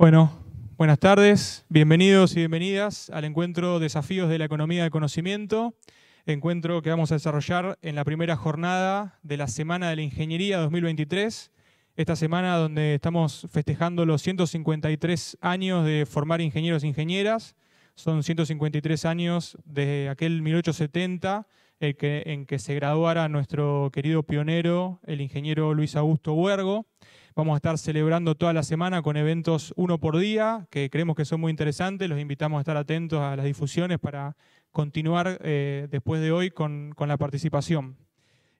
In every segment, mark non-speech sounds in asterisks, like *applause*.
Bueno, buenas tardes, bienvenidos y bienvenidas al encuentro Desafíos de la Economía de Conocimiento, encuentro que vamos a desarrollar en la primera jornada de la Semana de la Ingeniería 2023, esta semana donde estamos festejando los 153 años de formar ingenieros e ingenieras, son 153 años de aquel 1870 el que, en que se graduara nuestro querido pionero, el ingeniero Luis Augusto Huergo. Vamos a estar celebrando toda la semana con eventos uno por día, que creemos que son muy interesantes. Los invitamos a estar atentos a las difusiones para continuar eh, después de hoy con, con la participación.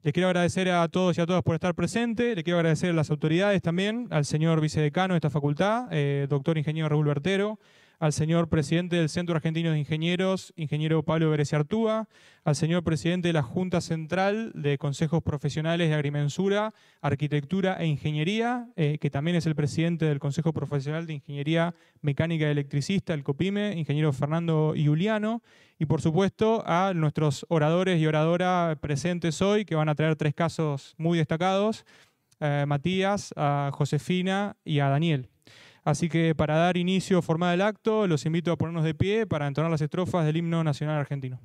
Les quiero agradecer a todos y a todas por estar presentes. Le quiero agradecer a las autoridades también, al señor vicedecano de esta facultad, eh, doctor ingeniero Raúl Bertero, al señor presidente del Centro Argentino de Ingenieros, ingeniero Pablo Beres Artúa, al señor presidente de la Junta Central de Consejos Profesionales de Agrimensura, Arquitectura e Ingeniería, eh, que también es el presidente del Consejo Profesional de Ingeniería Mecánica y Electricista, el COPIME, ingeniero Fernando Iuliano, y por supuesto a nuestros oradores y oradora presentes hoy, que van a traer tres casos muy destacados, eh, Matías, a Josefina y a Daniel. Así que para dar inicio formal al acto, los invito a ponernos de pie para entonar las estrofas del himno nacional argentino.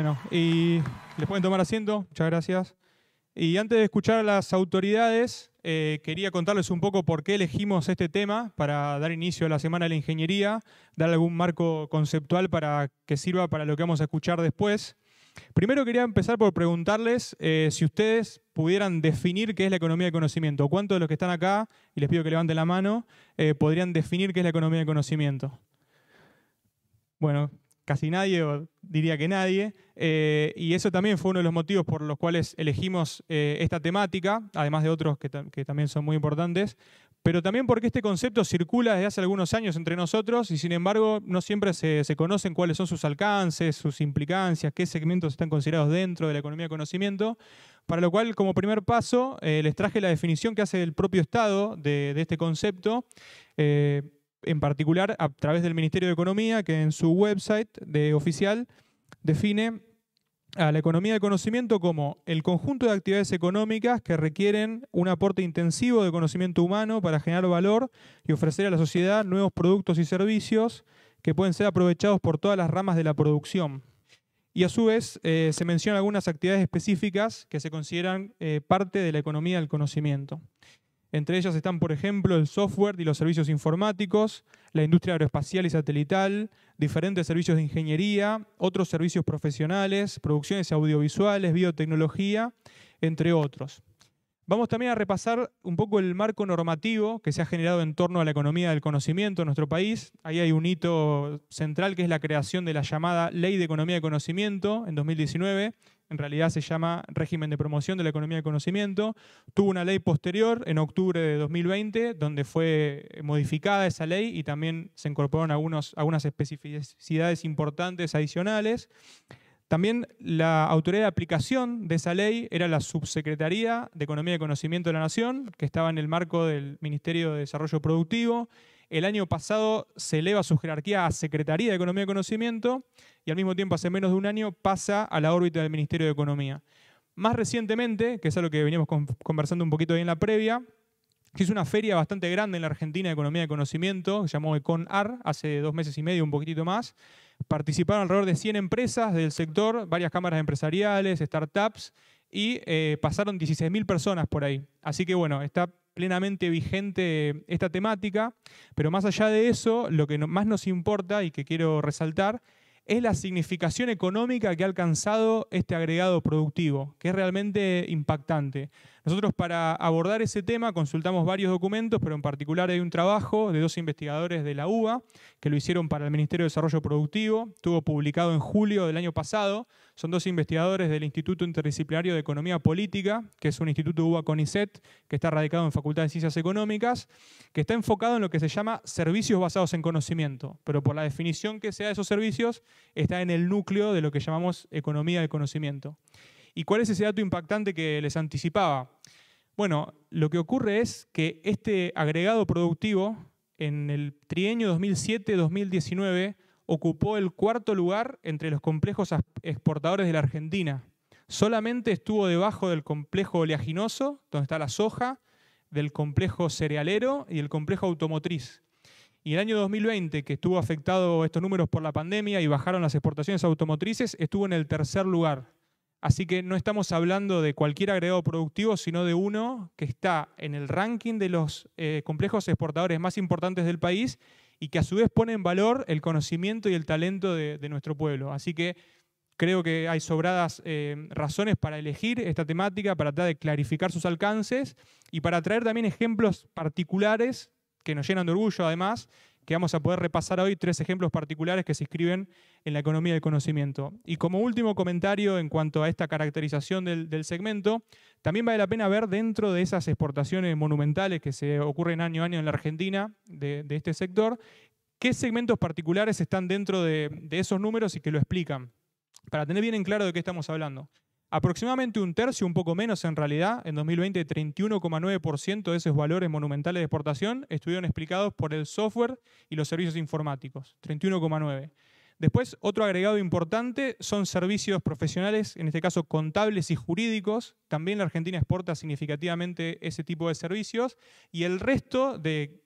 Bueno, y les pueden tomar asiento, muchas gracias. Y antes de escuchar a las autoridades, eh, quería contarles un poco por qué elegimos este tema para dar inicio a la Semana de la Ingeniería, dar algún marco conceptual para que sirva para lo que vamos a escuchar después. Primero quería empezar por preguntarles eh, si ustedes pudieran definir qué es la economía de conocimiento. ¿Cuántos de los que están acá, y les pido que levanten la mano, eh, podrían definir qué es la economía de conocimiento? Bueno, casi nadie, o diría que nadie, eh, y eso también fue uno de los motivos por los cuales elegimos eh, esta temática, además de otros que, también son muy importantes, pero también porque este concepto circula desde hace algunos años entre nosotros y sin embargo no siempre se, conocen cuáles son sus alcances, sus implicancias, qué segmentos están considerados dentro de la economía de conocimiento, para lo cual como primer paso eh, les traje la definición que hace el propio Estado de este concepto en particular a través del Ministerio de Economía, que en su website de oficial define a la economía del conocimiento como el conjunto de actividades económicas que requieren un aporte intensivo de conocimiento humano para generar valor y ofrecer a la sociedad nuevos productos y servicios que pueden ser aprovechados por todas las ramas de la producción. Y a su vez eh, se mencionan algunas actividades específicas que se consideran eh, parte de la economía del conocimiento. Entre ellas están, por ejemplo, el software y los servicios informáticos, la industria aeroespacial y satelital, diferentes servicios de ingeniería, otros servicios profesionales, producciones audiovisuales, biotecnología, entre otros. Vamos también a repasar un poco el marco normativo que se ha generado en torno a la economía del conocimiento en nuestro país. Ahí hay un hito central que es la creación de la llamada Ley de Economía de Conocimiento en 2019, en realidad se llama régimen de promoción de la economía de conocimiento, tuvo una ley posterior en octubre de 2020 donde fue modificada esa ley y también se incorporaron algunas especificidades importantes adicionales. También la autoridad de aplicación de esa ley era la Subsecretaría de Economía y Conocimiento de la Nación, que estaba en el marco del Ministerio de Desarrollo Productivo el año pasado se eleva su jerarquía a Secretaría de Economía y Conocimiento y al mismo tiempo, hace menos de un año, pasa a la órbita del Ministerio de Economía. Más recientemente, que es algo que veníamos conversando un poquito ahí en la previa, se hizo una feria bastante grande en la Argentina de Economía y Conocimiento, se llamó EconAr, hace dos meses y medio, un poquitito más. Participaron alrededor de 100 empresas del sector, varias cámaras empresariales, startups, y eh, pasaron 16.000 personas por ahí. Así que bueno, está plenamente vigente esta temática, pero más allá de eso, lo que más nos importa y que quiero resaltar es la significación económica que ha alcanzado este agregado productivo, que es realmente impactante. Nosotros para abordar ese tema consultamos varios documentos, pero en particular hay un trabajo de dos investigadores de la UBA que lo hicieron para el Ministerio de Desarrollo Productivo, estuvo publicado en julio del año pasado. Son dos investigadores del Instituto Interdisciplinario de Economía Política, que es un instituto UBA CONICET, que está radicado en Facultad de Ciencias Económicas, que está enfocado en lo que se llama servicios basados en conocimiento, pero por la definición que sea de esos servicios, está en el núcleo de lo que llamamos economía de conocimiento. ¿Y cuál es ese dato impactante que les anticipaba? Bueno, lo que ocurre es que este agregado productivo en el trienio 2007-2019 ocupó el cuarto lugar entre los complejos exportadores de la Argentina. Solamente estuvo debajo del complejo oleaginoso, donde está la soja, del complejo cerealero y el complejo automotriz. Y el año 2020, que estuvo afectado estos números por la pandemia y bajaron las exportaciones automotrices, estuvo en el tercer lugar. Así que no estamos hablando de cualquier agregado productivo, sino de uno que está en el ranking de los eh, complejos exportadores más importantes del país y que a su vez pone en valor el conocimiento y el talento de, nuestro pueblo. Así que creo que hay sobradas eh, razones para elegir esta temática, para tratar de clarificar sus alcances y para traer también ejemplos particulares que nos llenan de orgullo, además, que vamos a poder repasar hoy tres ejemplos particulares que se inscriben en la economía del conocimiento. Y como último comentario en cuanto a esta caracterización del, segmento, también vale la pena ver dentro de esas exportaciones monumentales que se ocurren año a año en la Argentina de, este sector, qué segmentos particulares están dentro de, de esos números y que lo explican, para tener bien en claro de qué estamos hablando. Aproximadamente un tercio, un poco menos en realidad, en 2020 31,9% de esos valores monumentales de exportación estuvieron explicados por el software y los servicios informáticos, 31,9%. Después, otro agregado importante son servicios profesionales, en este caso contables y jurídicos. También la Argentina exporta significativamente ese tipo de servicios. Y el resto de,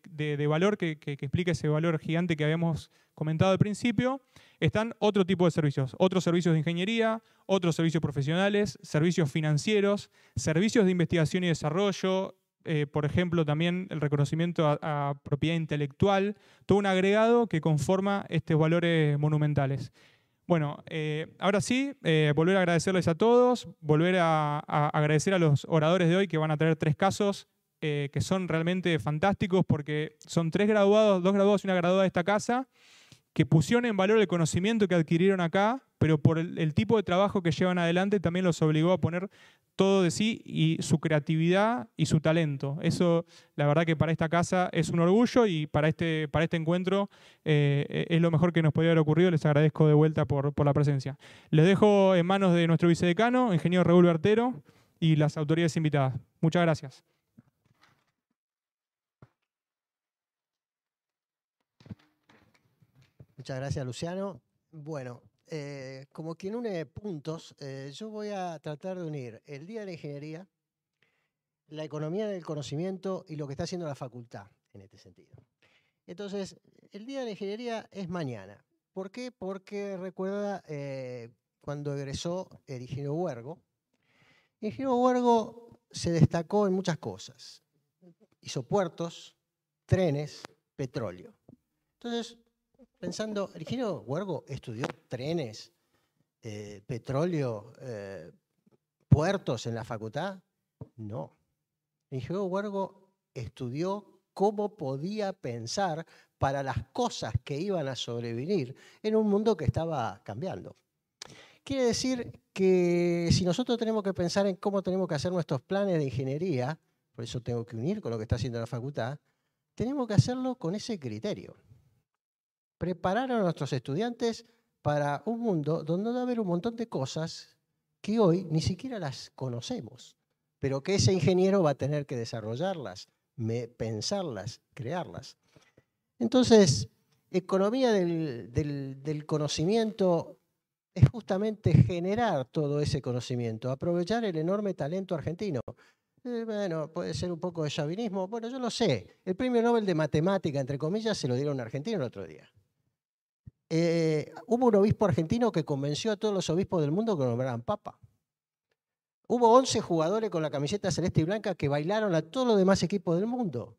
valor que, que, explica ese valor gigante que habíamos comentado al principio, están otro tipo de servicios. Otros servicios de ingeniería, otros servicios profesionales, servicios financieros, servicios de investigación y desarrollo, eh, por ejemplo, también el reconocimiento a, propiedad intelectual, todo un agregado que conforma estos valores monumentales. Bueno, eh, ahora sí, eh, volver a agradecerles a todos, volver a, a, agradecer a los oradores de hoy que van a traer tres casos que son realmente fantásticos porque son tres graduados, dos graduados y una graduada de esta casa que pusieron en valor el conocimiento que adquirieron acá, pero por el, tipo de trabajo que llevan adelante también los obligó a poner todo de sí y su creatividad y su talento. Eso, la verdad que para esta casa es un orgullo y para este, para este encuentro eh, e, es lo mejor que nos podía haber ocurrido. Les agradezco de vuelta por, por la presencia. Les dejo en manos de nuestro vicedecano, ingeniero Raúl Bertero, y las autoridades invitadas. Muchas gracias. Muchas gracias, Luciano. Bueno, eh, como quien une puntos, eh, yo voy a tratar de unir el Día de la Ingeniería, la economía del conocimiento y lo que está haciendo la facultad en este sentido. Entonces, el Día de la Ingeniería es mañana. ¿Por qué? Porque recuerda eh, cuando egresó el ingeniero Huergo. El ingeniero Huergo se destacó en muchas cosas. Hizo puertos, trenes, petróleo. Entonces, pensando, el ingeniero Huergo estudió trenes, eh, petróleo, eh, puertos en la facultad. No. El ingeniero Huergo estudió cómo podía pensar para las cosas que iban a sobrevivir en un mundo que estaba cambiando. Quiere decir que si nosotros tenemos que pensar en cómo tenemos que hacer nuestros planes de ingeniería, por eso tengo que unir con lo que está haciendo la facultad, tenemos que hacerlo con ese criterio preparar a nuestros estudiantes para un mundo donde va a haber un montón de cosas que hoy ni siquiera las conocemos, pero que ese ingeniero va a tener que desarrollarlas, pensarlas, crearlas. Entonces, economía del, conocimiento es justamente generar todo ese conocimiento, aprovechar el enorme talento argentino. Eh, bueno, puede ser un poco de chavinismo Bueno, yo lo sé. El premio Nobel de Matemática, entre comillas, se lo dieron a un argentino el otro día. Eh, hubo un obispo argentino que convenció a todos los obispos del mundo que lo nombraran papa. Hubo 11 jugadores con la camiseta celeste y blanca que bailaron a todos los demás equipos del mundo.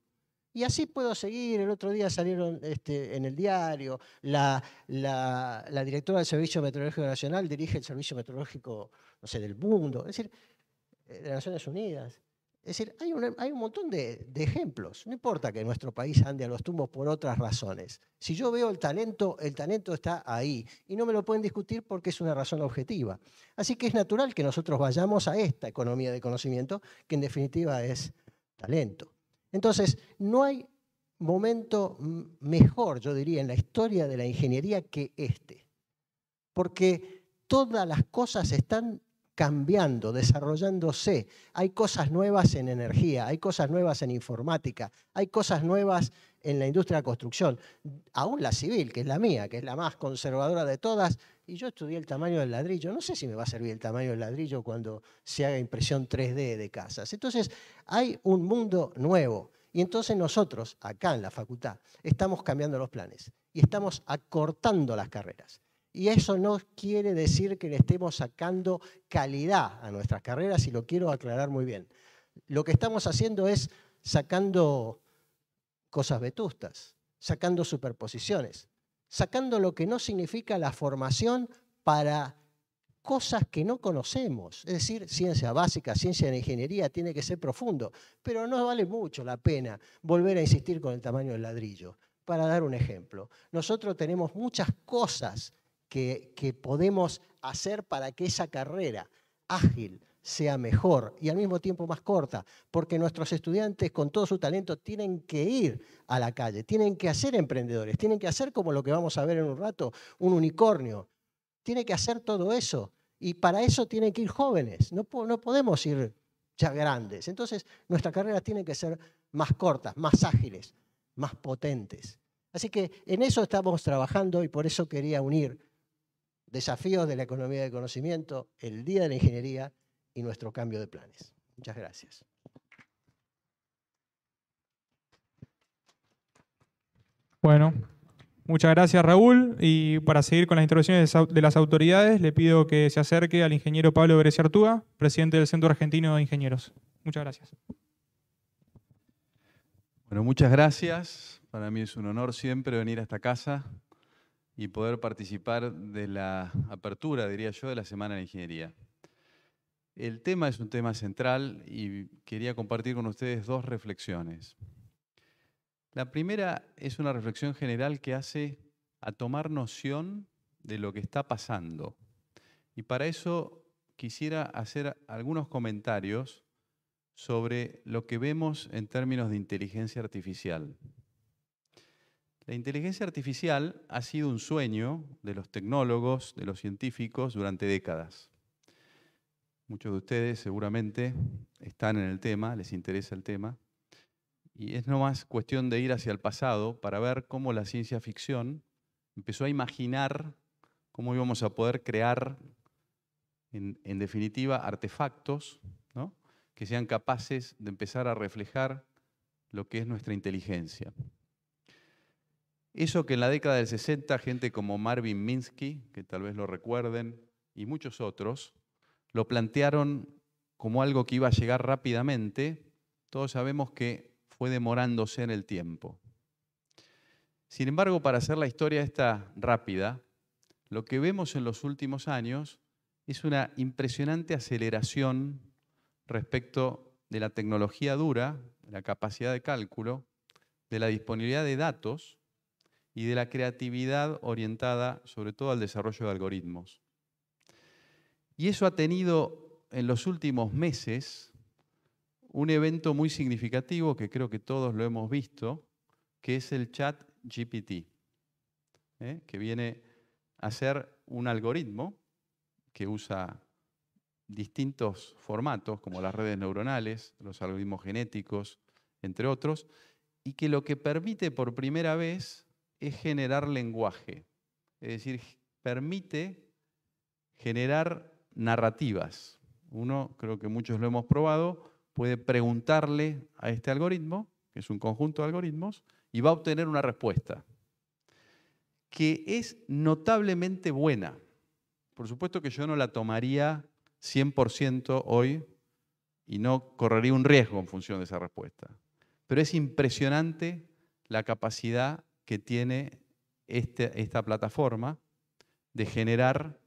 Y así puedo seguir. El otro día salieron este, en el diario, la, directora del Servicio Meteorológico Nacional dirige el Servicio Meteorológico, no sé, del mundo, es decir, eh, de las Naciones Unidas. Es decir, hay un, hay un montón de, de, ejemplos. No importa que nuestro país ande a los tumbos por otras razones. Si yo veo el talento, el talento está ahí y no me lo pueden discutir porque es una razón objetiva. Así que es natural que nosotros vayamos a esta economía de conocimiento, que en definitiva es talento. Entonces, no hay momento mejor, yo diría, en la historia de la ingeniería que este. Porque todas las cosas están cambiando, desarrollándose. Hay cosas nuevas en energía, hay cosas nuevas en informática, hay cosas nuevas en la industria de construcción, aún la civil, que es la mía, que es la más conservadora de todas, y yo estudié el tamaño del ladrillo. No sé si me va a servir el tamaño del ladrillo cuando se haga impresión 3D de casas. Entonces, hay un mundo nuevo. Y entonces nosotros, acá en la facultad, estamos cambiando los planes y estamos acortando las carreras. Y eso no quiere decir que le estemos sacando calidad a nuestras carreras, y lo quiero aclarar muy bien. Lo que estamos haciendo es sacando cosas vetustas, sacando superposiciones, sacando lo que no significa la formación para cosas que no conocemos. Es decir, ciencia básica, ciencia de ingeniería tiene que ser profundo, pero no vale mucho la pena volver a insistir con el tamaño del ladrillo. Para dar un ejemplo, nosotros tenemos muchas cosas que, podemos hacer para que esa carrera ágil sea mejor y al mismo tiempo más corta, porque nuestros estudiantes con todo su talento tienen que ir a la calle, tienen que hacer emprendedores, tienen que hacer como lo que vamos a ver en un rato, un unicornio, tiene que hacer todo eso y para eso tienen que ir jóvenes, no, no podemos ir ya grandes. Entonces, nuestra carrera tiene que ser más cortas, más ágiles, más potentes. Así que en eso estamos trabajando y por eso quería unir desafíos de la economía del conocimiento, el Día de la Ingeniería y nuestro cambio de planes. Muchas gracias. Bueno, muchas gracias Raúl. Y para seguir con las intervenciones de las autoridades, le pido que se acerque al ingeniero Pablo Brescia Artúa, presidente del Centro Argentino de Ingenieros. Muchas gracias. Bueno, muchas gracias. Para mí es un honor siempre venir a esta casa y poder participar de la apertura, diría yo, de la Semana de Ingeniería. El tema es un tema central y quería compartir con ustedes dos reflexiones. La primera es una reflexión general que hace a tomar noción de lo que está pasando. Y para eso quisiera hacer algunos comentarios sobre lo que vemos en términos de inteligencia artificial. La inteligencia artificial ha sido un sueño de los tecnólogos, de los científicos durante décadas. Muchos de ustedes seguramente están en el tema, les interesa el tema, y es no más cuestión de ir hacia el pasado para ver cómo la ciencia ficción empezó a imaginar cómo íbamos a poder crear, en, definitiva, artefactos que sean capaces de empezar a reflejar lo que es nuestra inteligencia. Eso que en la década del 60 gente como Marvin Minsky, que tal vez lo recuerden, y muchos otros, lo plantearon como algo que iba a llegar rápidamente, todos sabemos que fue demorándose en el tiempo. Sin embargo, para hacer la historia esta rápida, lo que vemos en los últimos años es una impresionante aceleración respecto de la tecnología dura, la capacidad de cálculo, de la disponibilidad de datos y de la creatividad orientada sobre todo al desarrollo de algoritmos. Y eso ha tenido en los últimos meses un evento muy significativo que creo que todos lo hemos visto, que es el chat GPT, ¿eh? que viene a ser un algoritmo que usa distintos formatos, como las redes neuronales, los algoritmos genéticos, entre otros, y que lo que permite por primera vez es generar lenguaje, es decir, permite generar narrativas. Uno, creo que muchos lo hemos probado, puede preguntarle a este algoritmo, que es un conjunto de algoritmos, y va a obtener una respuesta que es notablemente buena. Por supuesto que yo no la tomaría 100% hoy y no correría un riesgo en función de esa respuesta. Pero es impresionante la capacidad que tiene este, esta plataforma de generar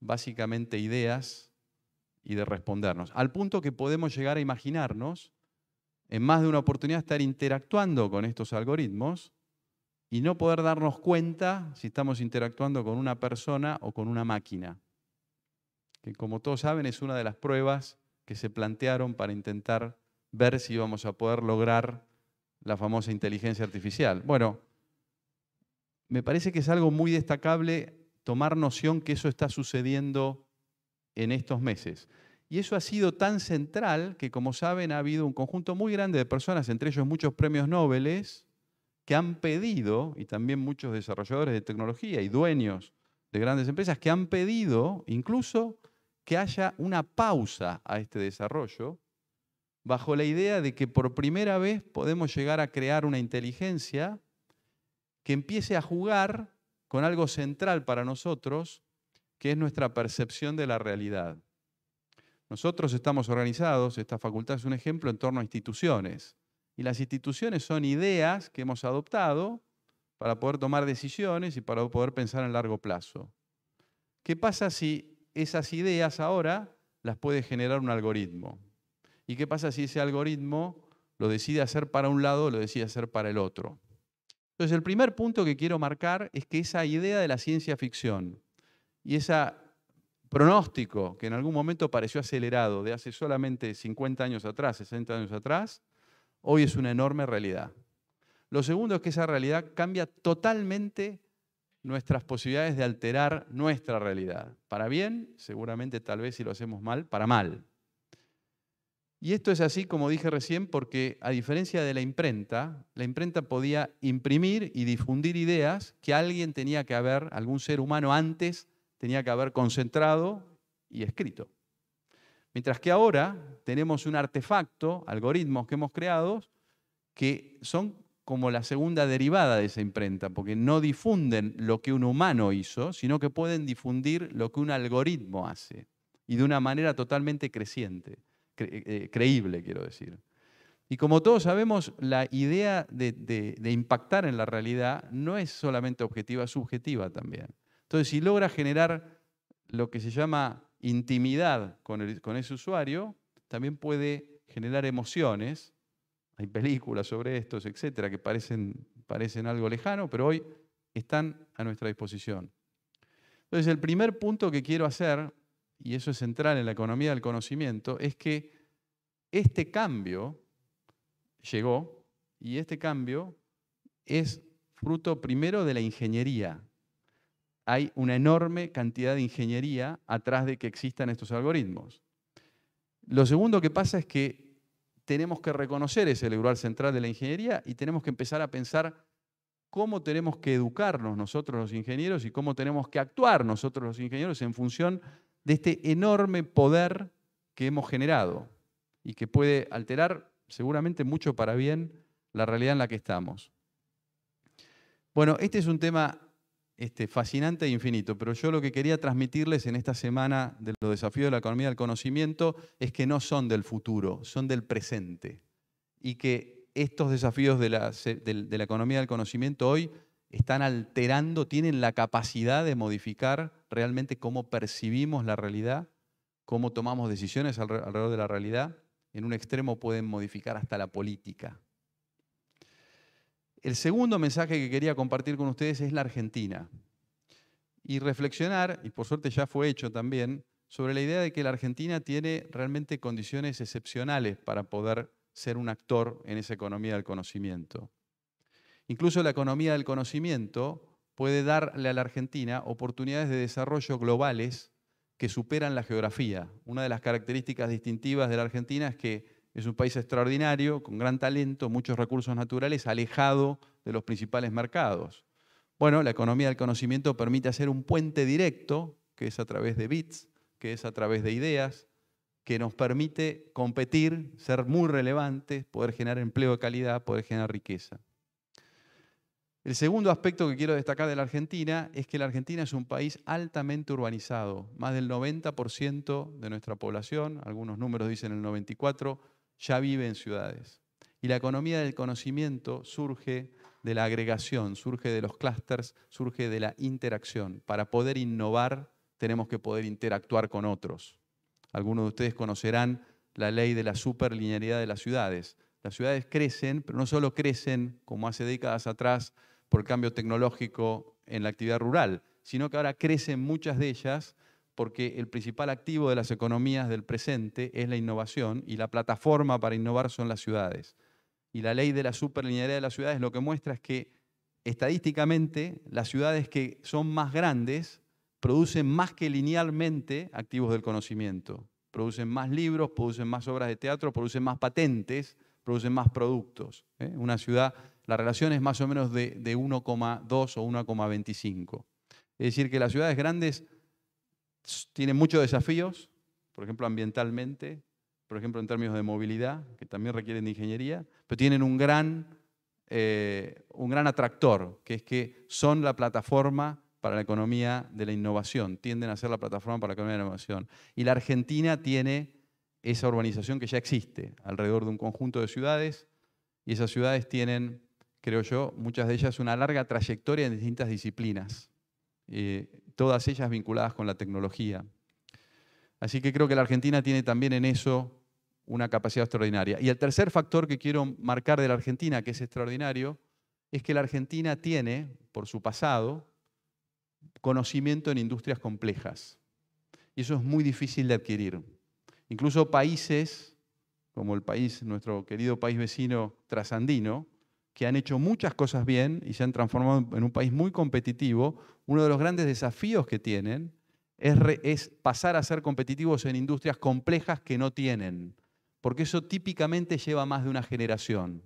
básicamente ideas y de respondernos. Al punto que podemos llegar a imaginarnos, en más de una oportunidad, estar interactuando con estos algoritmos y no poder darnos cuenta si estamos interactuando con una persona o con una máquina, que como todos saben es una de las pruebas que se plantearon para intentar ver si vamos a poder lograr la famosa inteligencia artificial. Bueno, me parece que es algo muy destacable tomar noción que eso está sucediendo en estos meses. Y eso ha sido tan central que, como saben, ha habido un conjunto muy grande de personas, entre ellos muchos premios Nobel, que han pedido, y también muchos desarrolladores de tecnología y dueños de grandes empresas, que han pedido incluso que haya una pausa a este desarrollo, bajo la idea de que por primera vez podemos llegar a crear una inteligencia que empiece a jugar con algo central para nosotros, que es nuestra percepción de la realidad. Nosotros estamos organizados, esta facultad es un ejemplo, en torno a instituciones. Y las instituciones son ideas que hemos adoptado para poder tomar decisiones y para poder pensar en largo plazo. ¿Qué pasa si esas ideas ahora las puede generar un algoritmo? ¿Y qué pasa si ese algoritmo lo decide hacer para un lado o lo decide hacer para el otro? Entonces, el primer punto que quiero marcar es que esa idea de la ciencia ficción y ese pronóstico que en algún momento pareció acelerado de hace solamente 50 años atrás, 60 años atrás, hoy es una enorme realidad. Lo segundo es que esa realidad cambia totalmente nuestras posibilidades de alterar nuestra realidad. Para bien, seguramente tal vez si lo hacemos mal, para mal. Y esto es así, como dije recién, porque a diferencia de la imprenta, la imprenta podía imprimir y difundir ideas que alguien tenía que haber, algún ser humano antes tenía que haber concentrado y escrito. Mientras que ahora tenemos un artefacto, algoritmos que hemos creado, que son como la segunda derivada de esa imprenta, porque no difunden lo que un humano hizo, sino que pueden difundir lo que un algoritmo hace, y de una manera totalmente creciente. Eh, eh, creíble, quiero decir. Y como todos sabemos, la idea de, impactar en la realidad no es solamente objetiva, es subjetiva también. Entonces, si logra generar lo que se llama intimidad con, el, con ese usuario, también puede generar emociones. Hay películas sobre estos, etcétera, que parecen, parecen algo lejano, pero hoy están a nuestra disposición. Entonces, el primer punto que quiero hacer y eso es central en la economía del conocimiento, es que este cambio llegó y este cambio es fruto primero de la ingeniería. Hay una enorme cantidad de ingeniería atrás de que existan estos algoritmos. Lo segundo que pasa es que tenemos que reconocer ese lugar central de la ingeniería y tenemos que empezar a pensar cómo tenemos que educarnos nosotros los ingenieros y cómo tenemos que actuar nosotros los ingenieros en función de este enorme poder que hemos generado y que puede alterar seguramente mucho para bien la realidad en la que estamos. Bueno, este es un tema este, fascinante e infinito, pero yo lo que quería transmitirles en esta semana de los desafíos de la economía del conocimiento es que no son del futuro, son del presente. Y que estos desafíos de la, de la economía del conocimiento hoy están alterando, tienen la capacidad de modificar realmente cómo percibimos la realidad, cómo tomamos decisiones alrededor de la realidad. En un extremo pueden modificar hasta la política. El segundo mensaje que quería compartir con ustedes es la Argentina. Y reflexionar, y por suerte ya fue hecho también, sobre la idea de que la Argentina tiene realmente condiciones excepcionales para poder ser un actor en esa economía del conocimiento. Incluso la economía del conocimiento puede darle a la Argentina oportunidades de desarrollo globales que superan la geografía. Una de las características distintivas de la Argentina es que es un país extraordinario, con gran talento, muchos recursos naturales, alejado de los principales mercados. Bueno, la economía del conocimiento permite hacer un puente directo, que es a través de bits, que es a través de ideas, que nos permite competir, ser muy relevantes, poder generar empleo de calidad, poder generar riqueza. El segundo aspecto que quiero destacar de la Argentina es que la Argentina es un país altamente urbanizado. Más del 90% de nuestra población, algunos números dicen el 94%, ya vive en ciudades. Y la economía del conocimiento surge de la agregación, surge de los clústeres, surge de la interacción. Para poder innovar tenemos que poder interactuar con otros. Algunos de ustedes conocerán la ley de la superlinearidad de las ciudades. Las ciudades crecen, pero no solo crecen como hace décadas atrás por el cambio tecnológico en la actividad rural, sino que ahora crecen muchas de ellas porque el principal activo de las economías del presente es la innovación y la plataforma para innovar son las ciudades. Y la ley de la superlinealidad de las ciudades lo que muestra es que estadísticamente las ciudades que son más grandes producen más que linealmente activos del conocimiento. Producen más libros, producen más obras de teatro, producen más patentes, producen más productos. ¿eh? Una ciudad la relación es más o menos de, 1,2 o 1,25. Es decir, que las ciudades grandes tienen muchos desafíos, por ejemplo, ambientalmente, por ejemplo, en términos de movilidad, que también requieren de ingeniería, pero tienen un gran, eh, un gran atractor, que es que son la plataforma para la economía de la innovación, tienden a ser la plataforma para la economía de la innovación. Y la Argentina tiene esa urbanización que ya existe, alrededor de un conjunto de ciudades, y esas ciudades tienen creo yo, muchas de ellas una larga trayectoria en distintas disciplinas, eh, todas ellas vinculadas con la tecnología. Así que creo que la Argentina tiene también en eso una capacidad extraordinaria. Y el tercer factor que quiero marcar de la Argentina, que es extraordinario, es que la Argentina tiene, por su pasado, conocimiento en industrias complejas. Y eso es muy difícil de adquirir. Incluso países, como el país, nuestro querido país vecino trasandino, que han hecho muchas cosas bien y se han transformado en un país muy competitivo, uno de los grandes desafíos que tienen es, pasar a ser competitivos en industrias complejas que no tienen, porque eso típicamente lleva más de una generación.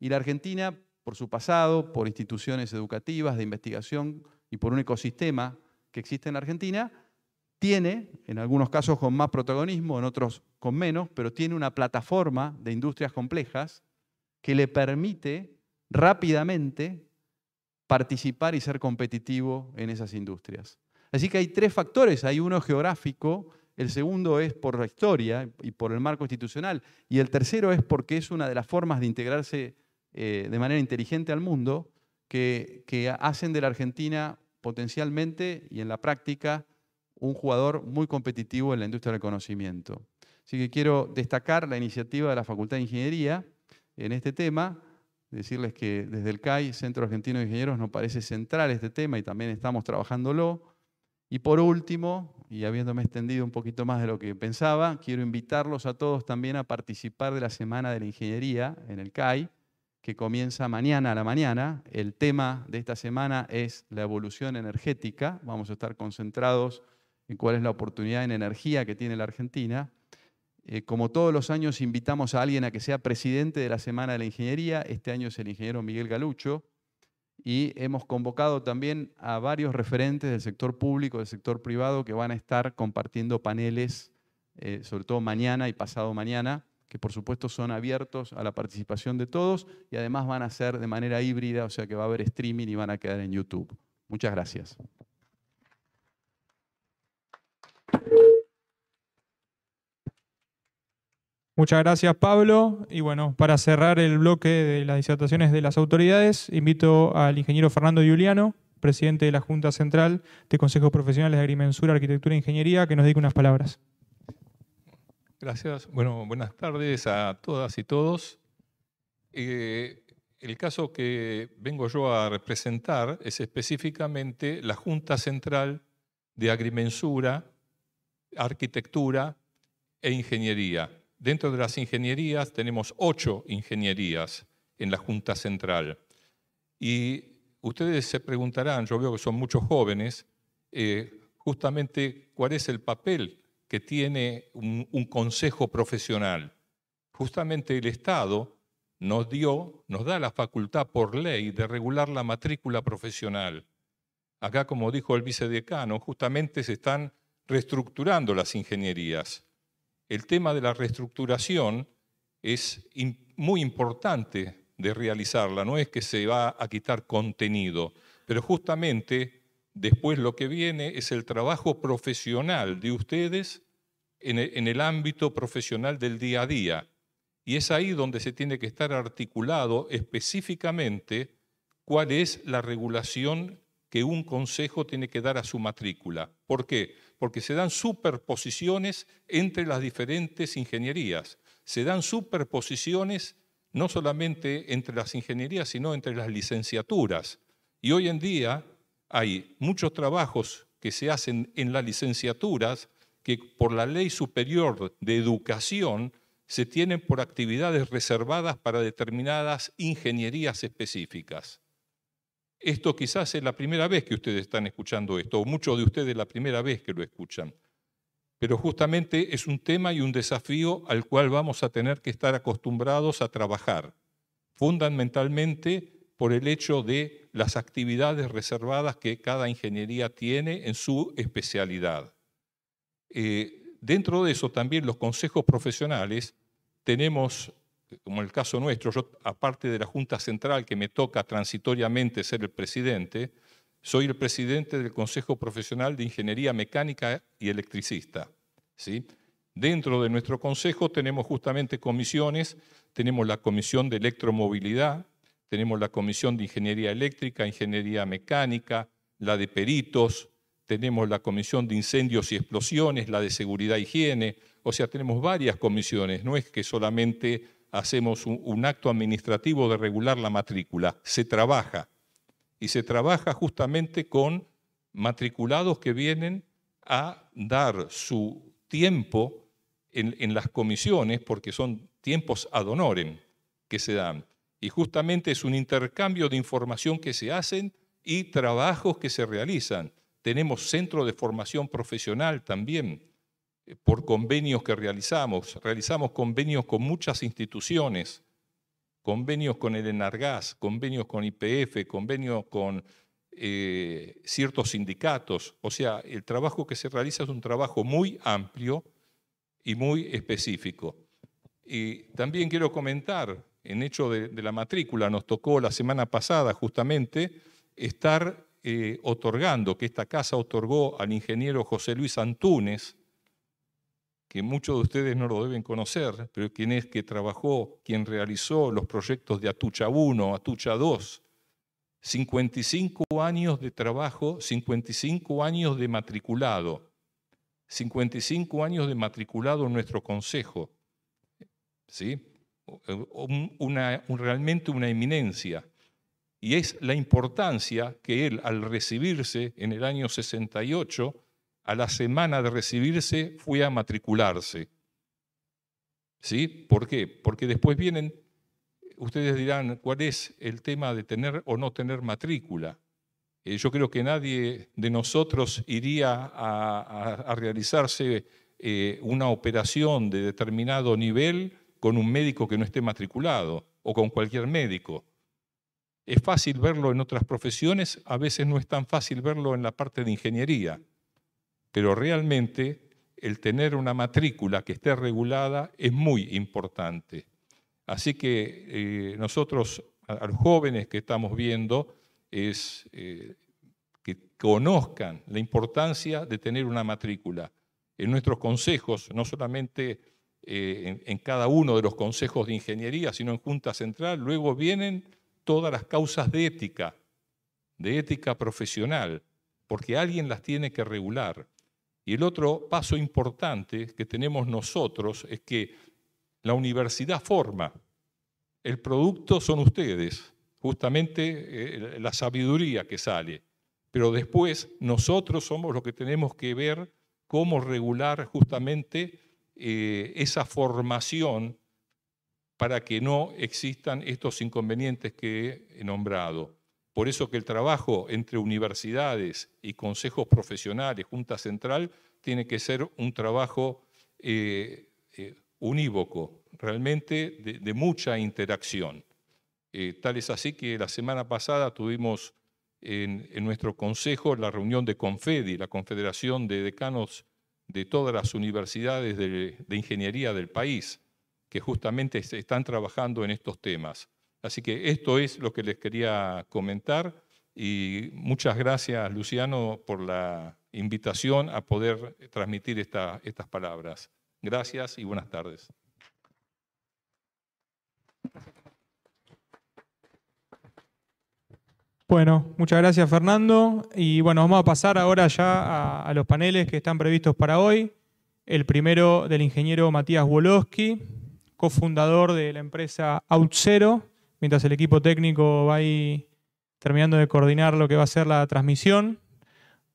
Y la Argentina, por su pasado, por instituciones educativas, de investigación y por un ecosistema que existe en Argentina, tiene, en algunos casos con más protagonismo, en otros con menos, pero tiene una plataforma de industrias complejas que le permite rápidamente participar y ser competitivo en esas industrias. Así que hay tres factores. Hay uno geográfico, el segundo es por la historia y por el marco institucional, y el tercero es porque es una de las formas de integrarse eh, de manera inteligente al mundo que, que hacen de la Argentina potencialmente y en la práctica un jugador muy competitivo en la industria del conocimiento. Así que quiero destacar la iniciativa de la Facultad de Ingeniería en este tema, decirles que desde el CAI, Centro Argentino de Ingenieros, nos parece central este tema y también estamos trabajándolo. Y por último, y habiéndome extendido un poquito más de lo que pensaba, quiero invitarlos a todos también a participar de la Semana de la Ingeniería en el CAI, que comienza mañana a la mañana. El tema de esta semana es la evolución energética. Vamos a estar concentrados en cuál es la oportunidad en energía que tiene la Argentina. Eh, como todos los años invitamos a alguien a que sea presidente de la Semana de la Ingeniería, este año es el ingeniero Miguel Galucho, y hemos convocado también a varios referentes del sector público, del sector privado, que van a estar compartiendo paneles, eh, sobre todo mañana y pasado mañana, que por supuesto son abiertos a la participación de todos y además van a ser de manera híbrida, o sea que va a haber streaming y van a quedar en YouTube. Muchas gracias. Muchas gracias, Pablo. Y bueno, para cerrar el bloque de las disertaciones de las autoridades, invito al ingeniero Fernando Giuliano, presidente de la Junta Central de Consejos Profesionales de Agrimensura, Arquitectura e Ingeniería, que nos dedique unas palabras. Gracias. Bueno, buenas tardes a todas y todos. Eh, el caso que vengo yo a representar es específicamente la Junta Central de Agrimensura, Arquitectura e Ingeniería. Dentro de las ingenierías tenemos ocho ingenierías en la Junta Central. Y ustedes se preguntarán, yo veo que son muchos jóvenes, eh, justamente cuál es el papel que tiene un, un consejo profesional. Justamente el Estado nos dio, nos da la facultad por ley de regular la matrícula profesional. Acá, como dijo el vicedecano, justamente se están reestructurando las ingenierías el tema de la reestructuración es muy importante de realizarla, no es que se va a quitar contenido, pero justamente después lo que viene es el trabajo profesional de ustedes e-, en el ámbito profesional del día a día. Y es ahí donde se tiene que estar articulado específicamente cuál es la regulación que un consejo tiene que dar a su matrícula. ¿Por qué? Porque se dan superposiciones entre las diferentes ingenierías. Se dan superposiciones no solamente entre las ingenierías, sino entre las licenciaturas. Y hoy en día hay muchos trabajos que se hacen en las licenciaturas que por la ley superior de educación se tienen por actividades reservadas para determinadas ingenierías específicas. Esto quizás es la primera vez que ustedes están escuchando esto, o muchos de ustedes la primera vez que lo escuchan. Pero justamente es un tema y un desafío al cual vamos a tener que estar acostumbrados a trabajar, fundamentalmente por el hecho de las actividades reservadas que cada ingeniería tiene en su especialidad. Eh, dentro de eso también los consejos profesionales tenemos como en el caso nuestro, yo aparte de la Junta Central que me toca transitoriamente ser el presidente, soy el presidente del Consejo Profesional de Ingeniería Mecánica y Electricista. ¿sí? Dentro de nuestro consejo tenemos justamente comisiones, tenemos la comisión de electromovilidad, tenemos la comisión de ingeniería eléctrica, ingeniería mecánica, la de peritos, tenemos la comisión de incendios y explosiones, la de seguridad e higiene, o sea, tenemos varias comisiones, no es que solamente hacemos un, acto administrativo de regular la matrícula, se trabaja. Y se trabaja justamente con matriculados que vienen a dar su tiempo en, en, las comisiones, porque son tiempos ad honorem que se dan. Y justamente es un intercambio de información que se hacen y trabajos que se realizan. Tenemos centro de formación profesional también, eh, por convenios que realizamos. Realizamos convenios con muchas instituciones, convenios con el Enargas, convenios con IPF, convenios con eh, ciertos sindicatos. O sea, el trabajo que se realiza es un trabajo muy amplio y muy específico. Y también quiero comentar, en hecho de, la matrícula, nos tocó la semana pasada justamente estar eh, otorgando, que esta casa otorgó al ingeniero José Luis Antúnez, que muchos de ustedes no lo deben conocer, pero quien es que trabajó, quien realizó los proyectos de Atucha 1, Atucha 2, 55 años de trabajo, 55 años de matriculado, 55 años de matriculado en nuestro consejo, ¿sí? Una, realmente una eminencia. Y es la importancia que él, al recibirse en el año 68, a la semana de recibirse fue a matricularse. ¿Sí? ¿Por qué? Porque después vienen, ustedes dirán, ¿cuál es el tema de tener o no tener matrícula? Eh, yo creo que nadie de nosotros iría a, realizarse eh, una operación de determinado nivel con un médico que no esté matriculado o con cualquier médico. Es fácil verlo en otras profesiones, a veces no es tan fácil verlo en la parte de ingeniería pero realmente el tener una matrícula que esté regulada es muy importante. Así que eh, nosotros, a los jóvenes que estamos viendo, es eh, que conozcan la importancia de tener una matrícula. En nuestros consejos, no solamente eh, en cada uno de los consejos de ingeniería, sino en Junta Central, luego vienen todas las causas de ética, de ética profesional, porque alguien las tiene que regular. Y el otro paso importante que tenemos nosotros es que la universidad forma, el producto son ustedes, justamente eh, la sabiduría que sale, pero después nosotros somos los que tenemos que ver cómo regular justamente eh, esa formación para que no existan estos inconvenientes que he nombrado. Por eso que el trabajo entre universidades y consejos profesionales, Junta Central, tiene que ser un trabajo eh, eh, unívoco, realmente de, mucha interacción. Eh, tal es así que la semana pasada tuvimos en, nuestro consejo la reunión de CONFEDI, la Confederación de Decanos de todas las universidades de ingeniería del país, que justamente están trabajando en estos temas. Así que esto es lo que les quería comentar y muchas gracias Luciano por la invitación a poder transmitir estas palabras. Gracias y buenas tardes. Bueno, muchas gracias Fernando. Y bueno, vamos a pasar ahora ya a, los paneles que están previstos para hoy. El primero del ingeniero Matías Woloski, cofundador de la empresa OutZero mientras el equipo técnico va ahí terminando de coordinar lo que va a ser la transmisión.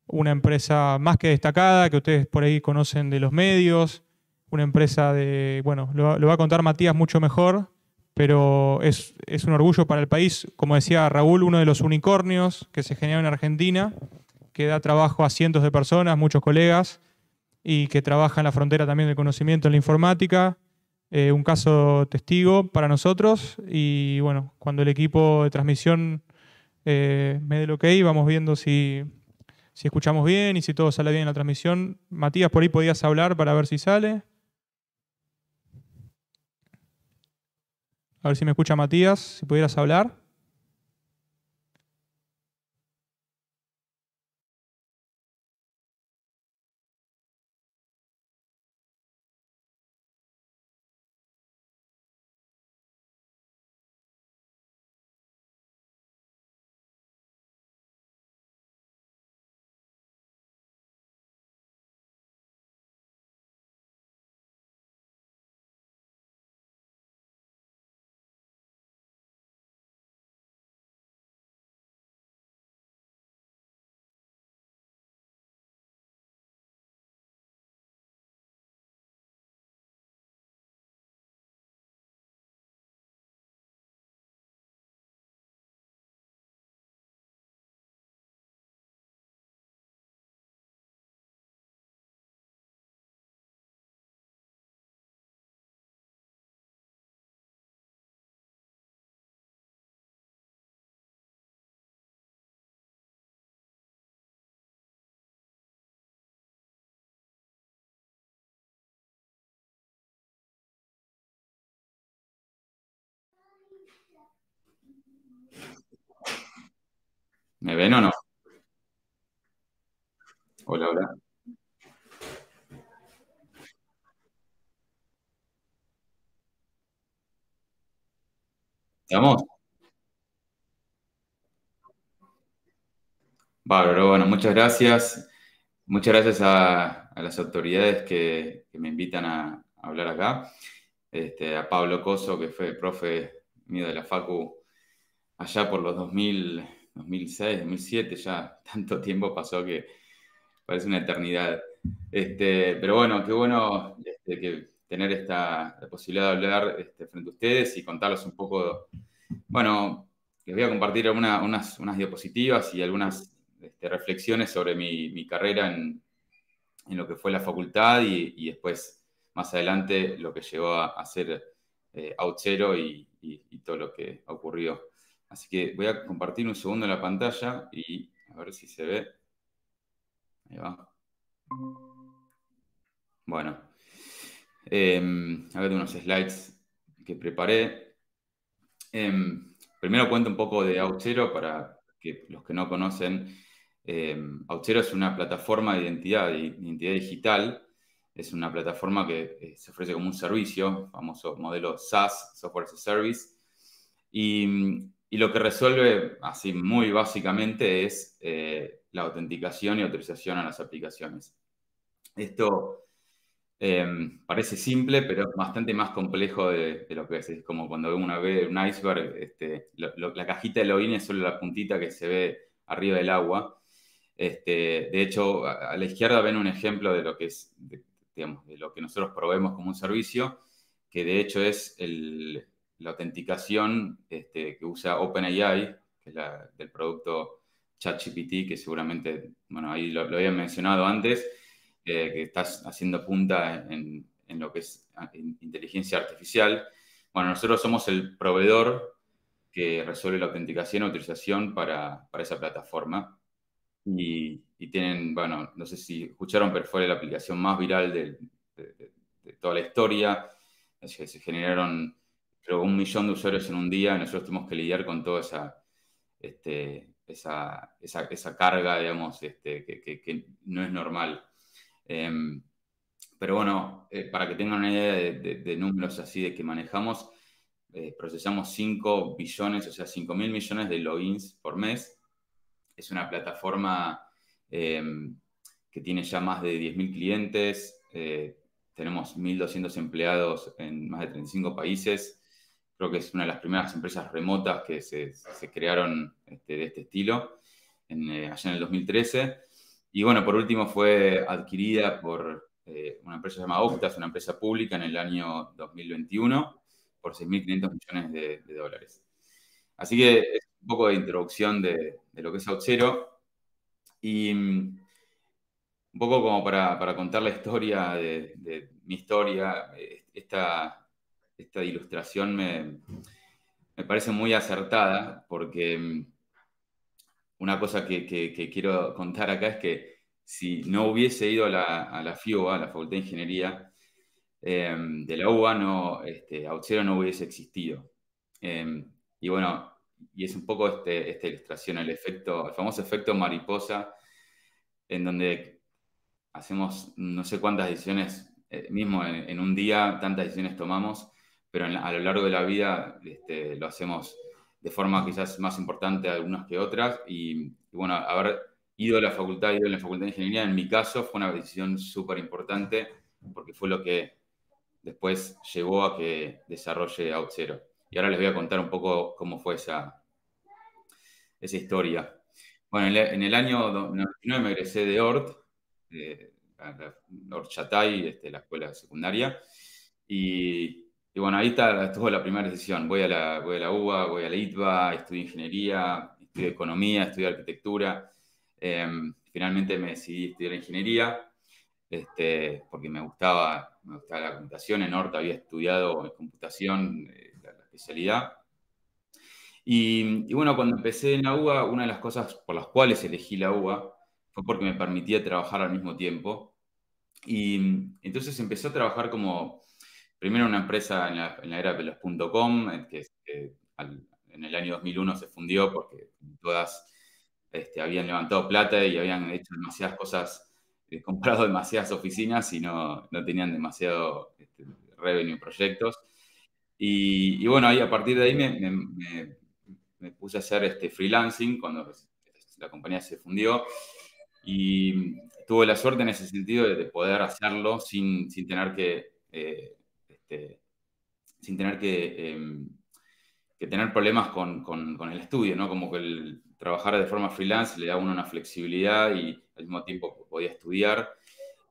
Una empresa más que destacada, que ustedes por ahí conocen de los medios, una empresa de, bueno, lo, va a contar Matías mucho mejor, pero es, es, un orgullo para el país, como decía Raúl, uno de los unicornios que se generó en Argentina, que da trabajo a cientos de personas, muchos colegas, y que trabaja en la frontera también del conocimiento en la informática, eh, un caso testigo para nosotros y bueno, cuando el equipo de transmisión eh, me dé que hay, vamos viendo si, si escuchamos bien y si todo sale bien en la transmisión. Matías, por ahí podías hablar para ver si sale. A ver si me escucha Matías, si pudieras hablar. ¿Me ven o no? Hola, hola. ¿Estamos? Bárbaro, bueno, muchas gracias. Muchas gracias a, las autoridades que, me invitan a, hablar acá. Este, a Pablo Coso, que fue profe mío de la Facu allá por los 2000. 2006, 2007, ya *laughs* tanto tiempo pasó que parece una eternidad. Este, pero bueno, qué bueno este, que tener esta posibilidad de hablar este, frente a ustedes y contarles un poco. Bueno, les voy a compartir unas, diapositivas y algunas reflexiones sobre mi, carrera en, lo que fue la facultad y, después, más adelante, lo que llevó a, ser Auchero eh, y todo lo que ocurrió. Así que voy a compartir un segundo en la pantalla y a ver si se ve. Ahí va. Bueno, eh, unos slides que preparé. Em, primero cuento un poco de Auchero para que los que no conocen. Em, Auchero es una plataforma de identidad, identidad digital. Es una plataforma que eh, se ofrece como un servicio, famoso modelo SaaS, Software as a Service. Y mm, y lo que resuelve, así muy básicamente, es eh, la autenticación y autorización a las aplicaciones. Esto em, parece simple, pero es bastante más complejo de, lo que es. Es como cuando uno ve un iceberg, este, la cajita de login es solo la puntita que se ve arriba del agua. Este, de hecho, a, la izquierda ven un ejemplo de lo que es, de lo que nosotros proveemos como un servicio, que de hecho es el, la autenticación este, que usa OpenAI, que es la, del producto ChatGPT, que seguramente, bueno, ahí lo, había mencionado antes, eh, que estás haciendo punta en, lo que es ah, inteligencia artificial. Bueno, nosotros somos el proveedor que resuelve la autenticación y autorización para, para esa plataforma. Y, tienen, bueno, no sé si escucharon, pero fue la aplicación más viral de, toda la historia. se generaron pero un millón de usuarios en un día nosotros tenemos que lidiar con toda esa, este, esa, carga, digamos, este, que, no es normal. Em, pero bueno, eh, para que tengan una idea de, números así de que manejamos, eh, procesamos 5 billones, o sea, 5 mil millones de logins por mes. Es una plataforma em, que tiene ya más de 10.000 clientes, eh, tenemos 1.200 empleados en más de 35 países creo que es una de las primeras empresas remotas que se, crearon este, de este estilo, eh, allá en el 2013. Y bueno, por último fue adquirida por eh, una empresa llamada Octas, una empresa pública en el año 2021, por 6.500 millones de, dólares. Así que es un poco de introducción de, lo que es Auxero. Y mm, un poco como para, contar la historia de, de mi historia, eh, esta, esta ilustración me, parece muy acertada porque mm, una cosa que, quiero contar acá es que si no hubiese ido a la, a la a la Facultad de Ingeniería em, de la UBA, no, este, Auxero no hubiese existido. Em, y bueno, y es un poco este, esta ilustración, el efecto, el famoso efecto mariposa, en donde hacemos no sé cuántas decisiones, eh, mismo en, un día tantas decisiones tomamos, pero a lo largo de la vida este, lo hacemos de forma quizás más importante algunas que otras. Y, bueno, haber ido a la facultad, ido a la facultad de ingeniería, en mi caso fue una decisión súper importante porque fue lo que después llevó a que desarrolle OutZero, Y ahora les voy a contar un poco cómo fue esa, esa historia. Bueno, en el año 99 me egresé de ORT, de, eh, Chatay, este, la escuela secundaria, y y bueno, ahí está, estuvo la primera decisión. Voy a la, voy a la UBA, voy a la ITBA, estudio ingeniería, estudio economía, estudio arquitectura. Em, finalmente me decidí estudiar ingeniería este, porque me gustaba, me la computación. En Horta había estudiado computación eh, la, especialidad. Y, y, bueno, cuando empecé en la UBA, una de las cosas por las cuales elegí la UBA fue porque me permitía trabajar al mismo tiempo. Y entonces empecé a trabajar como primero una empresa en la, era de los .com, eh, que, eh, en el año 2001 se fundió porque todas este, habían levantado plata y habían hecho demasiadas cosas, eh, *laughs* comprado demasiadas oficinas y no, tenían demasiado revenue este, revenue proyectos. Y, bueno, ahí a partir de ahí me, puse a hacer este freelancing cuando la compañía se fundió y tuve la suerte en ese sentido de, poder hacerlo sin, tener que este, sin tener que, em, tener problemas con, el estudio, ¿no? Como que el trabajar de forma freelance le da a uno una flexibilidad y al mismo tiempo podía estudiar.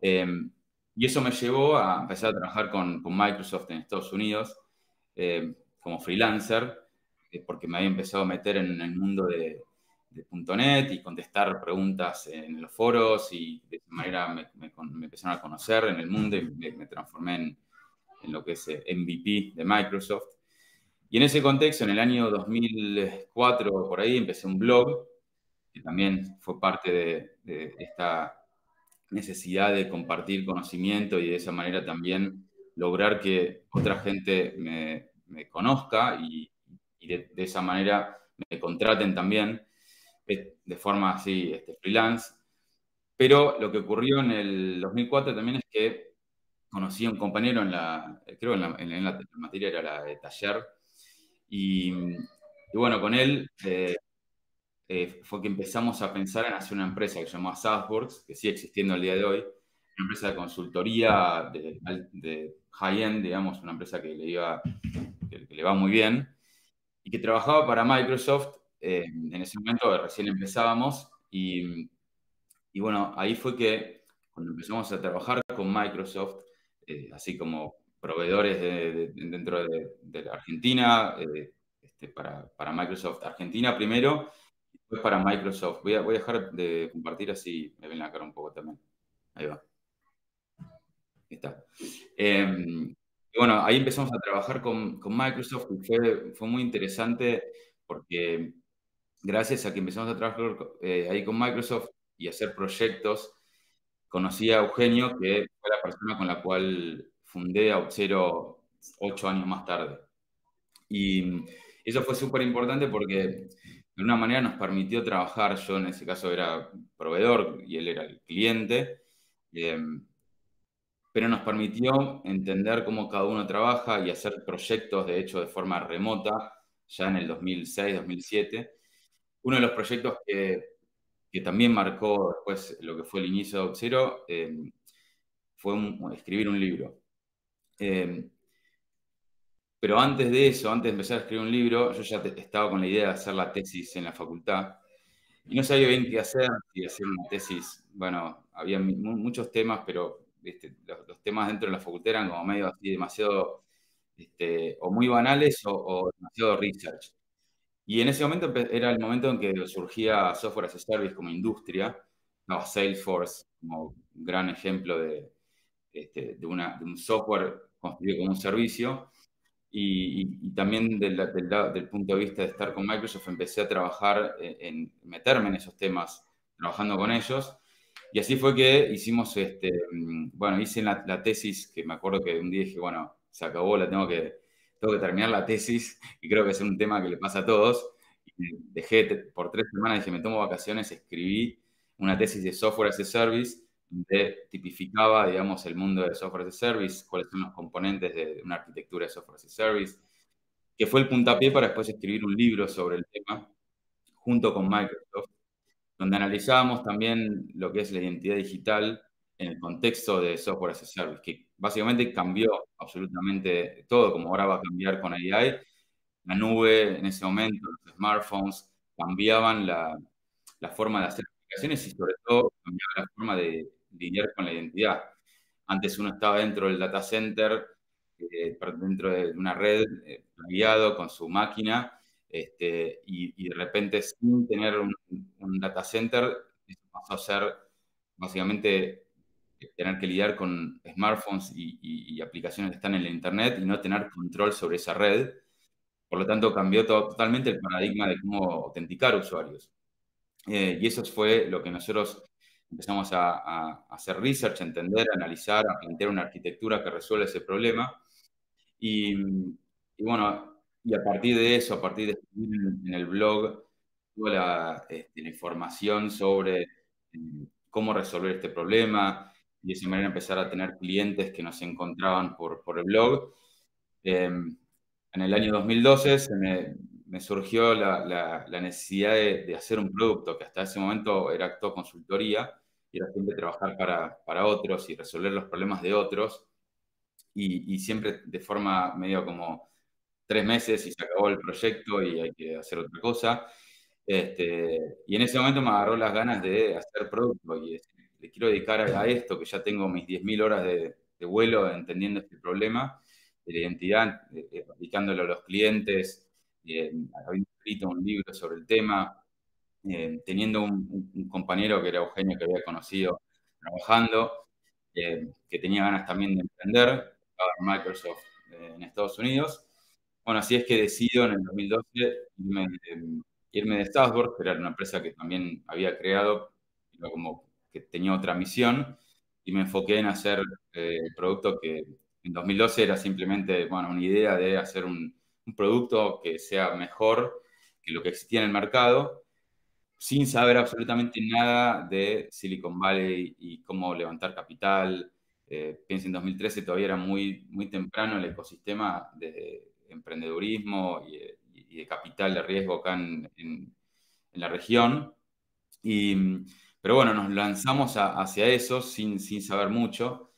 Em, y eso me llevó a empezar a trabajar con, Microsoft en Estados Unidos em, como freelancer, eh, porque me había empezado a meter en el mundo de, .NET y contestar preguntas en los foros y de esa manera me, empezaron a conocer en el mundo y me, me transformé en, en lo que es eh, MVP de Microsoft. Y en ese contexto, en el año 2004, por ahí, empecé un blog, que también fue parte de, esta necesidad de compartir conocimiento y de esa manera también lograr que otra gente me, conozca y, de, esa manera me contraten también eh, de forma así este, freelance. Pero lo que ocurrió en el 2004 también es que conocí a un compañero en la, eh, creo en la, en la, materia era la de taller, y, bueno, con él eh, eh, fue que empezamos a pensar en hacer una empresa que se llamaba Southworks, que sigue existiendo al día de hoy, una empresa de consultoría de, high-end, digamos, una empresa que le, iba, que, le va muy bien, y que trabajaba para Microsoft, en ese momento recién empezábamos, y, y bueno, ahí fue que cuando empezamos a trabajar con Microsoft, eh, así como proveedores dentro de, la Argentina, eh, este, para, Microsoft Argentina primero, y después para Microsoft. Voy a, dejar de compartir así me ven la cara un poco también. Ahí va. Ahí está. Em, bueno, ahí empezamos a trabajar con, Microsoft y fue, muy interesante porque gracias a que empezamos a trabajar eh, ahí con Microsoft y hacer proyectos conocí a Eugenio, que fue la persona con la cual fundé Auxero ocho años más tarde. Y eso fue súper importante porque de una manera nos permitió trabajar, yo en ese caso era proveedor y él era el cliente, em, pero nos permitió entender cómo cada uno trabaja y hacer proyectos, de hecho, de forma remota, ya en el 2006-2007. Uno de los proyectos que que también marcó después lo que fue el inicio de Oxero, eh, fue escribir un libro. Eh, pero antes de eso, antes de empezar a escribir un libro, yo ya estaba con la idea de hacer la tesis en la facultad. Y no sabía bien qué hacer, y hacer una tesis. Bueno, había muchos temas, pero los, temas dentro de la facultad eran como medio así demasiado, este, o muy banales o, o demasiado research. Y en ese momento era el momento en que surgía software as a service como industria, no, Salesforce como gran ejemplo de, este, de, un software construido como un servicio. Y, también del, del, punto de vista de estar con Microsoft, empecé a trabajar eh, en, meterme en esos temas, trabajando con ellos. Y así fue que hicimos, este, mm, bueno, hice la, la tesis que me acuerdo que un día dije, bueno, se acabó, la tengo que, tengo que terminar la tesis y creo que es un tema que le pasa a todos. dejé por tres semanas, dije, me tomo vacaciones, escribí una tesis de software as a service donde tipificaba, digamos, el mundo de software as a service, cuáles son los componentes de una arquitectura de software as a service, que fue el puntapié para después escribir un libro sobre el tema, junto con Microsoft, donde analizábamos también lo que es la identidad digital en el contexto de software as a service, básicamente cambió absolutamente todo, como ahora va a cambiar con AI. La nube en ese momento, los smartphones, cambiaban la, forma de hacer aplicaciones y sobre todo cambiaba la forma de lidiar con la identidad. Antes uno estaba dentro del data center, eh, dentro de una red, eh, con su máquina, este, y, de repente sin tener un, data center, eso pasó a ser básicamente tener que lidiar con smartphones y, aplicaciones que están en la Internet y no tener control sobre esa red. Por lo tanto, cambió totalmente el paradigma de cómo autenticar usuarios. Eh, y eso fue lo que nosotros empezamos a, hacer research, entender, analizar, a plantear una arquitectura que resuelva ese problema. Y, y, bueno, y a partir de eso, a partir de escribir este en, el blog toda la, este, información sobre eh, cómo resolver este problema, y de esa manera empezar a tener clientes que nos encontraban por, por el blog. Em, en el año 2012 me, surgió la, necesidad de, hacer un producto que hasta ese momento era acto consultoría y era siempre trabajar para, para otros y resolver los problemas de otros y, siempre de forma medio como tres meses y se acabó el proyecto y hay que hacer otra cosa. Este, y en ese momento me agarró las ganas de hacer producto y decir, le quiero dedicar a, esto, que ya tengo mis 10.000 horas de, vuelo entendiendo este problema de la identidad, eh, eh, a los clientes, eh, habiendo escrito un libro sobre el tema, teniendo un, compañero que era Eugenio que había conocido trabajando, que tenía ganas también de emprender, Microsoft en Estados Unidos. Bueno, así es que decido en el 2012 irme, de Strasbourg, que era una empresa que también había creado como que tenía otra misión y me enfoqué en hacer eh, el producto que en 2012 era simplemente, bueno, una idea de hacer un, producto que sea mejor que lo que existía en el mercado sin saber absolutamente nada de Silicon Valley y cómo levantar capital. Eh, pienso en 2013 todavía era muy, muy temprano el ecosistema de emprendedurismo y, de capital de riesgo acá en, en, en la región. Y pero bueno, nos lanzamos hacia eso sin, sin saber mucho,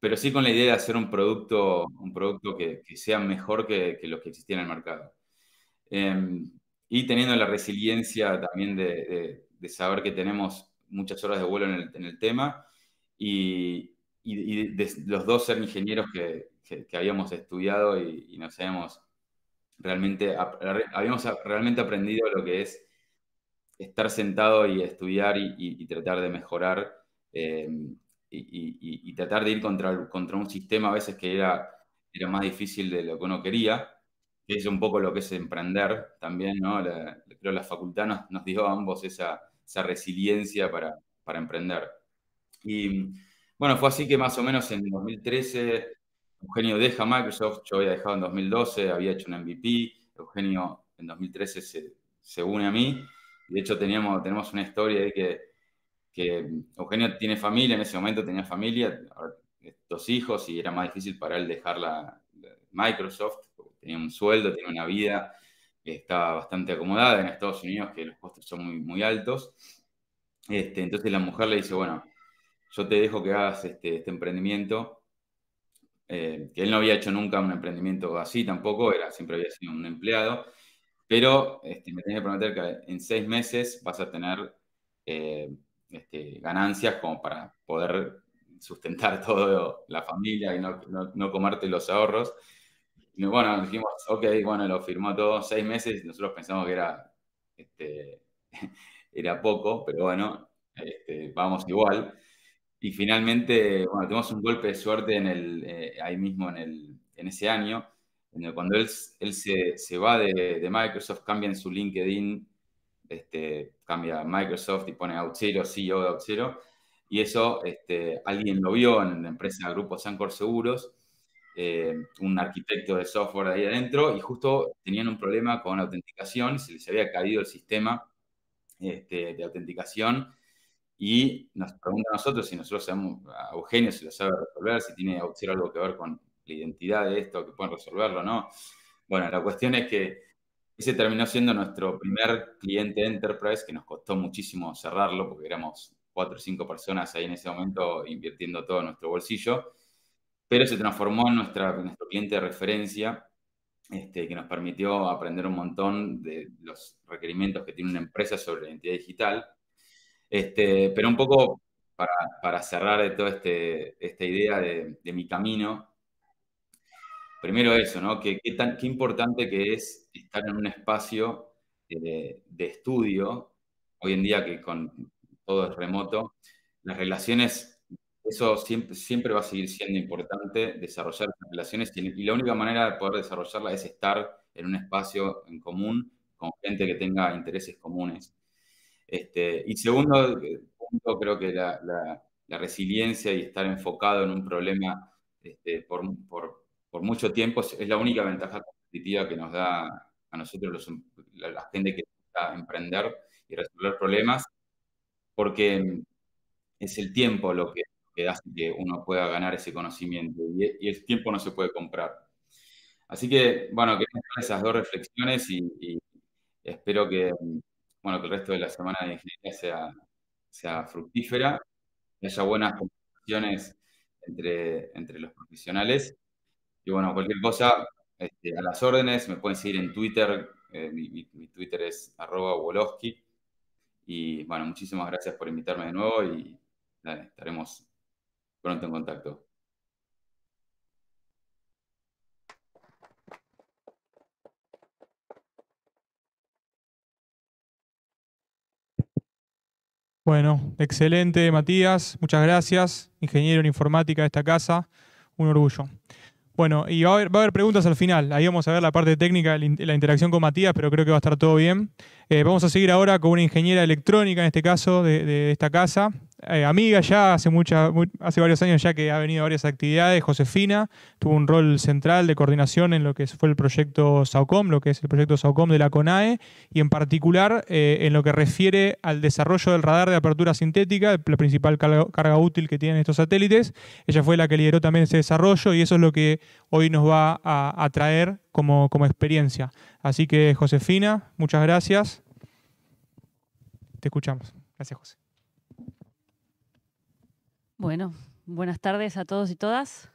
pero sí con la idea de hacer un producto, un producto que, sea mejor que, los que existían en el mercado. Em, y teniendo la resiliencia también de, de, saber que tenemos muchas horas de vuelo en el, tema y, y, de, los dos ser ingenieros que, que, habíamos estudiado y, y nos habíamos realmente, habíamos realmente aprendido lo que es estar sentado y estudiar y, tratar de mejorar eh, y, tratar de ir contra, contra un sistema a veces que era, era más difícil de lo que uno quería, que es un poco lo que es emprender también, ¿no? La, la facultad nos, nos dio a ambos esa, esa resiliencia para, para emprender. Y bueno, fue así que más o menos en 2013 Eugenio deja Microsoft, yo había dejado en 2012, había hecho un MVP, Eugenio en 2013 se, se une a mí de hecho, teníamos, tenemos una historia de que, Eugenio tiene familia, en ese momento tenía familia, dos hijos, y era más difícil para él dejar la, Microsoft, porque tenía un sueldo, tenía una vida, estaba bastante acomodada en Estados Unidos, que los costos son muy, muy altos. Este, entonces la mujer le dice, bueno, yo te dejo que hagas este, este emprendimiento, eh, que él no había hecho nunca un emprendimiento así tampoco, era, siempre había sido un empleado. Pero este, me tienes que prometer que en seis meses vas a tener eh, este, ganancias como para poder sustentar *laughs* toda la familia y no, no, comerte los ahorros. bueno, dijimos, ok, bueno, lo firmó todo seis meses. Y nosotros pensamos que era, este, *laughs* era poco, pero bueno, vamos igual. Y finalmente, bueno, tuvimos un golpe de suerte eh, ahí mismo en, en ese año cuando él, se, va de, Microsoft, cambia en su LinkedIn, este, cambia Microsoft y pone OutZero, CEO de OutZero. Y eso este, alguien lo vio en la empresa Grupo Sancor Seguros, eh, un arquitecto de software ahí adentro, y justo tenían un problema con la autenticación, se les había caído el sistema este, de autenticación. Y nos pregunta a nosotros si nosotros sabemos, a Eugenio si lo sabe resolver, si tiene OutZero algo que ver con, la identidad de esto, que pueden resolverlo, ¿no? Bueno, la cuestión es que ese terminó siendo nuestro primer cliente enterprise, que nos costó muchísimo cerrarlo, porque éramos cuatro o cinco personas ahí en ese momento invirtiendo todo nuestro bolsillo, pero se transformó en, nuestra, nuestro cliente de referencia, este, que nos permitió aprender un montón de los requerimientos que tiene una empresa sobre la identidad digital. Este, pero un poco para, para cerrar de toda este, esta idea de, de mi camino, Primero eso, ¿no? qué, tan, importante que es estar en un espacio eh, de, estudio, hoy en día que con todo es remoto, las relaciones, eso siempre, va a seguir siendo importante, desarrollar las relaciones y, la única manera de poder desarrollarla es estar en un espacio en común con gente que tenga intereses comunes. Este, y segundo punto, creo que la, resiliencia y estar enfocado en un problema este, por, por por mucho tiempo, es la única ventaja competitiva que nos da a nosotros, los, em, la, gente que emprender y resolver problemas, porque em, es el tiempo lo que, que hace que uno pueda ganar ese conocimiento y, el tiempo no se puede comprar. Así que, bueno, que esas dos reflexiones y, espero que, em, bueno, que el resto de la semana de ingeniería sea, sea fructífera, que haya buenas conversaciones entre, entre los profesionales y bueno, cualquier cosa, este, a las órdenes, me pueden seguir en Twitter, eh, mi, Twitter es arroba Y bueno, muchísimas gracias por invitarme de nuevo y estaremos pronto en contacto. Bueno, excelente, Matías. Muchas gracias. Ingeniero en informática de esta casa. Un orgullo. Bueno, y va a, haber, va a haber preguntas al final. Ahí vamos a ver la parte técnica, la interacción con Matías, pero creo que va a estar todo bien. Eh, vamos a seguir ahora con una ingeniera electrónica, en este caso, de, de esta casa, eh, amiga ya, hace, hace varios años ya que ha venido a varias actividades. Josefina tuvo un rol central de coordinación en lo que fue el proyecto SAOCOM lo que es el proyecto SAOCOM de la CONAE, y en particular eh, en lo que refiere al desarrollo del radar de apertura sintética, la principal carga, útil que tienen estos satélites. Ella fue la que lideró también ese desarrollo y eso es lo que hoy nos va a, traer como, como experiencia. Así que, Josefina, muchas gracias. Te escuchamos. Gracias, José. Bueno, buenas tardes a todos y todas.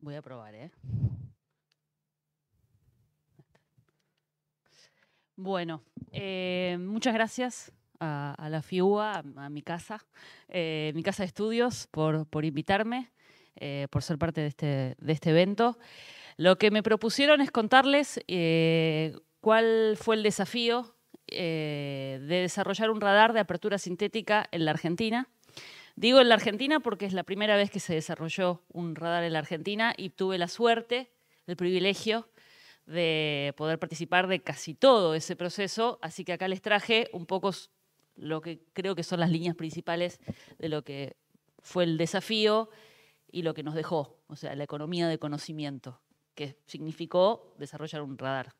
Voy a probar, ¿eh? Bueno, eh, muchas gracias a, la FIUA, a, mi casa, eh, mi casa de estudios, por, invitarme, eh, por ser parte de este, de este evento. Lo que me propusieron es contarles cuál fue el desafío eh, de desarrollar un radar de apertura sintética en la Argentina. Digo en la Argentina porque es la primera vez que se desarrolló un radar en la Argentina y tuve la suerte, el privilegio de poder participar de casi todo ese proceso, así que acá les traje un poco lo que creo que son las líneas principales de lo que fue el desafío y lo que nos dejó, o sea, la economía de conocimiento que significó desarrollar un radar.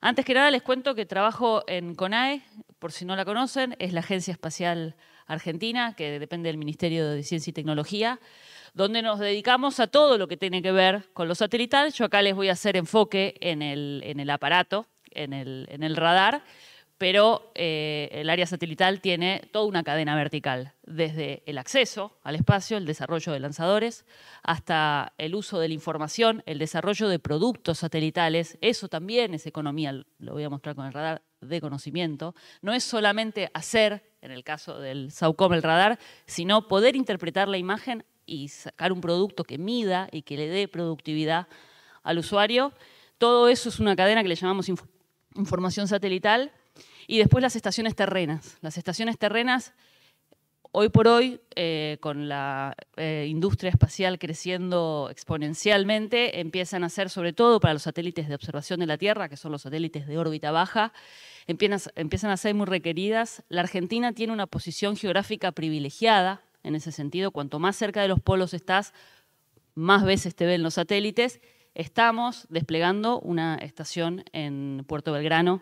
Antes que nada les cuento que trabajo en CONAE, por si no la conocen, es la Agencia Espacial Argentina, que depende del Ministerio de Ciencia y Tecnología, donde nos dedicamos a todo lo que tiene que ver con los satélites. Yo acá les voy a hacer enfoque en el, en el aparato, en el, en el radar, pero eh, el área satelital tiene toda una cadena vertical, desde el acceso al espacio, el desarrollo de lanzadores, hasta el uso de la información, el desarrollo de productos satelitales, eso también es economía, lo voy a mostrar con el radar, de conocimiento. No es solamente hacer, en el caso del SAUCOM, el radar, sino poder interpretar la imagen y sacar un producto que mida y que le dé productividad al usuario. Todo eso es una cadena que le llamamos información satelital y después las estaciones terrenas. Las estaciones terrenas, hoy por hoy, eh, con la eh, industria espacial creciendo exponencialmente, empiezan a ser, sobre todo para los satélites de observación de la Tierra, que son los satélites de órbita baja, empiezan a ser muy requeridas. La Argentina tiene una posición geográfica privilegiada en ese sentido. Cuanto más cerca de los polos estás, más veces te ven los satélites. Estamos desplegando una estación en Puerto Belgrano,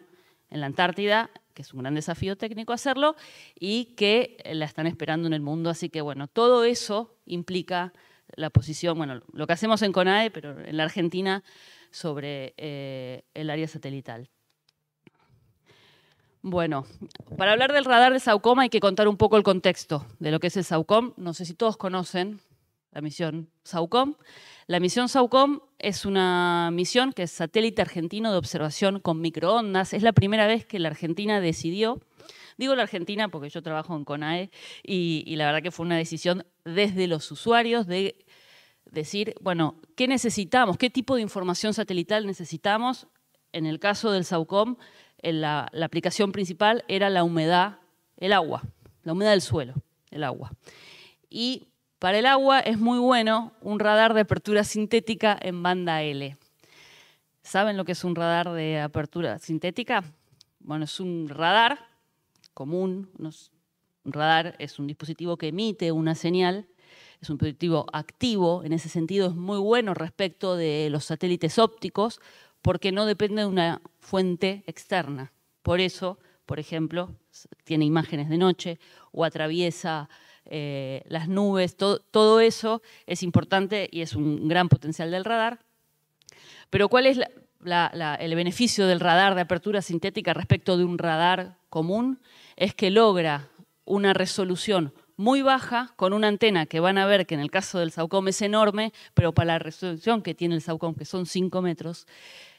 en la Antártida, que es un gran desafío técnico hacerlo, y que la están esperando en el mundo. Así que bueno, todo eso implica la posición, bueno, lo que hacemos en CONAE, pero en la Argentina, sobre eh, el área satelital. Bueno, para hablar del radar de Saucom hay que contar un poco el contexto de lo que es el Saucom. No sé si todos conocen, la misión SAUCOM. La misión SAUCOM es una misión que es satélite argentino de observación con microondas. Es la primera vez que la Argentina decidió, digo la Argentina porque yo trabajo en CONAE, y, la verdad que fue una decisión desde los usuarios de decir, bueno, ¿qué necesitamos? ¿Qué tipo de información satelital necesitamos? En el caso del SAUCOM, la, la aplicación principal era la humedad, el agua, la humedad del suelo, el agua. Y para el agua es muy bueno un radar de apertura sintética en banda L. ¿Saben lo que es un radar de apertura sintética? Bueno, es un radar común. Un radar es un dispositivo que emite una señal. Es un dispositivo activo. En ese sentido es muy bueno respecto de los satélites ópticos porque no depende de una fuente externa. Por eso, por ejemplo, tiene imágenes de noche o atraviesa eh, las nubes, todo, eso es importante y es un gran potencial del radar. Pero ¿cuál es el beneficio del radar de apertura sintética respecto de un radar común? Es que logra una resolución muy baja con una antena que van a ver que en el caso del Saucom es enorme, pero para la resolución que tiene el Saucom, que son 5 metros,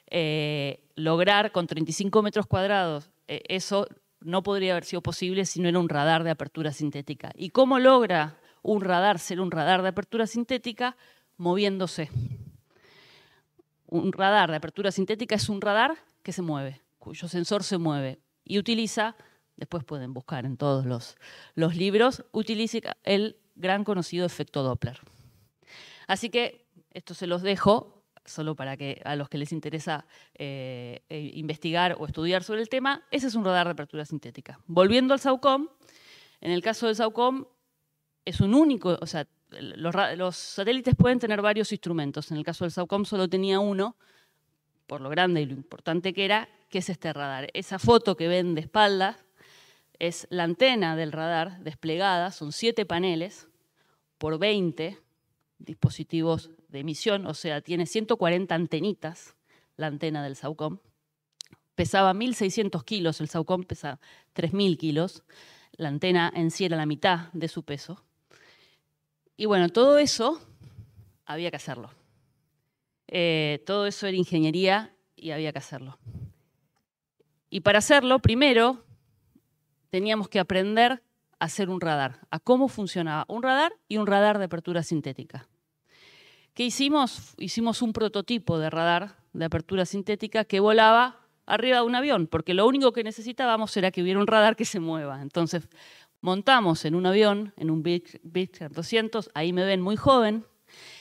eh, lograr con 35 metros cuadrados eh, eso no podría haber sido posible si no era un radar de apertura sintética. ¿Y cómo logra un radar ser un radar de apertura sintética? Moviéndose. Un radar de apertura sintética es un radar que se mueve, cuyo sensor se mueve y utiliza, después pueden buscar en todos los, los libros, utiliza el gran conocido efecto Doppler. Así que esto se los dejo solo para que a los que les interesa eh, eh, investigar o estudiar sobre el tema, ese es un radar de apertura sintética. Volviendo al SAUCOM, en el caso del SAUCOM es un único, o sea, los, satélites pueden tener varios instrumentos. En el caso del SAUCOM solo tenía uno, por lo grande y lo importante que era, que es este radar. Esa foto que ven de espalda es la antena del radar desplegada, son siete paneles por 20 dispositivos de emisión, o sea, tiene 140 antenitas, la antena del Saucom. Pesaba 1.600 kilos, el Saucom pesa 3.000 kilos, la antena en sí era la mitad de su peso. Y bueno, todo eso había que hacerlo. Eh, todo eso era ingeniería y había que hacerlo. Y para hacerlo, primero teníamos que aprender a hacer un radar, a cómo funcionaba un radar y un radar de apertura sintética. ¿Qué hicimos? Hicimos un prototipo de radar de apertura sintética que volaba arriba de un avión, porque lo único que necesitábamos era que hubiera un radar que se mueva. Entonces, montamos en un avión, en un Victor 200, ahí me ven muy joven,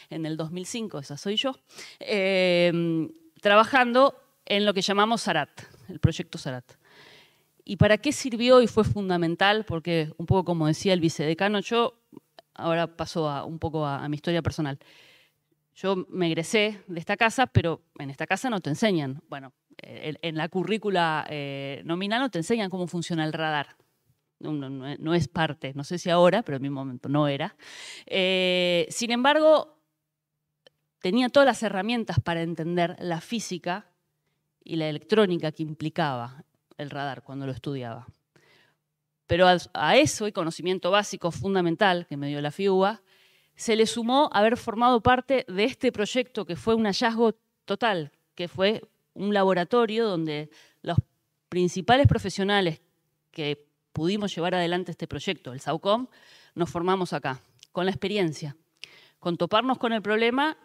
en el 2005, esa soy yo, em, trabajando en lo que llamamos SARAT, el proyecto SARAT. ¿Y para qué sirvió y fue fundamental? Porque, un poco como decía el vicedecano, yo ahora paso a, un poco a mi historia personal yo me egresé de esta casa, pero en esta casa no te enseñan. Bueno, eh, en, la currícula eh, nominal no te enseñan cómo funciona el radar. No, es parte, no sé si ahora, pero en mi momento no era. Eh, sin embargo, tenía todas las herramientas para entender la física y la electrónica que implicaba el radar cuando lo estudiaba. Pero a, eso y conocimiento básico fundamental que me dio la FIUA, se le sumó haber formado parte de este proyecto que fue un hallazgo total, que fue un laboratorio donde los principales profesionales que pudimos llevar adelante este proyecto, el SAUCOM, nos formamos acá, con la experiencia, con toparnos con el problema,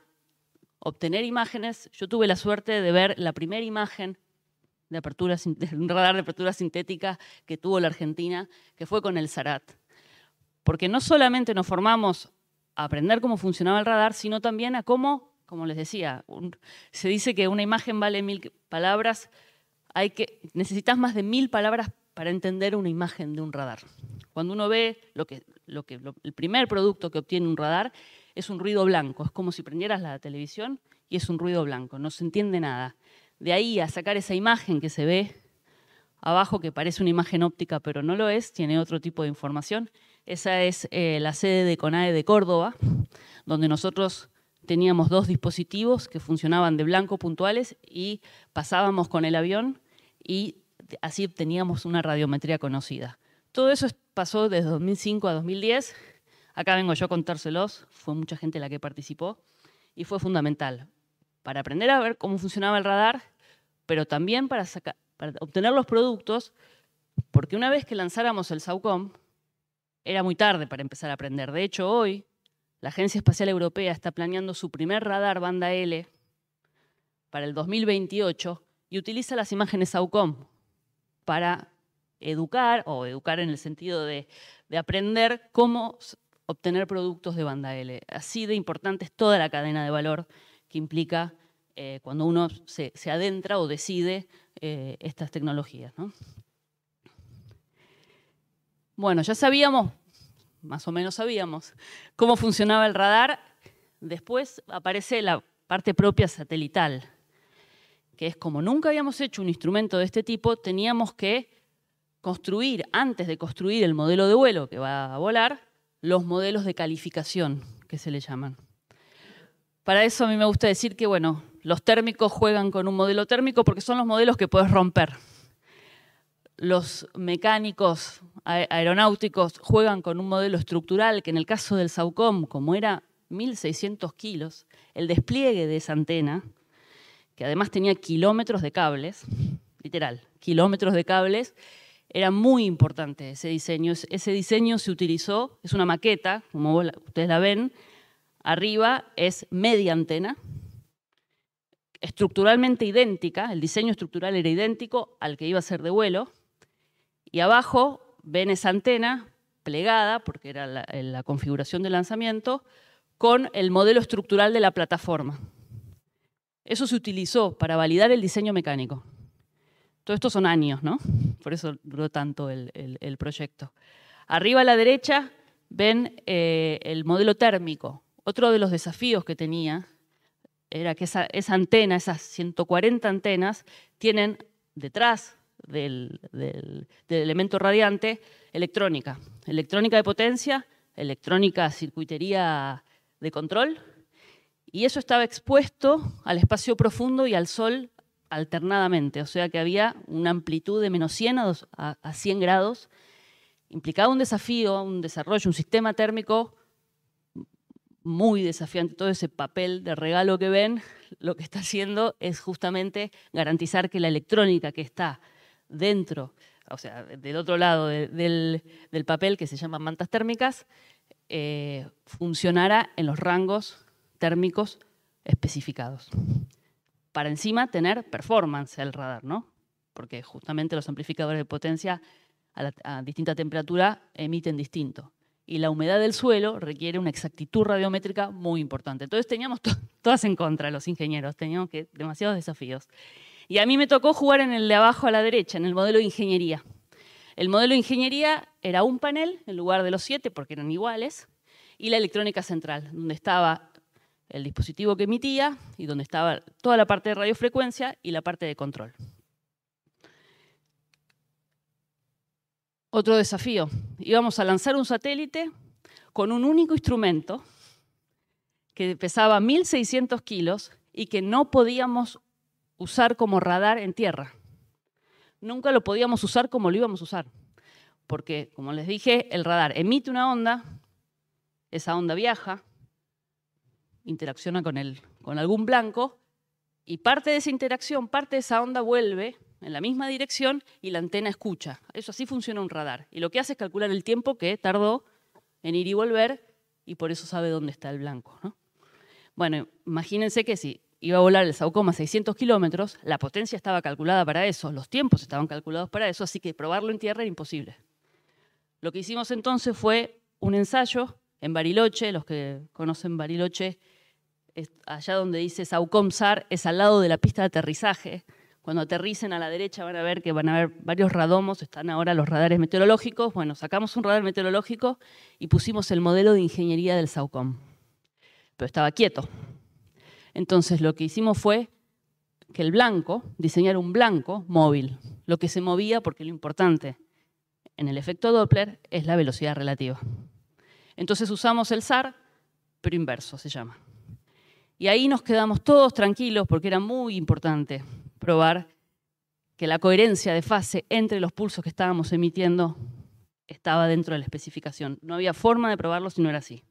obtener imágenes. Yo tuve la suerte de ver la primera imagen de, apertura, un *laughs* radar de apertura sintética que tuvo la Argentina, que fue con el SARAT. Porque no solamente nos formamos a aprender cómo funcionaba el radar, sino también a cómo, como les decía, se dice que una imagen vale mil palabras, hay que, necesitas más de mil palabras para entender una imagen de un radar. Cuando uno ve lo que, lo que el primer producto que obtiene un radar es un ruido blanco, es como si prendieras la televisión y es un ruido blanco, no se entiende nada. De ahí a sacar esa imagen que se ve abajo, que parece una imagen óptica pero no lo es, tiene otro tipo de información, esa es eh, la sede de CONAE de Córdoba, donde nosotros teníamos dos dispositivos que funcionaban de blanco puntuales y pasábamos con el avión y así obteníamos una radiometría conocida. Todo eso pasó desde 2005 a 2010. Acá vengo yo a contárselos, fue mucha gente la que participó y fue fundamental para aprender a ver cómo funcionaba el radar, pero también para, para obtener los productos, porque una vez que lanzáramos el SAUCOM, era muy tarde para empezar a aprender. De hecho, hoy la Agencia Espacial Europea está planeando su primer radar banda L para el 2028 y utiliza las imágenes AUCOM para educar, o educar en el sentido de, aprender cómo obtener productos de banda L. Así de importante es toda la cadena de valor que implica eh, cuando uno se, adentra o decide eh, estas tecnologías. ¿no? Bueno, ya sabíamos, más o menos sabíamos, cómo funcionaba el radar. Después aparece la parte propia satelital, que es como nunca habíamos hecho un instrumento de este tipo, teníamos que construir, antes de construir el modelo de vuelo que va a volar, los modelos de calificación, que se le llaman. Para eso a mí me gusta decir que, bueno, los térmicos juegan con un modelo térmico porque son los modelos que puedes romper los mecánicos aeronáuticos juegan con un modelo estructural que en el caso del SAUCOM, como era 1.600 kilos, el despliegue de esa antena, que además tenía kilómetros de cables, literal, kilómetros de cables, era muy importante ese diseño. Ese diseño se utilizó, es una maqueta, como ustedes la ven, arriba es media antena, estructuralmente idéntica, el diseño estructural era idéntico al que iba a ser de vuelo, y abajo ven esa antena plegada, porque era la, eh, configuración de lanzamiento, con el modelo estructural de la plataforma. Eso se utilizó para validar el diseño mecánico. Todo esto son años, ¿no? Por eso duró tanto el, proyecto. Arriba a la derecha ven eh, el modelo térmico. Otro de los desafíos que tenía era que esa, esa antena, esas 140 antenas, tienen detrás del, elemento radiante, electrónica. Electrónica de potencia, electrónica circuitería de control, y eso estaba expuesto al espacio profundo y al sol alternadamente, o sea que había una amplitud de menos 100 a, 100 grados, implicaba un desafío, un desarrollo, un sistema térmico muy desafiante. Todo ese papel de regalo que ven, lo que está haciendo es justamente garantizar que la electrónica que está dentro, o sea, del otro lado del, del, papel, que se llama mantas térmicas, eh, funcionara en los rangos térmicos especificados. Para encima tener performance el radar, ¿no? Porque justamente los amplificadores de potencia a, distinta temperatura emiten distinto y la humedad del suelo requiere una exactitud radiométrica muy importante. Entonces teníamos todas en contra los ingenieros, teníamos que, demasiados desafíos. Y a mí me tocó jugar en el de abajo a la derecha, en el modelo de ingeniería. El modelo de ingeniería era un panel en lugar de los siete, porque eran iguales, y la electrónica central, donde estaba el dispositivo que emitía y donde estaba toda la parte de radiofrecuencia y la parte de control. Otro desafío, íbamos a lanzar un satélite con un único instrumento que pesaba 1.600 kilos y que no podíamos usar como radar en tierra. Nunca lo podíamos usar como lo íbamos a usar, porque como les dije, el radar emite una onda, esa onda viaja, interacciona con, el, con algún blanco, y parte de esa interacción, parte de esa onda vuelve en la misma dirección y la antena escucha. Eso así funciona un radar. Y lo que hace es calcular el tiempo que tardó en ir y volver y por eso sabe dónde está el blanco. ¿no? Bueno, imagínense que si iba a volar el a 600 kilómetros, la potencia estaba calculada para eso, los tiempos estaban calculados para eso, así que probarlo en tierra era imposible. Lo que hicimos entonces fue un ensayo en Bariloche, los que conocen Bariloche, allá donde dice Saucón-Sar, es al lado de la pista de aterrizaje. Cuando aterricen a la derecha van a ver que van a haber varios radomos, están ahora los radares meteorológicos. Bueno, sacamos un radar meteorológico y pusimos el modelo de ingeniería del Saucom. Pero estaba quieto, entonces lo que hicimos fue que el blanco, diseñar un blanco móvil, lo que se movía, porque lo importante en el efecto Doppler es la velocidad relativa. Entonces usamos el SAR, pero inverso se llama. Y ahí nos quedamos todos tranquilos porque era muy importante probar que la coherencia de fase entre los pulsos que estábamos emitiendo estaba dentro de la especificación. No había forma de probarlo si no era así.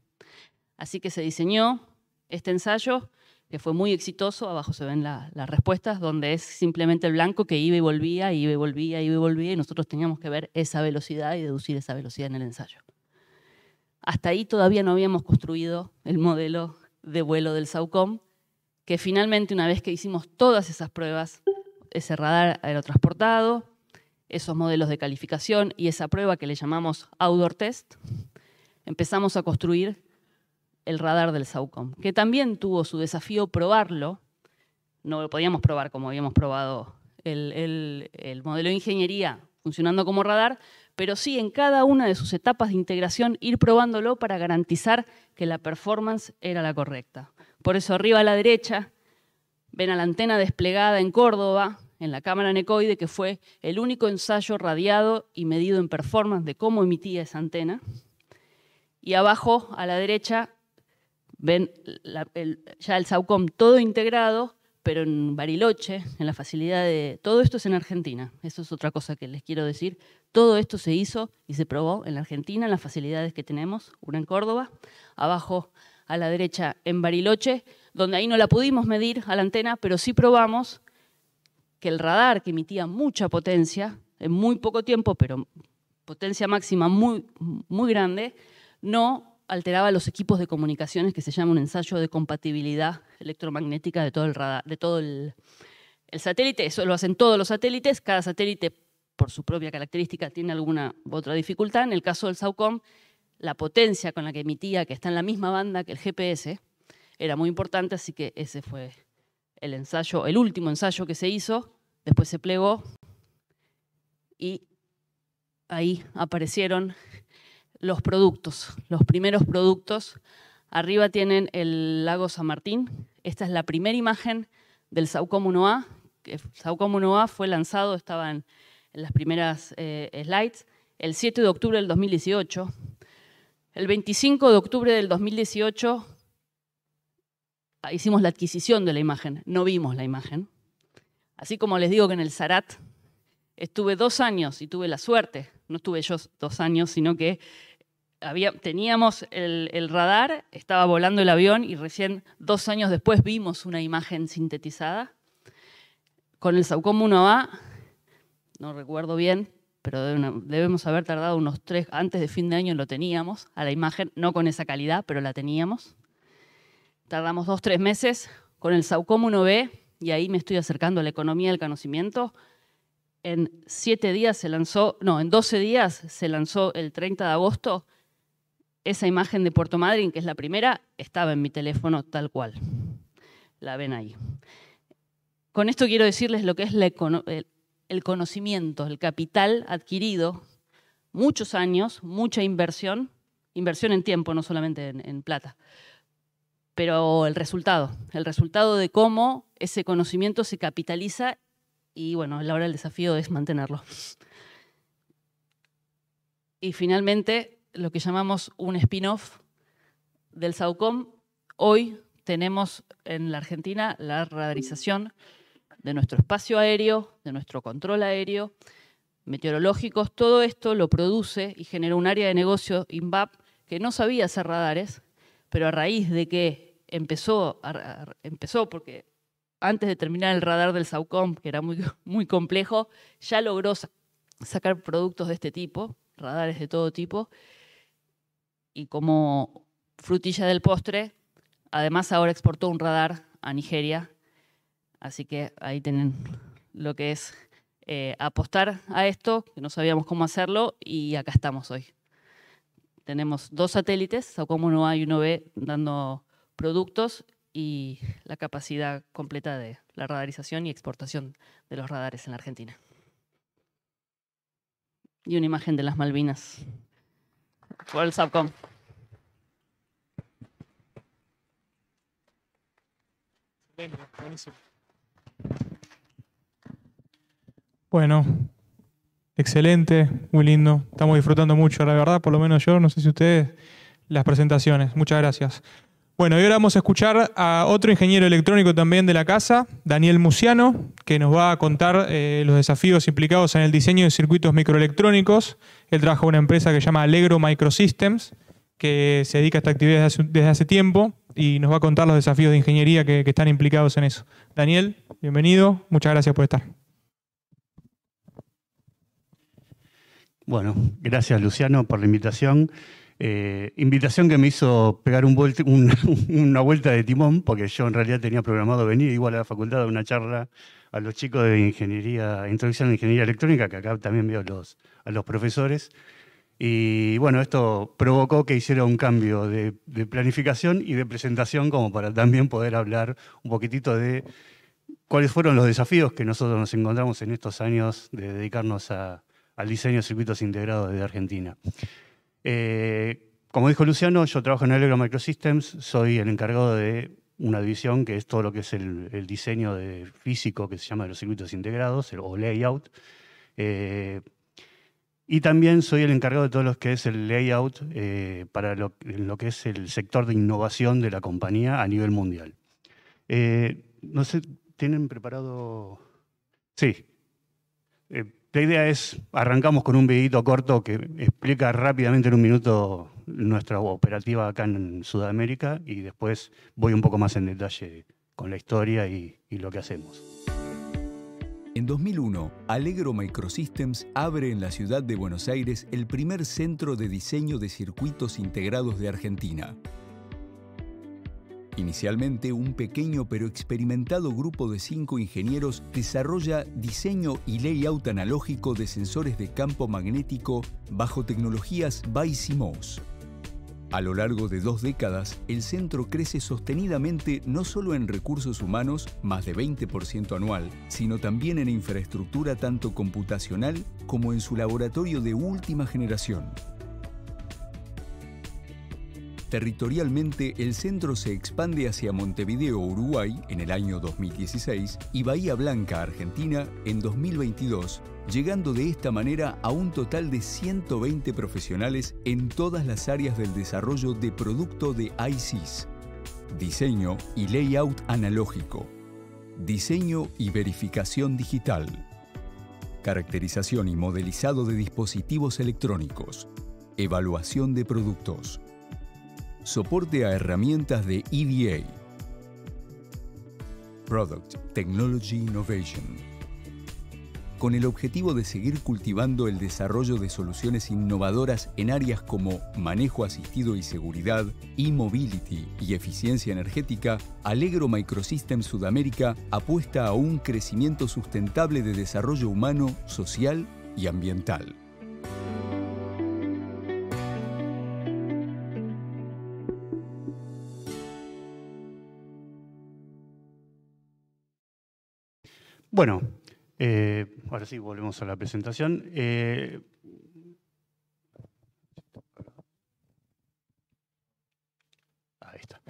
Así que se diseñó este ensayo que fue muy exitoso, abajo se ven las respuestas, donde es simplemente el blanco que iba y volvía, iba y volvía, iba y volvía, y nosotros teníamos que ver esa velocidad y deducir esa velocidad en el ensayo. Hasta ahí todavía no habíamos construido el modelo de vuelo del SAUCOM, que finalmente una vez que hicimos todas esas pruebas, ese radar aerotransportado, esos modelos de calificación y esa prueba que le llamamos outdoor test, empezamos a construir el radar del SAUCOM, que también tuvo su desafío probarlo. No lo podíamos probar como habíamos probado el, modelo de ingeniería funcionando como radar, pero sí en cada una de sus etapas de integración ir probándolo para garantizar que la performance era la correcta. Por eso arriba a la derecha ven a la antena desplegada en Córdoba, en la cámara NECOIDE que fue el único ensayo radiado y medido en performance de cómo emitía esa antena. Y abajo a la derecha ven ya el SAUCOM todo integrado, pero en Bariloche, en la facilidad de... Todo esto es en Argentina, eso es otra cosa que les quiero decir. Todo esto se hizo y se probó en la Argentina, en las facilidades que tenemos, una en Córdoba, abajo a la derecha en Bariloche, donde ahí no la pudimos medir a la antena, pero sí probamos que el radar, que emitía mucha potencia, en muy poco tiempo, pero potencia máxima muy, muy grande, no alteraba los equipos de comunicaciones que se llama un ensayo de compatibilidad electromagnética de todo el radar, de todo el, satélite. Eso lo hacen todos los satélites. Cada satélite, por su propia característica, tiene alguna otra dificultad. En el caso del SAUCOM, la potencia con la que emitía, que está en la misma banda que el GPS, era muy importante, así que ese fue el ensayo, el último ensayo que se hizo. Después se plegó y ahí aparecieron los productos, los primeros productos. Arriba tienen el lago San Martín. Esta es la primera imagen del 1 A. 1 A fue lanzado, estaban en las primeras eh, slides, el 7 de octubre del 2018. El 25 de octubre del 2018 ah, hicimos la adquisición de la imagen, no vimos la imagen. Así como les digo que en el Zarat estuve dos años y tuve la suerte, no estuve yo dos años, sino que teníamos el, radar, estaba volando el avión y recién dos años después vimos una imagen sintetizada. Con el Saucom 1A, no recuerdo bien, pero debemos haber tardado unos tres, antes de fin de año lo teníamos a la imagen, no con esa calidad, pero la teníamos. Tardamos dos, tres meses con el Saucom 1B, y ahí me estoy acercando a la economía del conocimiento, en siete días se lanzó, no, en 12 días se lanzó el 30 de agosto esa imagen de Puerto Madryn, que es la primera, estaba en mi teléfono tal cual. La ven ahí. Con esto quiero decirles lo que es el conocimiento, el capital adquirido, muchos años, mucha inversión, inversión en tiempo, no solamente en, en, plata, pero el resultado, el resultado de cómo ese conocimiento se capitaliza y bueno, ahora el desafío es mantenerlo. Y finalmente, lo que llamamos un spin-off del SAUCOM. Hoy tenemos en la Argentina la radarización de nuestro espacio aéreo, de nuestro control aéreo, meteorológicos. Todo esto lo produce y genera un área de negocio INVAP que no sabía hacer radares, pero a raíz de que empezó, empezó porque antes de terminar el radar del SAUCOM, que era muy, *laughs* muy complejo, ya logró sacar productos de este tipo, radares de todo tipo, y como frutilla del postre, además ahora exportó un radar a Nigeria, así que ahí tienen lo que es eh, apostar a esto, que no sabíamos cómo hacerlo y acá estamos hoy. Tenemos dos satélites, SOCOM 1A y uno b dando productos y la capacidad completa de la radarización y exportación de los radares en la Argentina. Y una imagen de las Malvinas. Por el Bueno, excelente, muy lindo. Estamos disfrutando mucho, la verdad, por lo menos yo, no sé si ustedes, las presentaciones. Muchas gracias. Bueno, y ahora vamos a escuchar a otro ingeniero electrónico también de la casa, Daniel Muciano, que nos va a contar eh, los desafíos implicados en el diseño de circuitos microelectrónicos. Él trabaja en una empresa que se llama Allegro Microsystems, que se dedica a esta actividad desde hace, tiempo y nos va a contar los desafíos de ingeniería que, que están implicados en eso. Daniel, bienvenido, muchas gracias por estar. Bueno, gracias Luciano por la invitación. Eh, invitación que me hizo pegar *laughs* una vuelta de timón, porque yo en realidad tenía programado venir igual a la facultad a una charla a los chicos de ingeniería, introducción a ingeniería electrónica, que acá también veo los, a los profesores. Y bueno, esto provocó que hiciera un cambio de, planificación y de presentación, como para también poder hablar un poquitito de cuáles fueron los desafíos que nosotros nos encontramos en estos años de dedicarnos al diseño de circuitos integrados desde Argentina. Eh, como dijo Luciano, yo trabajo en Allegro Microsystems, soy el encargado de una división que es todo lo que es el, diseño físico que se llama de los circuitos integrados o layout. Eh, y también soy el encargado de todo lo que es el layout eh, para lo, que es el sector de innovación de la compañía a nivel mundial. no sé, ¿tienen preparado? Sí. La idea es, arrancamos con un videito corto que explica rápidamente en un minuto nuestra operativa acá en Sudamérica y después voy un poco más en detalle con la historia y, y lo que hacemos. En 2001, Allegro Microsystems abre en la ciudad de Buenos Aires el primer centro de diseño de circuitos integrados de Argentina. Inicialmente, un pequeño pero experimentado grupo de cinco ingenieros desarrolla diseño y layout analógico de sensores de campo magnético bajo tecnologías MOS. A lo largo de dos décadas, el centro crece sostenidamente no solo en recursos humanos, más de 20% anual, sino también en infraestructura tanto computacional como en su laboratorio de última generación. Territorialmente, el centro se expande hacia Montevideo, Uruguay, en el año 2016, y Bahía Blanca, Argentina, en 2022, llegando de esta manera a un total de 120 profesionales en todas las áreas del desarrollo de producto de ICIS. Diseño y layout analógico. Diseño y verificación digital. Caracterización y modelizado de dispositivos electrónicos. Evaluación de productos soporte a herramientas de EDA, Product Technology Innovation, con el objetivo de seguir cultivando el desarrollo de soluciones innovadoras en áreas como manejo asistido y seguridad, e-mobility y eficiencia energética, Allegro Microsystems Sudamérica apuesta a un crecimiento sustentable de desarrollo humano, social y ambiental. Bueno, eh, ahora sí, volvemos a la presentación. Eh, ahí está.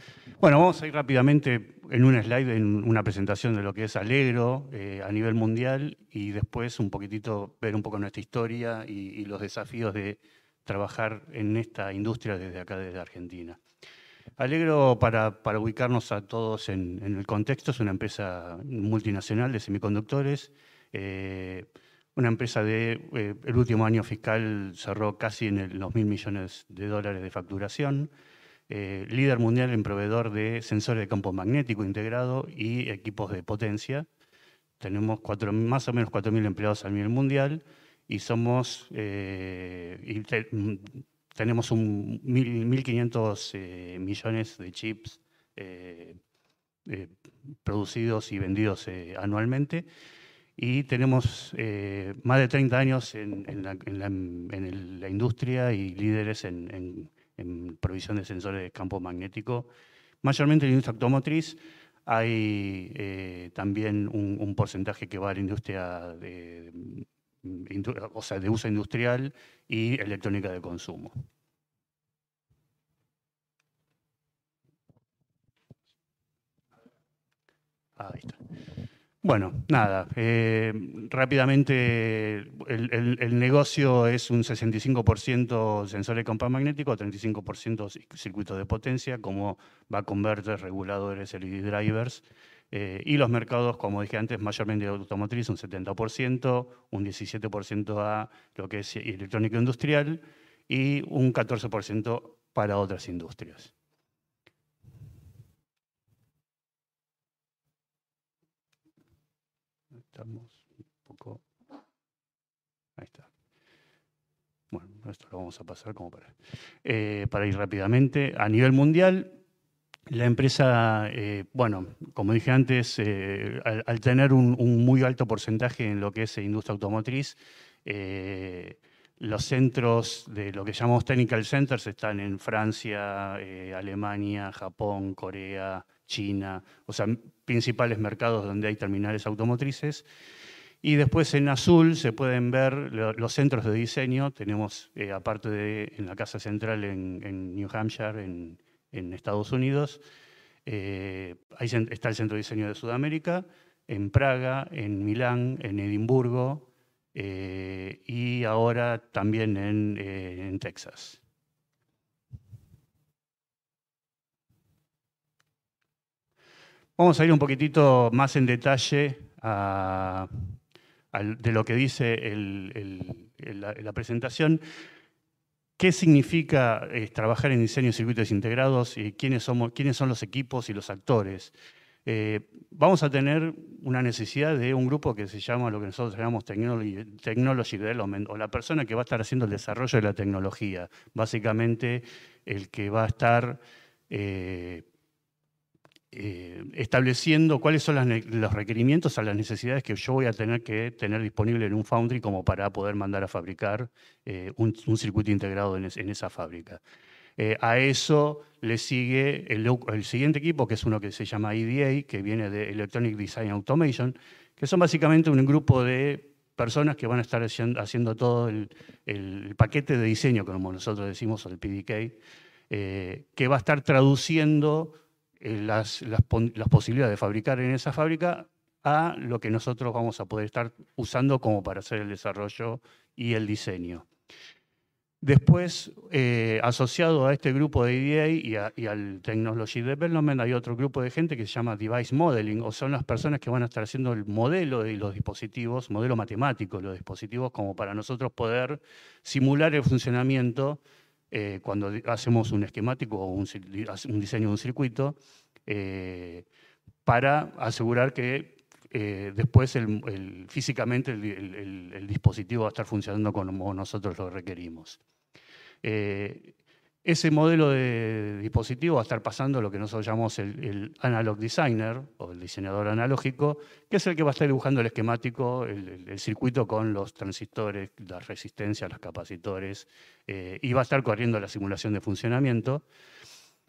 Bueno, vamos a ir rápidamente en un slide, en una presentación de lo que es Alegro eh, a nivel mundial y después un poquitito ver un poco nuestra historia y los desafíos de trabajar en esta industria desde acá, desde Argentina. Alegro, para, ubicarnos a todos en, el contexto, es una empresa multinacional de semiconductores, eh, una empresa de, eh, el último año fiscal cerró casi en los mil millones de dólares de facturación, eh, líder mundial en proveedor de sensores de campo magnético integrado y equipos de potencia. Tenemos más o menos 4.000 empleados a nivel mundial y somos tenemos 1.500 eh, millones de chips eh, eh, producidos y vendidos anualmente y tenemos más de 30 años en, la, industria y líderes en, provisión de sensores de campo magnético. Mayormente en la industria automotriz hay también un, un, porcentaje que va a la industria de, o sea, de uso industrial y electrónica de consumo. Bueno, nada, eh, rápidamente el, negocio es un 65% sensores de campo magnético, 35% circuitos de potencia, como va convertir reguladores, LED drivers, eh, y los mercados, como dije antes, mayormente automotriz, un 70%, un 17% a lo que es electrónico industrial y un 14% para otras industrias. Estamos un poco... Ahí está. Bueno, esto lo vamos a pasar como para eh, ir rápidamente. A nivel mundial, la empresa, eh, bueno, como dije antes, eh, al, tener un, muy alto porcentaje en lo que es industria automotriz, eh, los centros de lo que llamamos technical centers están en Francia, Alemania, Japón, Corea, China, o sea, principales mercados donde hay terminales automotrices. Y después en azul se pueden ver los centros de diseño. Tenemos, aparte de en la Casa Central en, en New Hampshire, en, en Estados Unidos, eh, ahí está el Centro de Diseño de Sudamérica, en Praga, en Milán, en Edimburgo eh, y ahora también eh, en, Texas. Vamos a ir un poquitito más en detalle de lo que dice la presentación qué significa eh, trabajar en diseño de circuitos integrados, y eh, quiénes, son los equipos y los actores. Eh, vamos a tener una necesidad de un grupo que se llama lo que nosotros llamamos technology, Development, o la persona que va a estar haciendo el desarrollo de la tecnología, básicamente el que va a estar eh, estableciendo cuáles son los requerimientos a las necesidades que yo voy a tener que tener disponible en un foundry como para poder mandar a fabricar eh, un, circuito integrado en, esa fábrica. Eh, a eso le sigue el, siguiente equipo, que es uno que se llama EDA, que viene de Electronic Design Automation, que son básicamente un grupo de personas que van a estar haciendo, todo el, paquete de diseño, como nosotros decimos, el PDK, que va a estar traduciendo eh, las, posibilidades de fabricar en esa fábrica a lo que nosotros vamos a poder estar usando como para hacer el desarrollo y el diseño. Después, eh, asociado a este grupo de EDA y, y, al Technology Development, hay otro grupo de gente que se llama Device Modeling, o son las personas que van a estar haciendo el modelo de los dispositivos, modelo matemático de los dispositivos, como para nosotros poder simular el funcionamiento eh, cuando hacemos un esquemático o un, diseño de un circuito, eh, para asegurar que eh, después el, físicamente el, dispositivo va a estar funcionando como nosotros lo requerimos ese modelo de dispositivo va a estar pasando lo que nosotros llamamos el, analog designer o el diseñador analógico, que es el que va a estar dibujando el esquemático, el, circuito con los transistores, las resistencias, los capacitores, eh, y va a estar corriendo la simulación de funcionamiento.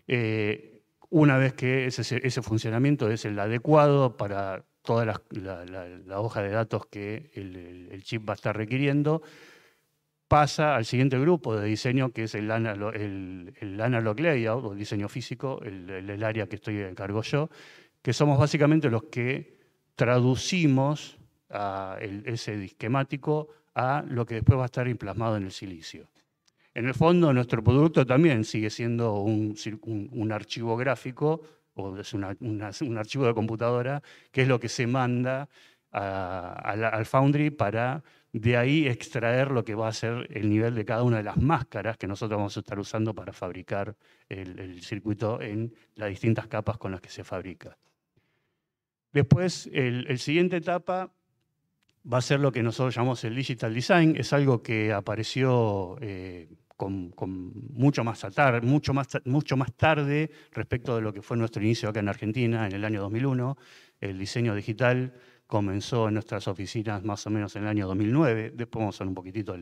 Eh, una vez que ese, funcionamiento es el adecuado para toda la hoja de datos que el chip va a estar requiriendo, pasa al siguiente grupo de diseño, que es el, analog, el, layout o el diseño físico, el, área que estoy cargo yo, que somos básicamente los que traducimos ese disquemático a lo que después va a estar implasmado en el silicio. En el fondo, nuestro producto también sigue siendo un, archivo gráfico o es un archivo de computadora, que es lo que se manda al Foundry para de ahí extraer lo que va a ser el nivel de cada una de las máscaras que nosotros vamos a estar usando para fabricar el, circuito en las distintas capas con las que se fabrica. Después, el, siguiente etapa va a ser lo que nosotros llamamos el digital design. Es algo que apareció eh, con, mucho, más mucho, más, mucho más tarde respecto de lo que fue nuestro inicio acá en Argentina en el año 2001. El diseño digital comenzó en nuestras oficinas más o menos en el año 2009, después vamos a ver un poquitito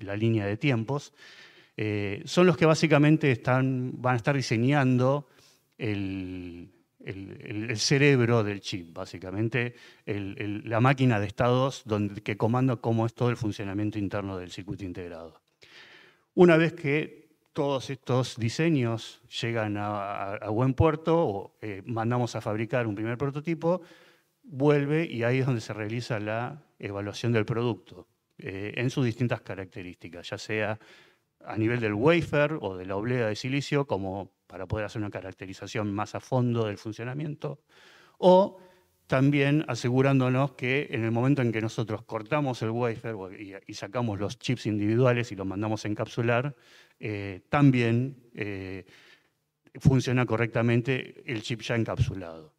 la línea de tiempos, eh, son los que básicamente están, van a estar diseñando el, el, cerebro del chip, básicamente la máquina de estados que comanda cómo es todo el funcionamiento interno del circuito integrado. Una vez que todos estos diseños llegan a, buen puerto, o, eh, mandamos a fabricar un primer prototipo, vuelve y ahí es donde se realiza la evaluación del producto eh, en sus distintas características, ya sea a nivel del wafer o de la oblea de silicio, como para poder hacer una caracterización más a fondo del funcionamiento, o también asegurándonos que en el momento en que nosotros cortamos el wafer y, sacamos los chips individuales y los mandamos a encapsular, eh, también eh, funciona correctamente el chip ya encapsulado.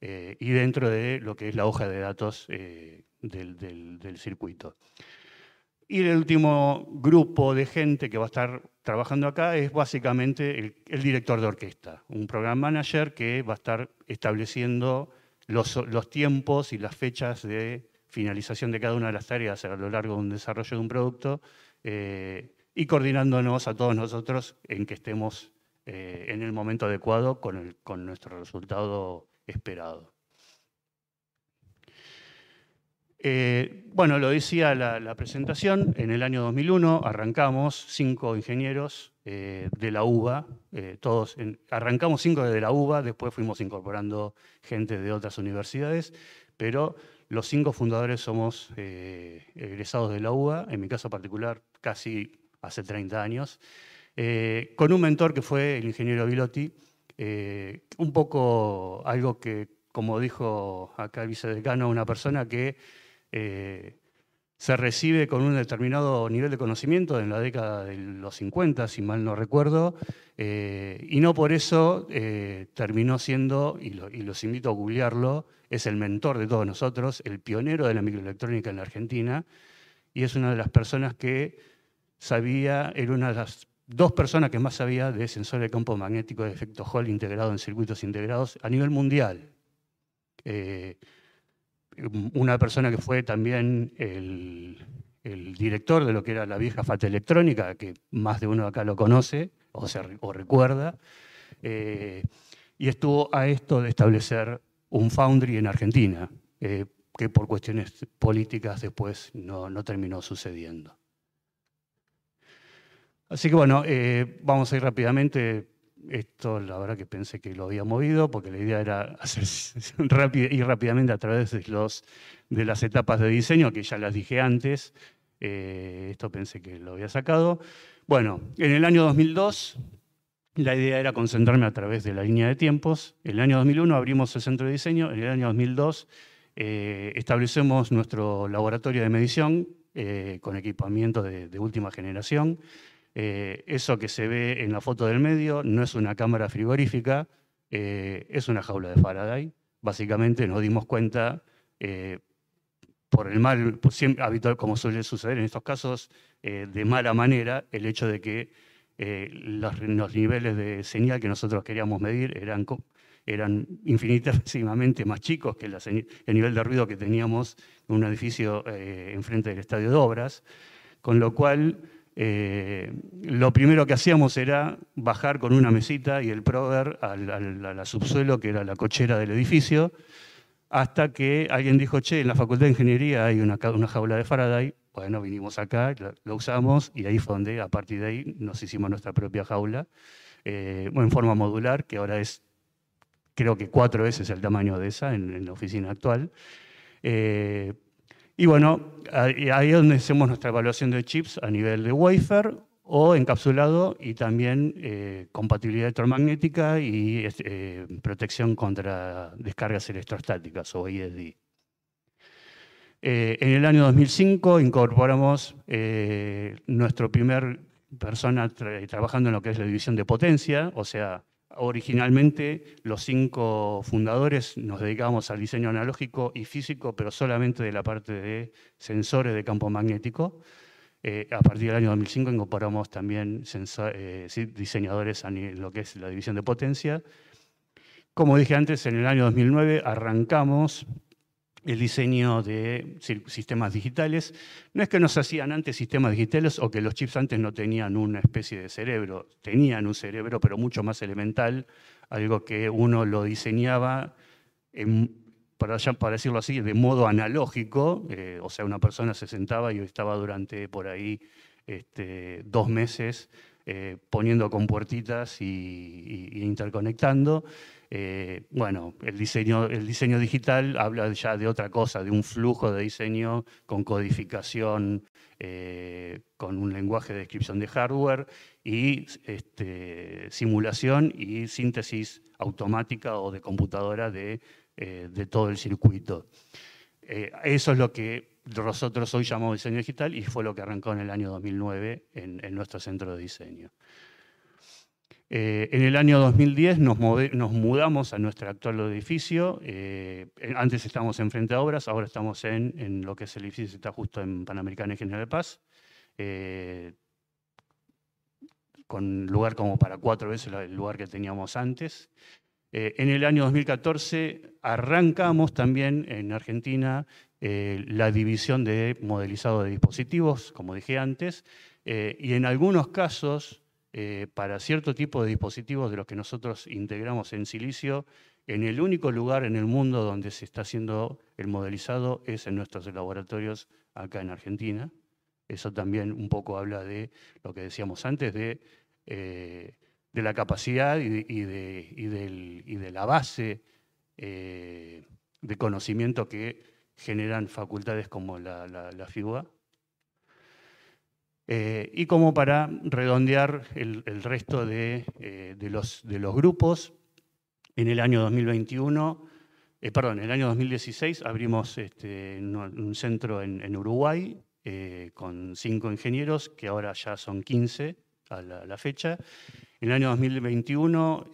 Eh, y dentro de lo que es la hoja de datos eh, del, circuito. Y el último grupo de gente que va a estar trabajando acá es básicamente el, director de orquesta, un program manager que va a estar estableciendo los, tiempos y las fechas de finalización de cada una de las tareas a lo largo de un desarrollo de un producto eh, y coordinándonos a todos nosotros en que estemos en el momento adecuado con, con nuestro resultado esperado. Eh, bueno, lo decía la, presentación, en el año 2001 arrancamos cinco ingenieros eh, de la UBA, eh, todos arrancamos cinco de la UBA, después fuimos incorporando gente de otras universidades, pero los cinco fundadores somos egresados de la UBA, en mi caso particular casi hace 30 años, con un mentor que fue el ingeniero Bilotti. Eh, un poco algo que, como dijo acá el vicedecano, una persona que eh, se recibe con un determinado nivel de conocimiento en la década de los 50, si mal no recuerdo, eh, y no por eso terminó siendo, y, los invito a googlearlo, es el mentor de todos nosotros, el pionero de la microelectrónica en la Argentina, y es una de las personas que sabía, era una de las dos personas que más sabía de sensores de campo magnético de efecto Hall integrado en circuitos integrados a nivel mundial. Eh, una persona que fue también el, director de lo que era la vieja FAT electrónica, que más de uno acá lo conoce o, recuerda, eh, y estuvo a esto de establecer un foundry en Argentina, eh, que por cuestiones políticas después no terminó sucediendo. Así que bueno, eh, vamos a ir rápidamente. Esto la verdad que pensé que lo había movido porque la idea era *laughs* ir rápidamente a través de, las etapas de diseño, que ya las dije antes. Eh, esto pensé que lo había sacado. Bueno, en el año 2002 la idea era concentrarme a través de la línea de tiempos. En el año 2001 abrimos el centro de diseño. En el año 2002 eh, establecemos nuestro laboratorio de medición con equipamiento de última generación. Eh, eso que se ve en la foto del medio no es una cámara frigorífica, eh, es una jaula de Faraday. Básicamente nos dimos cuenta, eh, por el mal, habitual, como suele suceder en estos casos, de mala manera, el hecho de que los, niveles de señal que nosotros queríamos medir eran, eran infinitísimamente más chicos que el nivel de ruido que teníamos en un edificio enfrente del Estadio de Obras, con lo cual eh, lo primero que hacíamos era bajar con una mesita y el prover al, subsuelo, que era la cochera del edificio, hasta que alguien dijo, che, en la Facultad de Ingeniería hay una, una jaula de Faraday. Bueno, vinimos acá, lo, usamos y ahí fue donde a partir de ahí nos hicimos nuestra propia jaula eh, en forma modular, que ahora es creo que cuatro veces el tamaño de esa en, la oficina actual. Eh, y bueno, ahí es donde hacemos nuestra evaluación de chips a nivel de wafer o encapsulado y también eh, compatibilidad electromagnética y este, eh, protección contra descargas electrostáticas o ESD. Eh, en el año 2005 incorporamos nuestro primer persona trabajando en lo que es la división de potencia, o sea, Originalmente los cinco fundadores nos dedicábamos al diseño analógico y físico, pero solamente de la parte de sensores de campo magnético. Eh, a partir del año 2005 incorporamos también eh, diseñadores en lo que es la división de potencia. Como dije antes, en el año 2009 arrancamos el diseño de sistemas digitales. No es que nos hacían antes sistemas digitales o que los chips antes no tenían una especie de cerebro, tenían un cerebro, pero mucho más elemental, algo que uno lo diseñaba, para, decirlo así, de modo analógico, eh, o sea, una persona se sentaba y estaba durante por ahí este, dos meses eh, poniendo compuertitas e y interconectando. Eh, bueno, el diseño, digital habla ya de otra cosa, de un flujo de diseño con codificación, eh, con un lenguaje de descripción de hardware y este, simulación y síntesis automática o de computadora de, eh, todo el circuito. eso es lo que nosotros hoy llamamos diseño digital y fue lo que arrancó en el año 2009 en nuestro centro de diseño. Eh, en el año 2010 nos, mudamos a nuestro actual edificio. Eh, antes estábamos en Frente a Obras, ahora estamos en, lo que es el edificio que está justo en Panamericana y General de Paz, eh, con lugar como para cuatro veces el lugar que teníamos antes. en el año 2014 arrancamos también en Argentina la división de modelizado de dispositivos, como dije antes, y en algunos casos eh, para cierto tipo de dispositivos de los que nosotros integramos en silicio, en el único lugar en el mundo donde se está haciendo el modelizado es en nuestros laboratorios acá en Argentina. Eso también un poco habla de lo que decíamos antes, de, eh, de la capacidad y de, y la base eh, de conocimiento que generan facultades como la, la, la FIBA eh, y como para redondear el, resto eh, de, los, grupos, en el año 2021, eh, perdón, en el año 2016 abrimos este, un centro en, Uruguay con cinco ingenieros, que ahora ya son 15 a la, a la fecha. En el año 2021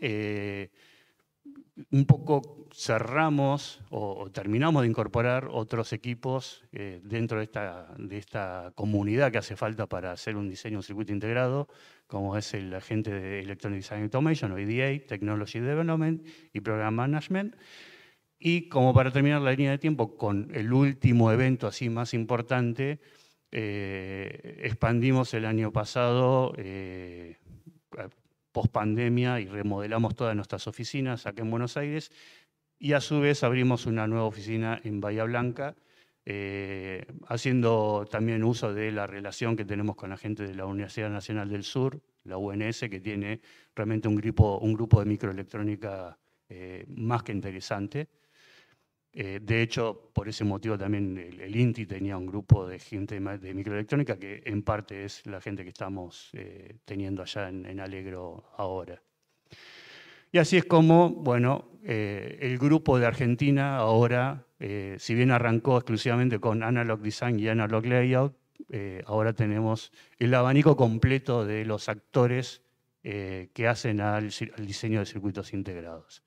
un poco cerramos o, terminamos de incorporar otros equipos eh, dentro de esta, de esta comunidad que hace falta para hacer un diseño, un circuito integrado, como es el agente de Electronic Design Automation, o EDA, Technology Development y Program Management. Y como para terminar la línea de tiempo con el último evento así más importante, eh, expandimos el año pasado eh, post pandemia y remodelamos todas nuestras oficinas acá en Buenos Aires y a su vez abrimos una nueva oficina en Bahía Blanca, eh, haciendo también uso de la relación que tenemos con la gente de la Universidad Nacional del Sur, la UNS, que tiene realmente un grupo, de microelectrónica eh, más que interesante. Eh, de hecho, por ese motivo también el, INTI tenía un grupo de gente de microelectrónica que en parte es la gente que estamos eh, teniendo allá en, Alegro ahora. Y así es como, bueno, eh, el grupo de Argentina ahora, si bien arrancó exclusivamente con Analog Design y Analog Layout, ahora tenemos el abanico completo de los actores que hacen el al diseño de circuitos integrados.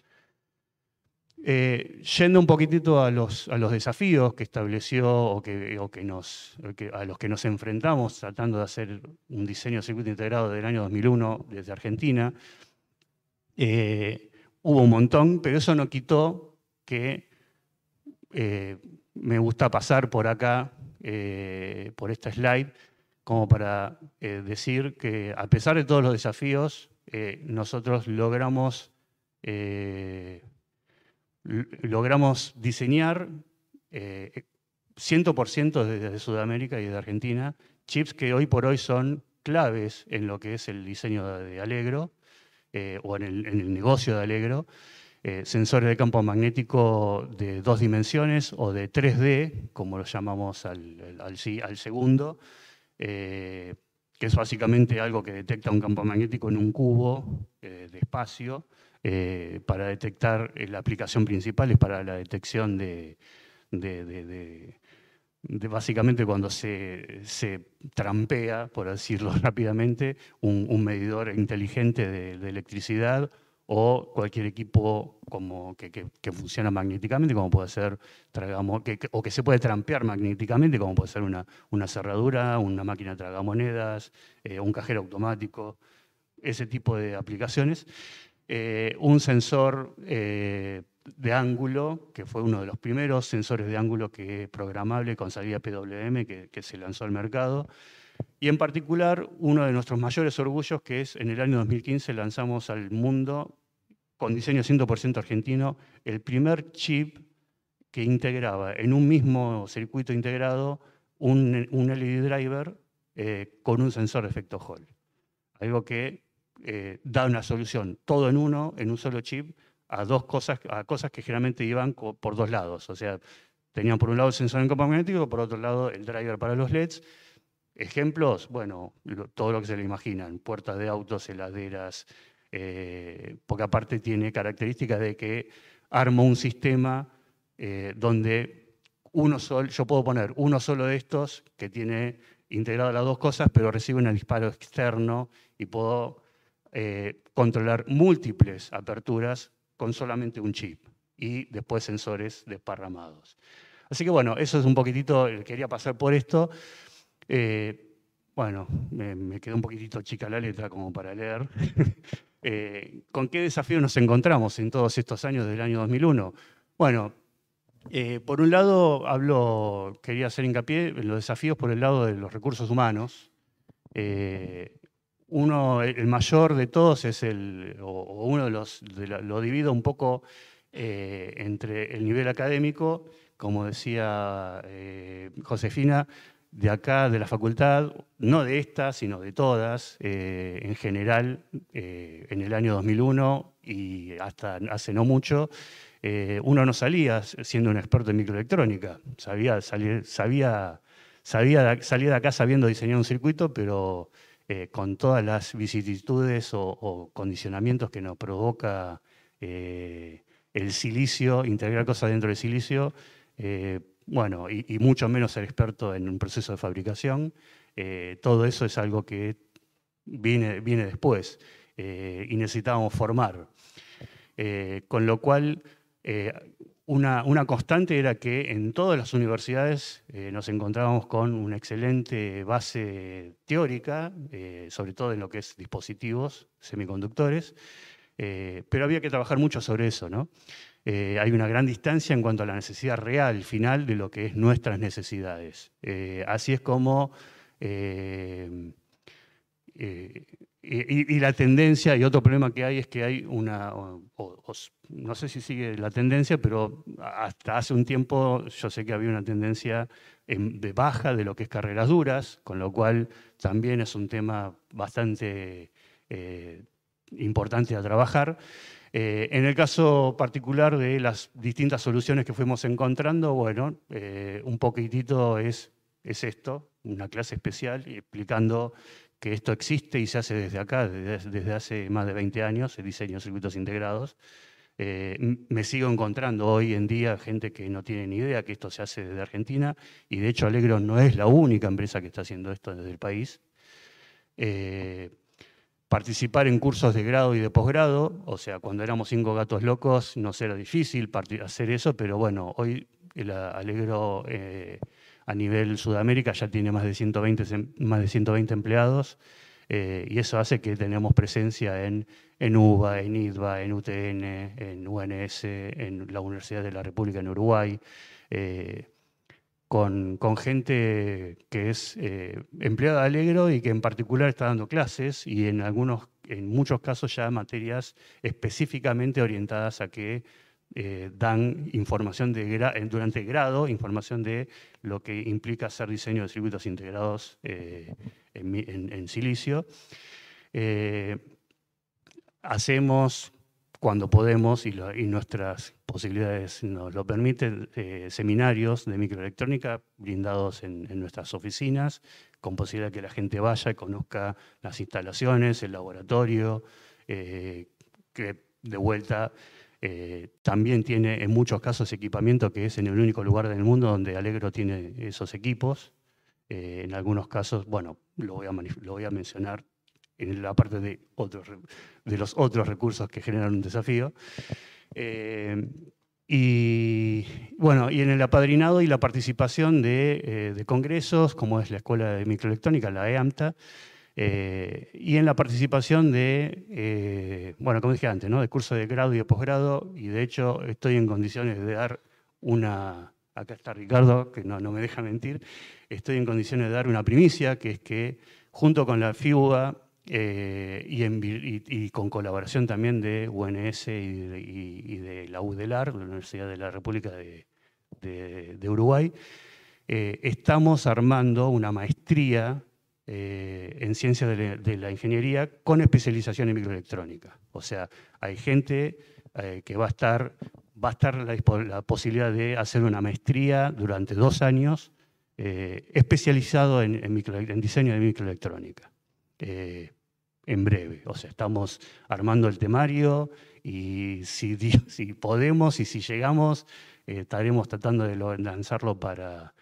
Eh, yendo un poquitito a los, a los desafíos que estableció o, que, que nos, a los que nos enfrentamos tratando de hacer un diseño de circuito integrado del año 2001 desde Argentina, eh, hubo un montón, pero eso no quitó que eh, me gusta pasar por acá, por esta slide, como para decir que a pesar de todos los desafíos, nosotros logramos logramos diseñar 100% eh, desde Sudamérica y de Argentina, chips que hoy por hoy son claves en lo que es el diseño de Alegro eh, o en el, negocio de Allegro, eh, sensores de campo magnético de dos dimensiones o de 3D, como lo llamamos al, segundo, que es básicamente algo que detecta un campo magnético en un cubo de espacio eh, para detectar, eh, la aplicación principal es para la detección de, básicamente cuando se, se, trampea, por decirlo *laughs* rápidamente, un, medidor inteligente de, electricidad o cualquier equipo como que, que, funciona magnéticamente, como puede ser, o que se puede trampear magnéticamente, como puede ser una, una cerradura, una máquina de tragamonedas, eh, un cajero automático, ese tipo de aplicaciones. Eh, un sensor eh, de ángulo, que fue uno de los primeros sensores de ángulo que programable con salida PWM que, se lanzó al mercado. Y en particular, uno de nuestros mayores orgullos, que es en el año 2015 lanzamos al mundo, con diseño 100% argentino, el primer chip que integraba en un mismo circuito integrado un, LED driver eh, con un sensor de efecto Hall. Algo que eh, da una solución, todo en uno, en un solo chip, a dos cosas, a cosas que generalmente iban por dos lados. O sea, tenían por un lado el sensor en magnético, por otro lado el driver para los LEDs. Ejemplos, bueno, todo lo que se le imaginan, puertas de autos, heladeras, eh, porque aparte tiene características de que armo un sistema eh, donde uno solo, yo puedo poner uno solo de estos que tiene integrado las dos cosas, pero recibe un disparo externo y puedo eh, controlar múltiples aperturas con solamente un chip y después sensores desparramados. Así que bueno, eso es un poquitito, eh, quería pasar por esto. Eh, bueno, me, me quedó un poquitito chica la letra como para leer. *laughs* ¿Con qué desafío nos encontramos en todos estos años del año 2001? Bueno, por un lado, hablo, quería hacer hincapié en los desafíos por el lado de los recursos humanos uno, el mayor de todos es el, o, uno de los, lo divido un poco eh, entre el nivel académico, como decía eh, Josefina, de acá, de la facultad, no de esta, sino de todas, eh, en general, en el año 2001 y hasta hace no mucho, uno no salía siendo un experto en microelectrónica, sabía, sabía, sabía, salía de acá sabiendo diseñar un circuito, pero eh, con todas las vicisitudes o, condicionamientos que nos provoca eh, el silicio, integrar cosas dentro del silicio, eh, bueno, y, mucho menos ser experto en un proceso de fabricación, todo eso es algo que viene, viene después y necesitábamos formar. con lo cual, una, constante era que en todas las universidades eh, nos encontrábamos con una excelente base teórica, eh, sobre todo en lo que es dispositivos semiconductores, eh, pero había que trabajar mucho sobre eso. hay una gran distancia en cuanto a la necesidad real, final, de lo que es nuestras necesidades. así es como y, la tendencia, y otro problema que hay es que hay una, no sé si sigue la tendencia, pero hasta hace un tiempo yo sé que había una tendencia de baja de lo que es carreras duras, con lo cual también es un tema bastante eh, importante a trabajar. Eh, en el caso particular de las distintas soluciones que fuimos encontrando, bueno, eh, un poquitito es, es esto, una clase especial explicando que esto existe y se hace desde acá, desde, hace más de 20 años, el diseño de circuitos integrados. Eh, me sigo encontrando hoy en día gente que no tiene ni idea que esto se hace desde Argentina y de hecho Alegro no es la única empresa que está haciendo esto desde el país. Eh, participar en cursos de grado y de posgrado, o sea, cuando éramos cinco gatos locos no era difícil hacer eso, pero bueno, hoy el Alegro... Eh, a nivel Sudamérica ya tiene más de 120, em, más de 120 empleados eh, y eso hace que tenemos presencia en, en UBA, en IDBA, en UTN, en UNS, en la Universidad de la República en Uruguay, eh, con, gente que es eh, empleada de Alegro y que en particular está dando clases y en, algunos, en muchos casos ya materias específicamente orientadas a que eh, dan información de durante el grado, información de lo que implica hacer diseño de circuitos integrados eh, en, silicio. Eh, hacemos cuando podemos y, nuestras posibilidades nos lo permiten, seminarios de microelectrónica brindados en, en nuestras oficinas, con posibilidad de que la gente vaya y conozca las instalaciones, el laboratorio, que de vuelta eh, también tiene en muchos casos equipamiento que es en el único lugar del mundo donde Alegro tiene esos equipos. Eh, en algunos casos, bueno, lo voy a, lo voy a mencionar en la parte de, otros, de los otros recursos que generan un desafío. Eh, y bueno, y en el apadrinado y la participación de congresos, como es la Escuela de Microelectrónica, la EAMTA, eh, y en la participación de, eh, bueno, como dije antes, ¿no? de curso de grado y de posgrado, y de hecho estoy en condiciones de dar una, acá está Ricardo, que no, me deja mentir, estoy en condiciones de dar una primicia, que es que junto con la FIUA eh, y, con colaboración también de UNS y de, la UDELAR, la Universidad de la República de, de Uruguay, estamos armando una maestría eh, en ciencias de, la ingeniería con especialización en microelectrónica. O sea, hay gente eh, que va a estar, va a estar la, posibilidad de hacer una maestría durante dos años eh, especializado en, diseño de microelectrónica. en breve, o sea, estamos armando el temario y si podemos y si llegamos, estaremos tratando de lanzarlo para,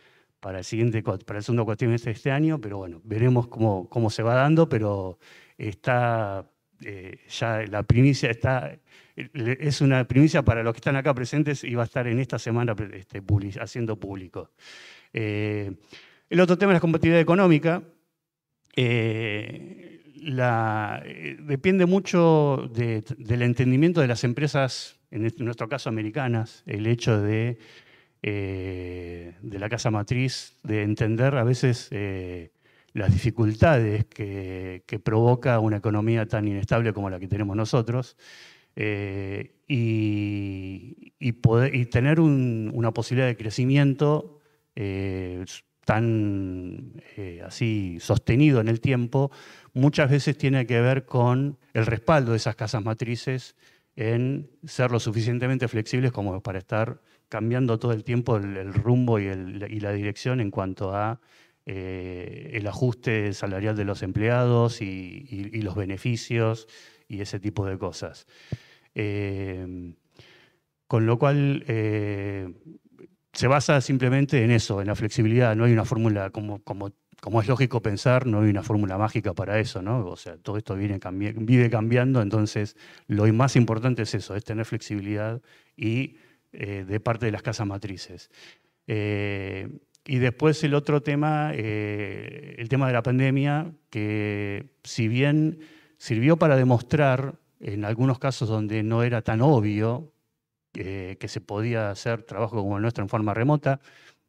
para el siguiente para segundo cuatrimestre de este año, pero bueno, veremos cómo, cómo se va dando, pero está eh, ya la primicia está es una primicia para los que están acá presentes y va a estar en esta semana este, haciendo público. Eh, el otro tema es la competitividad económica. Eh, depende mucho del entendimiento de las empresas, este, en nuestro caso americanas, el hecho de eh, de la casa matriz, de entender a veces eh, las dificultades que, provoca una economía tan inestable como la que tenemos nosotros, eh, y, tener una posibilidad de crecimiento tan así sostenido en el tiempo, muchas veces tiene que ver con el respaldo de esas casas matrices en ser lo suficientemente flexibles como para estar cambiando todo el tiempo el, rumbo y, la dirección en cuanto a eh, el ajuste salarial de los empleados y, los beneficios y ese tipo de cosas. Eh, con lo cual, eh, se basa simplemente en eso, en la flexibilidad. No hay una fórmula, como, como, como es lógico pensar, no hay una fórmula mágica para eso, ¿no? O sea, todo esto viene vive cambiando, entonces lo más importante es eso, es tener flexibilidad y eh, de parte de las casas matrices. Eh, y después el otro tema, eh, el tema de la pandemia, que si bien sirvió para demostrar en algunos casos donde no era tan obvio que se podía hacer trabajo como el nuestro en forma remota,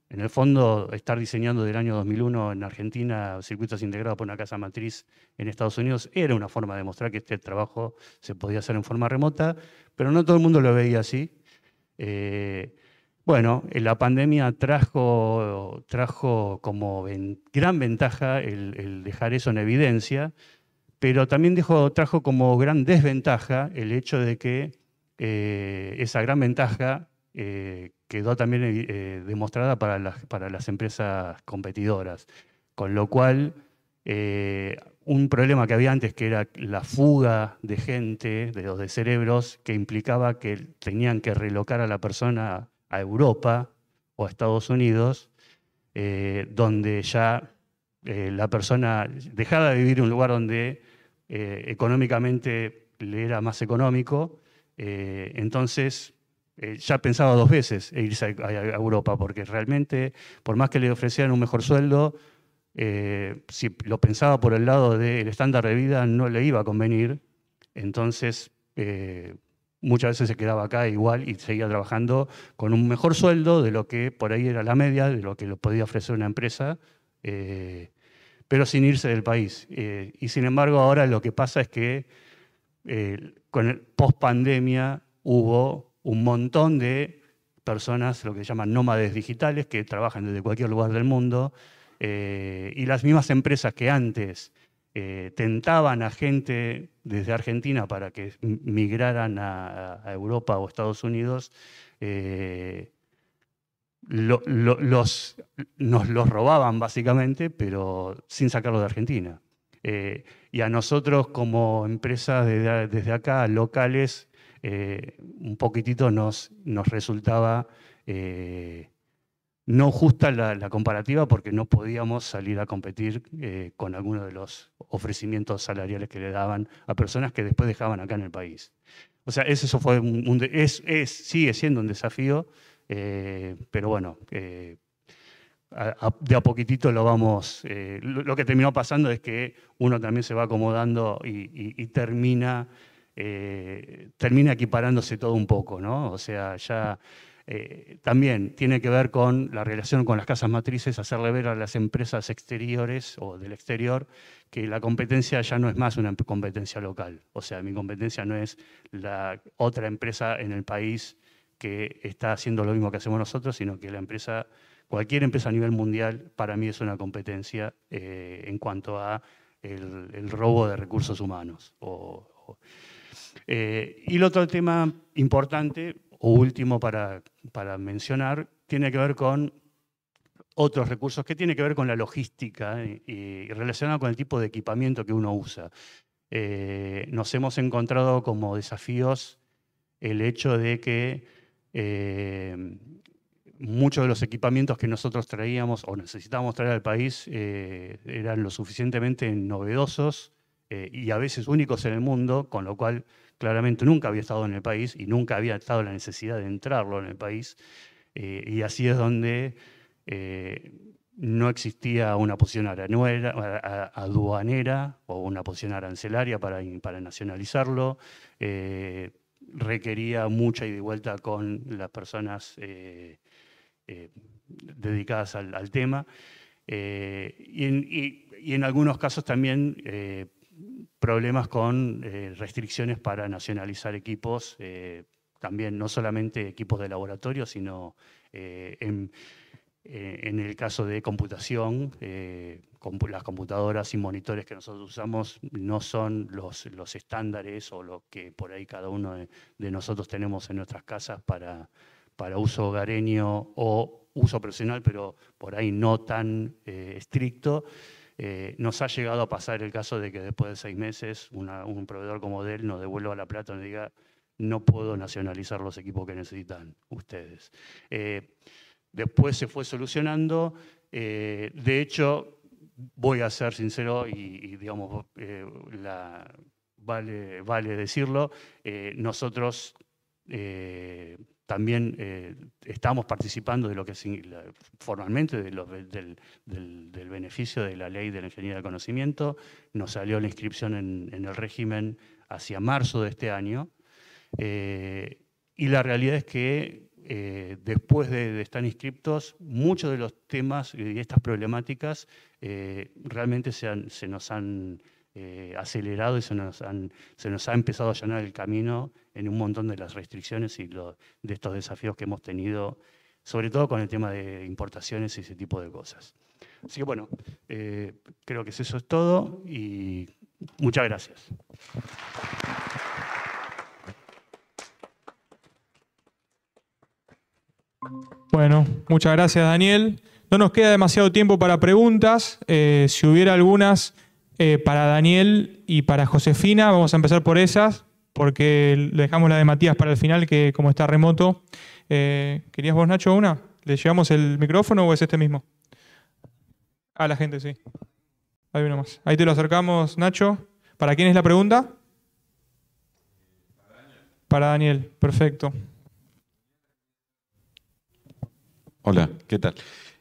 en el fondo estar diseñando del año 2001 en Argentina circuitos integrados por una casa matriz en Estados Unidos era una forma de demostrar que este trabajo se podía hacer en forma remota, pero no todo el mundo lo veía así. Eh, bueno, eh, la pandemia trajo, trajo como gran ventaja el, dejar eso en evidencia, pero también dejó, trajo como gran desventaja el hecho de que eh, esa gran ventaja quedó también demostrada para las, para las empresas competidoras, con lo cual un problema que había antes, que era la fuga de gente, de los de cerebros, que implicaba que tenían que relocar a la persona a Europa o a Estados Unidos, eh, donde ya eh, la persona dejaba de vivir en un lugar donde eh, económicamente le era más económico, entonces ya pensaba dos veces e irse a, a Europa, porque realmente, por más que le ofrecieran un mejor sueldo, eh, si lo pensaba por el lado del estándar de vida, no le iba a convenir. Entonces, eh, muchas veces se quedaba acá igual y seguía trabajando con un mejor sueldo de lo que por ahí era la media, de lo que lo podía ofrecer una empresa, eh, pero sin irse del país. y sin embargo, ahora lo que pasa es que con el post pandemia hubo un montón de personas, lo que se llaman nómades digitales, que trabajan desde cualquier lugar del mundo eh, y las mismas empresas que antes eh, tentaban a gente desde Argentina para que migraran a, Europa o Estados Unidos, eh, los, nos los robaban básicamente, pero sin sacarlos de Argentina. y a nosotros como empresas desde acá, locales, un poquitito nos, nos resultaba no justa la, comparativa porque no podíamos salir a competir eh, con alguno de los ofrecimientos salariales que le daban a personas que después dejaban acá en el país. O sea, eso fue un, sigue siendo un desafío, eh, pero bueno, eh, de a poquitito lo vamos. lo, que terminó pasando es que uno también se va acomodando y, termina, termina equiparándose todo un poco, ¿no? O sea, ya eh, también tiene que ver con la relación con las casas matrices, hacerle ver a las empresas exteriores o del exterior que la competencia ya no es más una competencia local. O sea, mi competencia no es la otra empresa en el país que está haciendo lo mismo que hacemos nosotros, sino que la empresa, cualquier empresa a nivel mundial, para mí es una competencia eh, en cuanto a el, robo de recursos humanos. Eh, y el otro tema importante, o último para, mencionar tiene que ver con otros recursos que tiene que ver con la logística eh, y, relacionada con el tipo de equipamiento que uno usa. Eh, nos hemos encontrado como desafíos el hecho de que eh, muchos de los equipamientos que nosotros traíamos o necesitábamos traer al país eran lo suficientemente novedosos y a veces únicos en el mundo, con lo cual claramente nunca había estado en el país y nunca había estado la necesidad de entrarlo en el país. Eh, y así es donde eh, no existía una posición aduanera o una posición arancelaria para, para nacionalizarlo. Eh, requería mucha ida y vuelta con las personas dedicadas al, tema. y, en, algunos casos también problemas con eh, restricciones para nacionalizar equipos, eh, también no solamente equipos de laboratorio, sino eh, en, el caso de computación, las computadoras y monitores que nosotros usamos no son los, los estándares o lo que por ahí cada uno de, nosotros tenemos en nuestras casas para, uso hogareño o uso personal pero por ahí no tan estricto. Eh, nos ha llegado a pasar el caso de que después de seis meses un proveedor como Dell nos devuelva la plata y nos diga, no puedo nacionalizar los equipos que necesitan ustedes. Eh, después se fue solucionando. Eh, de hecho, voy a ser sincero y, digamos, vale, vale decirlo, nosotros también eh, estamos participando de lo que formalmente del, beneficio de la ley de la ingeniería del conocimiento. Nos salió la inscripción en, el régimen hacia marzo de este año. Eh, y la realidad es que eh, después de, estar inscriptos, muchos de los temas y estas problemáticas realmente se nos han eh, acelerado y se nos, han, se nos ha empezado a llenar el camino en un montón de las restricciones y de estos desafíos que hemos tenido, sobre todo con el tema de importaciones y ese tipo de cosas. Así que bueno, eh, creo que eso es todo y muchas gracias. Bueno, muchas gracias Daniel. No nos queda demasiado tiempo para preguntas. Eh, si hubiera algunas eh, para Daniel y para Josefina. Vamos a empezar por esas, porque dejamos la de Matías para el final, que como está remoto. Eh, ¿Querías vos, Nacho, una? ¿Le llevamos el micrófono o es este mismo? A la gente, sí. Hay uno más. Ahí te lo acercamos, Nacho. ¿Para quién es la pregunta? Para Daniel, perfecto. Hola, ¿qué tal?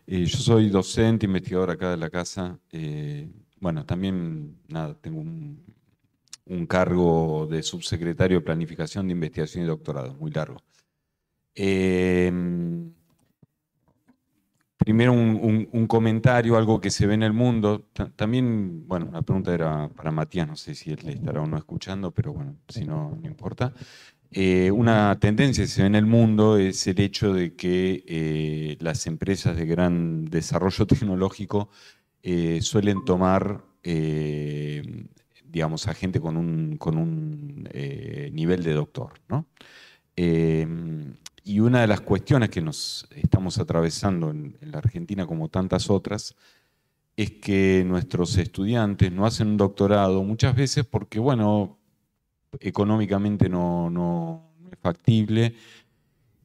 Eh, yo soy docente, investigador acá de la casa bueno, también nada, tengo un, cargo de subsecretario de Planificación de Investigación y Doctorado, muy largo. Em, primero un, comentario, algo que se ve en el mundo. También, bueno, la pregunta era para Matías, no sé si él le estará o no escuchando, pero bueno, si no, no importa. Eh, una tendencia que se ve en el mundo es el hecho de que eh, las empresas de gran desarrollo *laughs* tecnológico eh, suelen tomar, eh, digamos, a gente con un, con un eh, nivel de doctor. y una de las cuestiones que nos estamos atravesando en, la Argentina, como tantas otras, es que nuestros estudiantes no hacen un doctorado muchas veces porque, bueno, económicamente no, no, es factible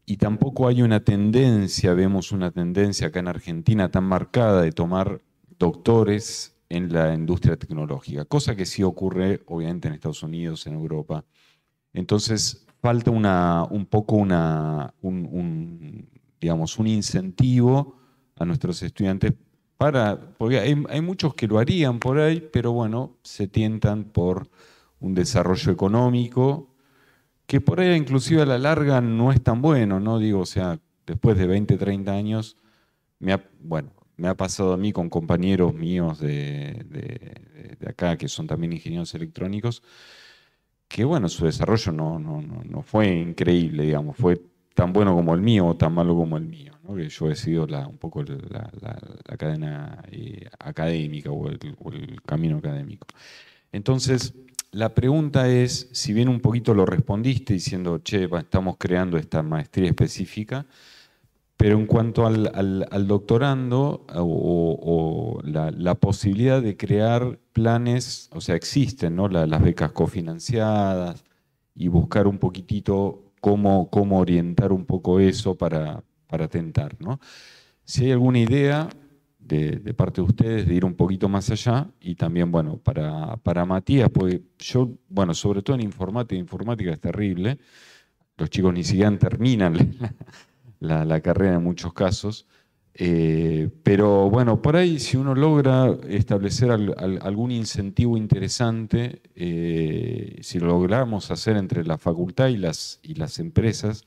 y tampoco hay una tendencia, vemos una tendencia acá en Argentina tan marcada de tomar doctores en la industria tecnológica, cosa que sí ocurre obviamente en Estados Unidos, en Europa. Entonces falta un poco una, un, digamos, un incentivo a nuestros estudiantes para, porque hay, muchos que lo harían por ahí, pero bueno, se tientan por un desarrollo económico que por ahí inclusive a la larga no es tan bueno, ¿no? Digo, o sea, después de 20, 30 años, me ha, bueno, me ha pasado a mí con compañeros míos de, de, acá, que son también ingenieros electrónicos, que bueno, su desarrollo no, no, fue increíble, digamos, fue tan bueno como el mío o tan malo como el mío, que yo he sido un poco la, cadena eh, académica o el camino académico. Entonces, la pregunta es, si bien un poquito lo respondiste diciendo, che, estamos creando esta maestría específica, pero en cuanto al, doctorando o, la, posibilidad de crear planes, o sea, existen ¿no? las becas cofinanciadas y buscar un poquitito cómo, cómo orientar un poco eso para, para tentar. ¿no? Si hay alguna idea de, parte de ustedes de ir un poquito más allá y también, bueno, para, para Matías, porque yo, bueno, sobre todo en informática, informática es terrible, los chicos ni siquiera terminan la, la, carrera en muchos casos. Eh, pero bueno, por ahí si uno logra establecer algún incentivo interesante, eh, si lo logramos hacer entre la facultad y las, y las empresas,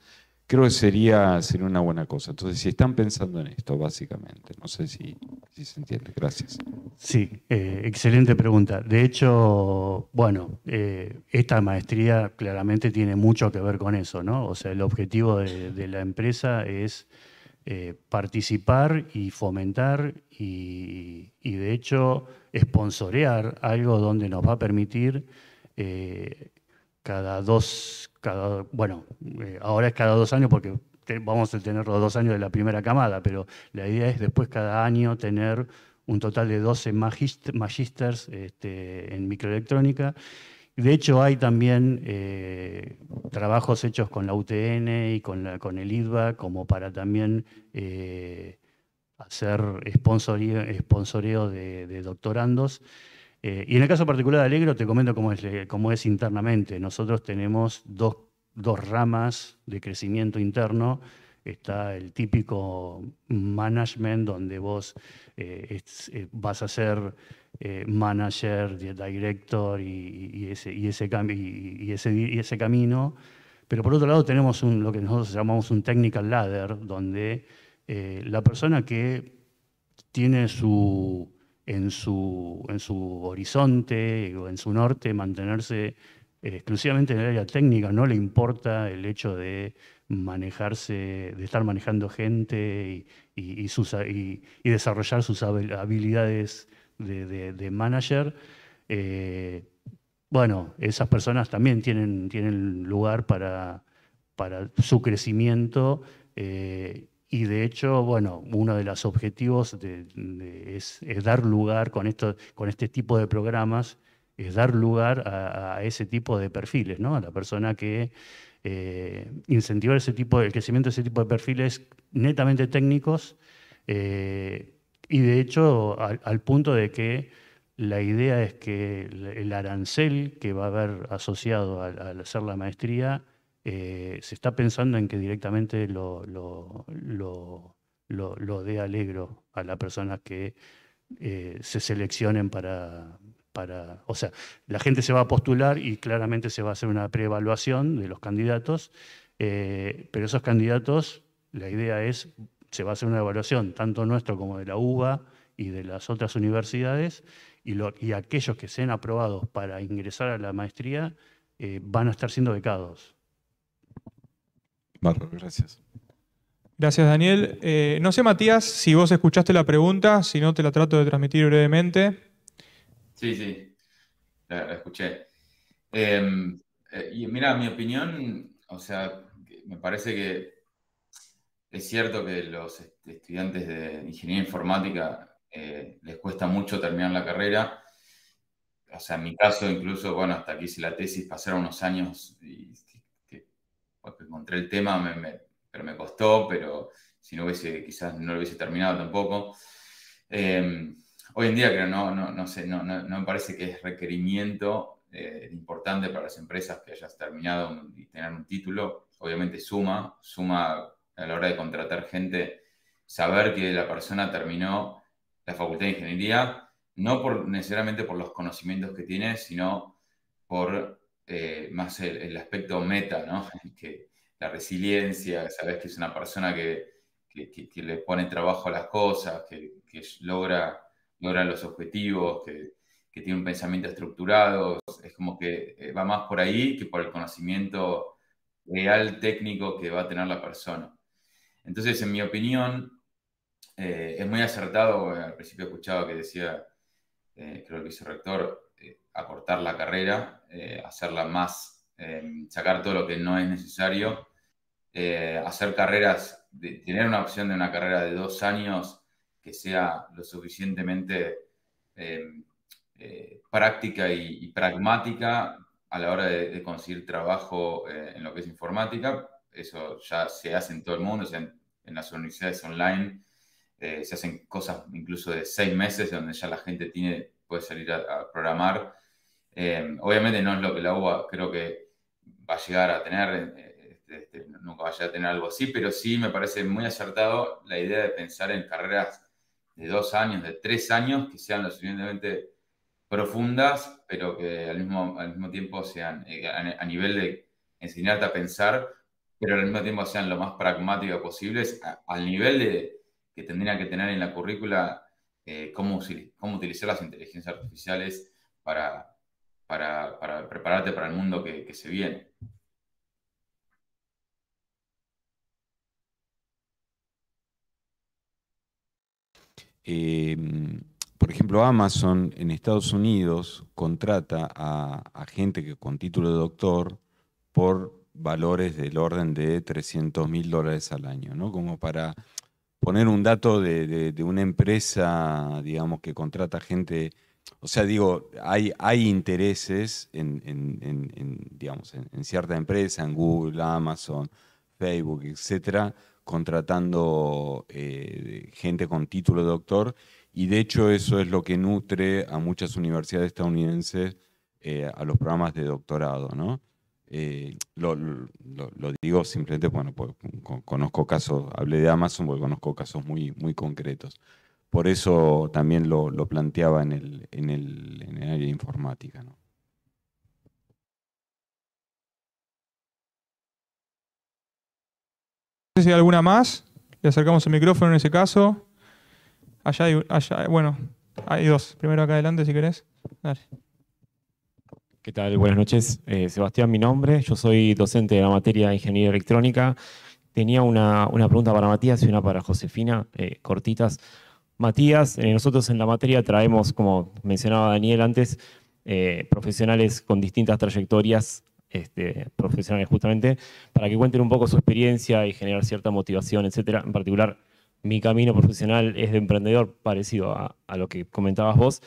creo que sería, sería una buena cosa. Entonces, si están pensando en esto, básicamente, no sé si, se entiende. Gracias. Sí, eh, excelente pregunta. De hecho, bueno, eh, esta maestría claramente tiene mucho que ver con eso, ¿no? O sea, el objetivo de, la empresa es eh, participar y fomentar y, y, de hecho, esponsorear algo donde nos va a permitir cada dos bueno, eh, ahora es cada dos años porque vamos a tener los dos años de la primera camada, pero la idea es después cada año tener un total de 12 magisters este, en microelectrónica. De hecho, hay también eh, trabajos hechos con la UTN y con, el IDVA como para también eh, hacer sponsoreo, de, doctorandos. Eh, y en el caso particular de Alegro, te comento cómo es, eh, cómo es internamente. Nosotros tenemos dos, ramas de crecimiento interno está el típico management donde vos eh, vas a ser manager, director y, ese, y, y, ese, camino. Pero por otro lado tenemos lo que nosotros llamamos un technical ladder, donde la persona que tiene su en su, horizonte o en su norte mantenerse eh, exclusivamente en el área técnica, no le importa el hecho de manejarse, de estar manejando gente y, desarrollar sus habilidades de, manager. Eh, bueno, esas personas también tienen, tienen lugar para, su crecimiento eh, y de hecho, bueno, uno de los objetivos es, dar lugar con, esto, con este tipo de programas, es dar lugar a, ese tipo de perfiles, ¿no? A la persona que eh, incentivar ese tipo, el crecimiento de ese tipo de perfiles netamente técnicos eh, y de hecho al, punto de que la idea es que el, arancel que va a haber asociado al hacer la maestría eh, se está pensando en que directamente lo, dé alegro a la persona que eh, se seleccionen para, o sea, la gente se va a postular y claramente se va a hacer una preevaluación de los candidatos, eh, pero esos candidatos, la idea es, se va a hacer una evaluación tanto nuestro como de la UBA y de las otras universidades, y, y aquellos que sean aprobados para ingresar a la maestría van a estar siendo becados gracias. Gracias, Daniel. Eh, no sé, Matías, si vos escuchaste la pregunta, si no, te la trato de transmitir brevemente. Sí, sí, la, escuché. Em, eh, y mira, mi opinión, o sea, me parece que es cierto que los estudiantes de ingeniería informática eh, les cuesta mucho terminar la carrera. O sea, en mi caso, incluso, bueno, hasta que hice la tesis, pasaron unos años y encontré el tema, pero me costó, pero si no hubiese, quizás no lo hubiese terminado tampoco. Em, hoy en día creo, no, no, sé, no, me parece que es requerimiento eh, importante para las empresas que hayas terminado y tener un título. Obviamente suma, suma a la hora de contratar gente, saber que la persona terminó la facultad de ingeniería, no por, necesariamente por los conocimientos que tiene, sino por eh, más el, aspecto meta, *laughs* Que la resiliencia, sabes que es una persona que, le pone trabajo a las cosas, que, logra, los objetivos, que, tiene un pensamiento estructurado, es como que eh, va más por ahí que por el conocimiento real técnico que va a tener la persona. Entonces, en mi opinión, eh, es muy acertado, al principio escuchaba que decía, creo el vicerrector, aportar la carrera, eh, hacerla más, em, sacar todo lo que no es necesario, eh, hacer carreras, tener una opción de una carrera de dos años que sea lo suficientemente em, eh, práctica y, pragmática a la hora de, conseguir trabajo en lo que es informática. Eso ya se hace en todo el mundo, en, las universidades online. se hacen cosas incluso de seis meses donde ya la gente tiene, puede salir a programar eh, obviamente no es lo que la UBA creo que va a llegar a tener, eh, este, este, nunca vaya a tener algo así, pero sí me parece muy acertado la idea de pensar en carreras de dos años, de tres años, que sean lo suficientemente profundas, pero que al mismo, al mismo tiempo sean eh, a, nivel de enseñarte a pensar, pero al mismo tiempo sean lo más pragmáticas posibles, al nivel de, que tendrían que tener en la currícula cómo utilizar las inteligencias artificiales para, para, prepararte para el mundo que, se viene. Em, por ejemplo, Amazon en Estados Unidos contrata a, gente que con título de doctor por valores del orden de 300 mil dólares al año, ¿no? Como para poner un dato de, de una empresa, digamos, que contrata gente o sea, digo, hay, intereses en, en cierta empresa, en Google, Amazon, Facebook, etcétera, contratando eh, gente con título de doctor. Y de hecho, eso es lo que nutre a muchas universidades estadounidenses eh, a los programas de doctorado, eh, lo, digo simplemente, bueno, pues, conozco casos, hablé de Amazon porque conozco casos muy concretos. Por eso también lo, planteaba en el, área de informática. ¿no? sé si hay alguna más. Le acercamos el micrófono en ese caso. Allá hay, bueno, hay dos. Primero acá adelante, si querés. ¿Qué tal? Buenas noches. Eh, Sebastián, mi nombre. Yo soy docente de la materia de Ingeniería Electrónica. Tenía una, pregunta para Matías y una para Josefina, eh, cortitas. Matías. Eh, nosotros en la materia traemos, como mencionaba Daniel antes, eh, profesionales con distintas trayectorias, este, profesionales justamente, para que cuenten un poco su experiencia y generar cierta motivación, etcétera. En particular, mi camino profesional es de emprendedor, parecido a, lo que comentabas vos.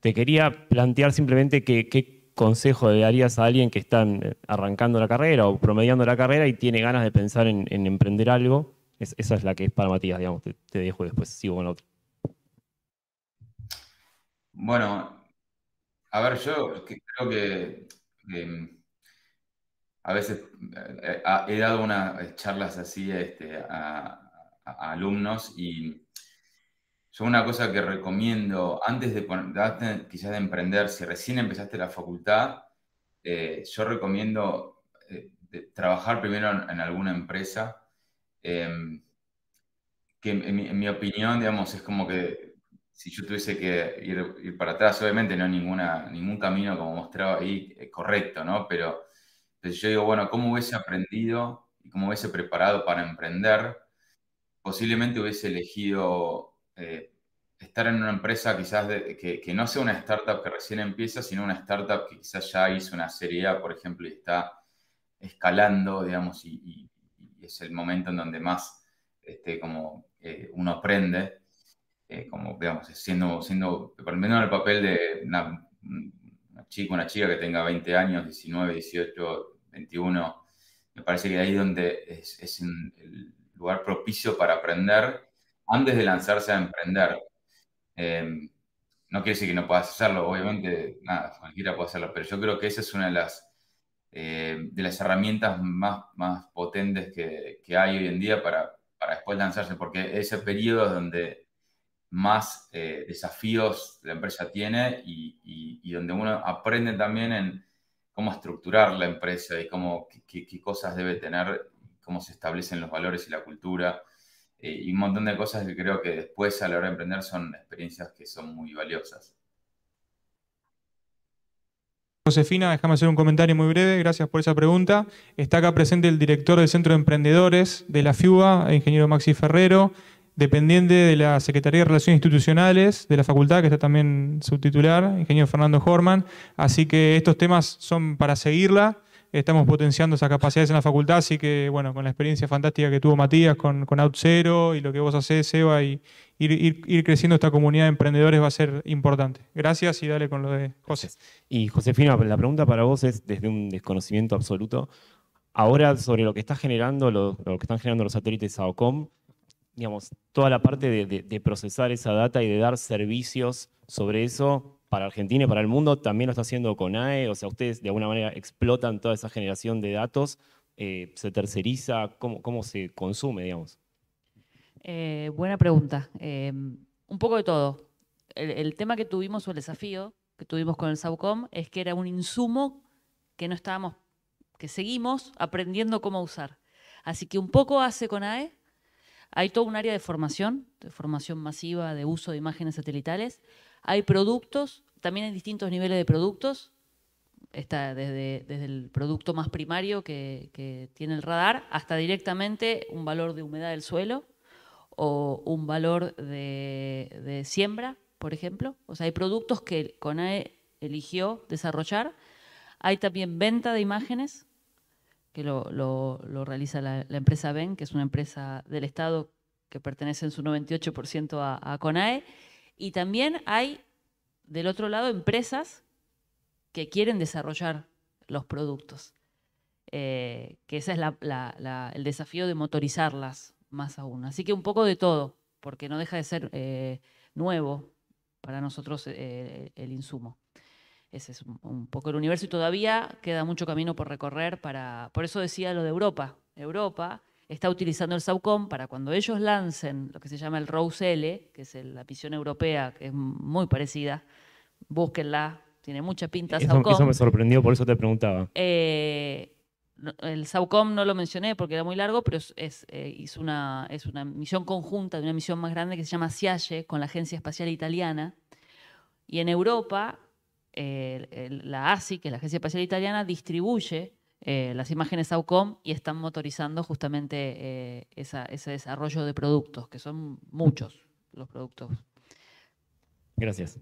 Te quería plantear simplemente qué consejo le darías a alguien que está eh, arrancando la carrera o promediando la carrera y tiene ganas de pensar en, emprender algo. esa es la que es para Matías, digamos. Te, dejo después sigo con la bueno, a ver, yo creo que, mm, a veces eh, he dado unas eh, charlas así este, a, alumnos y yo una cosa que recomiendo antes de quizás de emprender, si recién empezaste la facultad, eh, yo recomiendo trabajar primero en, alguna empresa, em, que en mi opinión, digamos, es como que si yo tuviese que ir, para atrás, obviamente no ninguna, ningún camino como mostraba ahí eh, correcto, ¿no? Pero yo digo, bueno, ¿cómo hubiese aprendido y cómo hubiese preparado para emprender? Posiblemente hubiese elegido eh, estar en una empresa quizás que, no sea una startup que recién empieza, sino una startup que quizás ya hizo una serie A, por ejemplo, y está escalando, digamos, y, es el momento en donde más este, como, eh, uno aprende. Eh, como, digamos, siendo, siendo, por lo menos en el papel de una, chica, una chica que tenga 20 años, 19, 18, 21, me parece que ahí donde es, el lugar propicio para aprender antes de lanzarse a emprender. Eh, no quiere decir que no puedas hacerlo, obviamente, nada, cualquiera puede hacerlo, pero yo creo que esa es una de las, eh, de las herramientas más, más potentes que, que hay hoy en día para, para después lanzarse, porque ese periodo es donde más eh, desafíos la empresa tiene y, donde uno aprende también en cómo estructurar la empresa y cómo, qué, cosas debe tener, cómo se establecen los valores y la cultura eh, y un montón de cosas que creo que después a la hora de emprender son experiencias que son muy valiosas. Josefina, déjame hacer un comentario muy breve, gracias por esa pregunta. Está acá presente el director del Centro de Emprendedores de la FIUBA, el ingeniero Maxi Ferrero dependiente de la Secretaría de Relaciones Institucionales de la facultad, que está también subtitular, ingeniero Fernando Horman. Así que estos temas son para seguirla. Estamos potenciando esas capacidades en la facultad, así que, bueno, con la experiencia fantástica que tuvo Matías con, con y lo que vos hacés, Eva, y ir, creciendo esta comunidad de emprendedores va a ser importante. Gracias y dale con lo de José. Y Josefina, la pregunta para vos es desde un desconocimiento absoluto. Ahora, sobre lo que está generando, lo, lo que están generando los satélites AOCOM, digamos, toda la parte de, procesar esa data y de dar servicios sobre eso para Argentina y para el mundo, también lo está haciendo CONAE, o sea, ustedes de alguna manera explotan toda esa generación de datos, eh, se terceriza, ¿cómo, ¿cómo, se consume, digamos? Eh, buena pregunta. Em, un poco de todo. El, el, tema que tuvimos o el desafío que tuvimos con el SAUCOM es que era un insumo que no estábamos, que seguimos aprendiendo cómo usar. Así que un poco hace CONAE, hay todo un área de formación, de formación masiva, de uso de imágenes satelitales. Hay productos, también hay distintos niveles de productos. Está desde, el producto más primario que, tiene el radar hasta directamente un valor de humedad del suelo o un valor de, de siembra, por ejemplo. O sea, hay productos que CONAE eligió desarrollar. Hay también venta de imágenes, que lo, realiza la, empresa BEN, que es una empresa del Estado que pertenece en su 98% a, CONAE. Y también hay, del otro lado, empresas que quieren desarrollar los productos. Eh, que ese es el desafío de motorizarlas más aún. Así que un poco de todo, porque no deja de ser eh, nuevo para nosotros eh, el insumo ese es un, poco el universo y todavía queda mucho camino por recorrer para, por eso decía lo de Europa. Europa está utilizando el SAUCOM para cuando ellos lancen lo que se llama el Rose L, que es la misión europea, que es muy parecida, búsquenla, tiene mucha pinta eso, SAUCOM. Eso me sorprendió, por eso te preguntaba. Eh, el SAUCOM no lo mencioné porque era muy largo, pero es, eh, hizo una, es una misión conjunta de una misión más grande que se llama SIAGE con la Agencia Espacial Italiana. Y en Europa la ASI, que es la Agencia Espacial Italiana, distribuye eh, las imágenes AUCOM y están motorizando justamente eh, ese desarrollo de productos, que son muchos los productos. Gracias.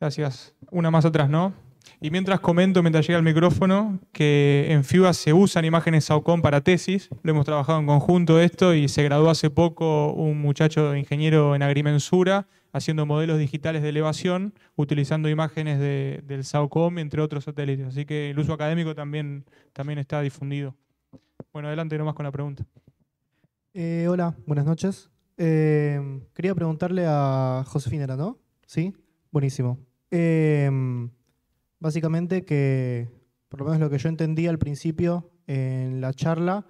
Gracias. Una más, otras no. Y mientras comento, mientras llega el micrófono, que en FIUA se usan imágenes AUCOM para tesis. Lo hemos trabajado en conjunto esto y se graduó hace poco un muchacho ingeniero en agrimensura haciendo modelos digitales de elevación, utilizando imágenes del SAOCOM, entre otros satélites. Así que el uso académico también, también está difundido. Bueno, adelante nomás con la pregunta. Eh, hola, buenas noches. Em, quería preguntarle a Josefina, ¿no? Sí, buenísimo. Em, básicamente que, por lo menos lo que yo entendí al principio en la charla,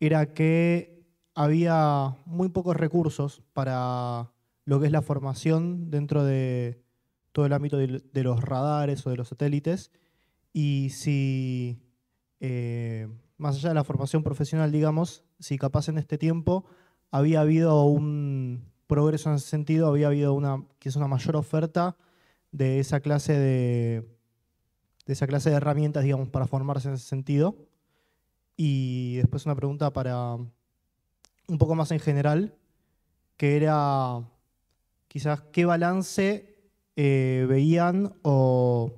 era que había muy pocos recursos para lo que es la formación dentro de todo el ámbito de, los radares o de los satélites. Y si, eh, más allá de la formación profesional, digamos, si capaz en este tiempo había habido un progreso en ese sentido, había habido una, que es una mayor oferta de esa clase de, de esa clase de herramientas, digamos, para formarse en ese sentido. Y después una pregunta para un poco más en general, que era quizás qué balance eh, veían o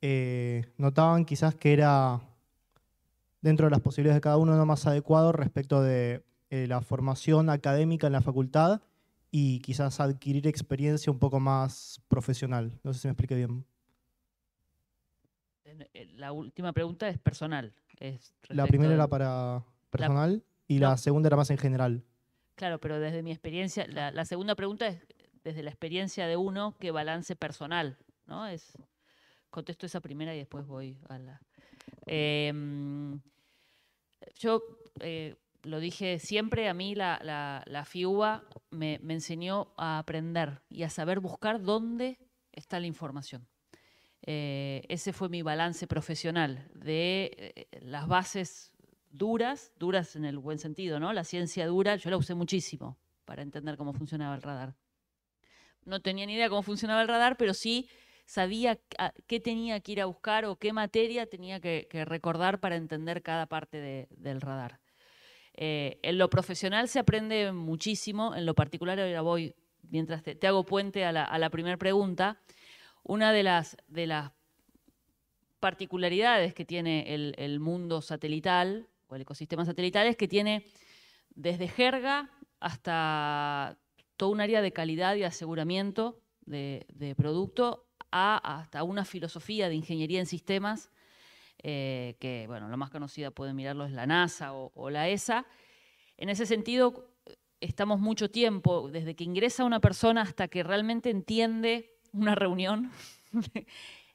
eh, notaban quizás que era dentro de las posibilidades de cada uno lo más adecuado respecto de eh, la formación académica en la facultad y quizás adquirir experiencia un poco más profesional. No sé si me expliqué bien. La última pregunta es personal. Es la primera era para personal y la segunda era más en general. Claro, pero desde mi experiencia, la, la segunda pregunta es desde la experiencia de uno ¿qué balance personal, ¿no? Es, contesto esa primera y después voy a la... Em, yo eh, lo dije siempre, a mí la, la, FIUBA me, enseñó a aprender y a saber buscar dónde está la información. Eh, ese fue mi balance profesional de eh, las bases duras, duras en el buen sentido, ¿no? La ciencia dura, yo la usé muchísimo para entender cómo funcionaba el radar no tenía ni idea cómo funcionaba el radar, pero sí sabía ah, qué tenía que ir a buscar o qué materia tenía que, recordar para entender cada parte del radar. Eh, en lo profesional se aprende muchísimo, en lo particular ahora voy, mientras te, hago puente a la, primera pregunta, una de las, particularidades que tiene el, el mundo satelital o el ecosistema satelital es que tiene desde jerga hasta todo un área de calidad y aseguramiento de, producto a hasta una filosofía de ingeniería en sistemas, eh, que, bueno, lo más conocida pueden mirarlo es la NASA o, la ESA. En ese sentido, estamos mucho tiempo, desde que ingresa una persona hasta que realmente entiende una reunión, *laughs* eh,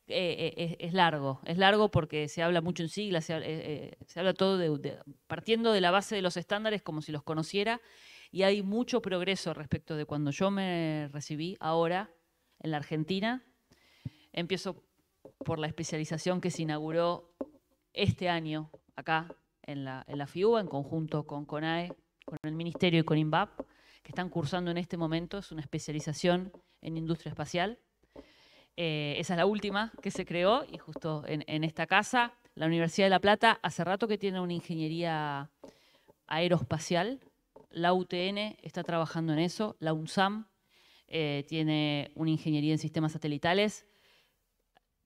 eh, es, largo. Es largo porque se habla mucho en siglas, se, habla todo de, partiendo de la base de los estándares como si los conociera y hay mucho progreso respecto de cuando yo me recibí ahora en la Argentina. Empiezo por la especialización que se inauguró este año acá en la, en FIUBA en conjunto con CONAE, con el Ministerio y con INVAP, que están cursando en este momento, es una especialización en industria espacial. Eh, esa es la última que se creó y justo en, en esta casa, la Universidad de La Plata, hace rato que tiene una ingeniería aeroespacial la UTN está trabajando en eso, la UNSAM eh, tiene una ingeniería en sistemas satelitales.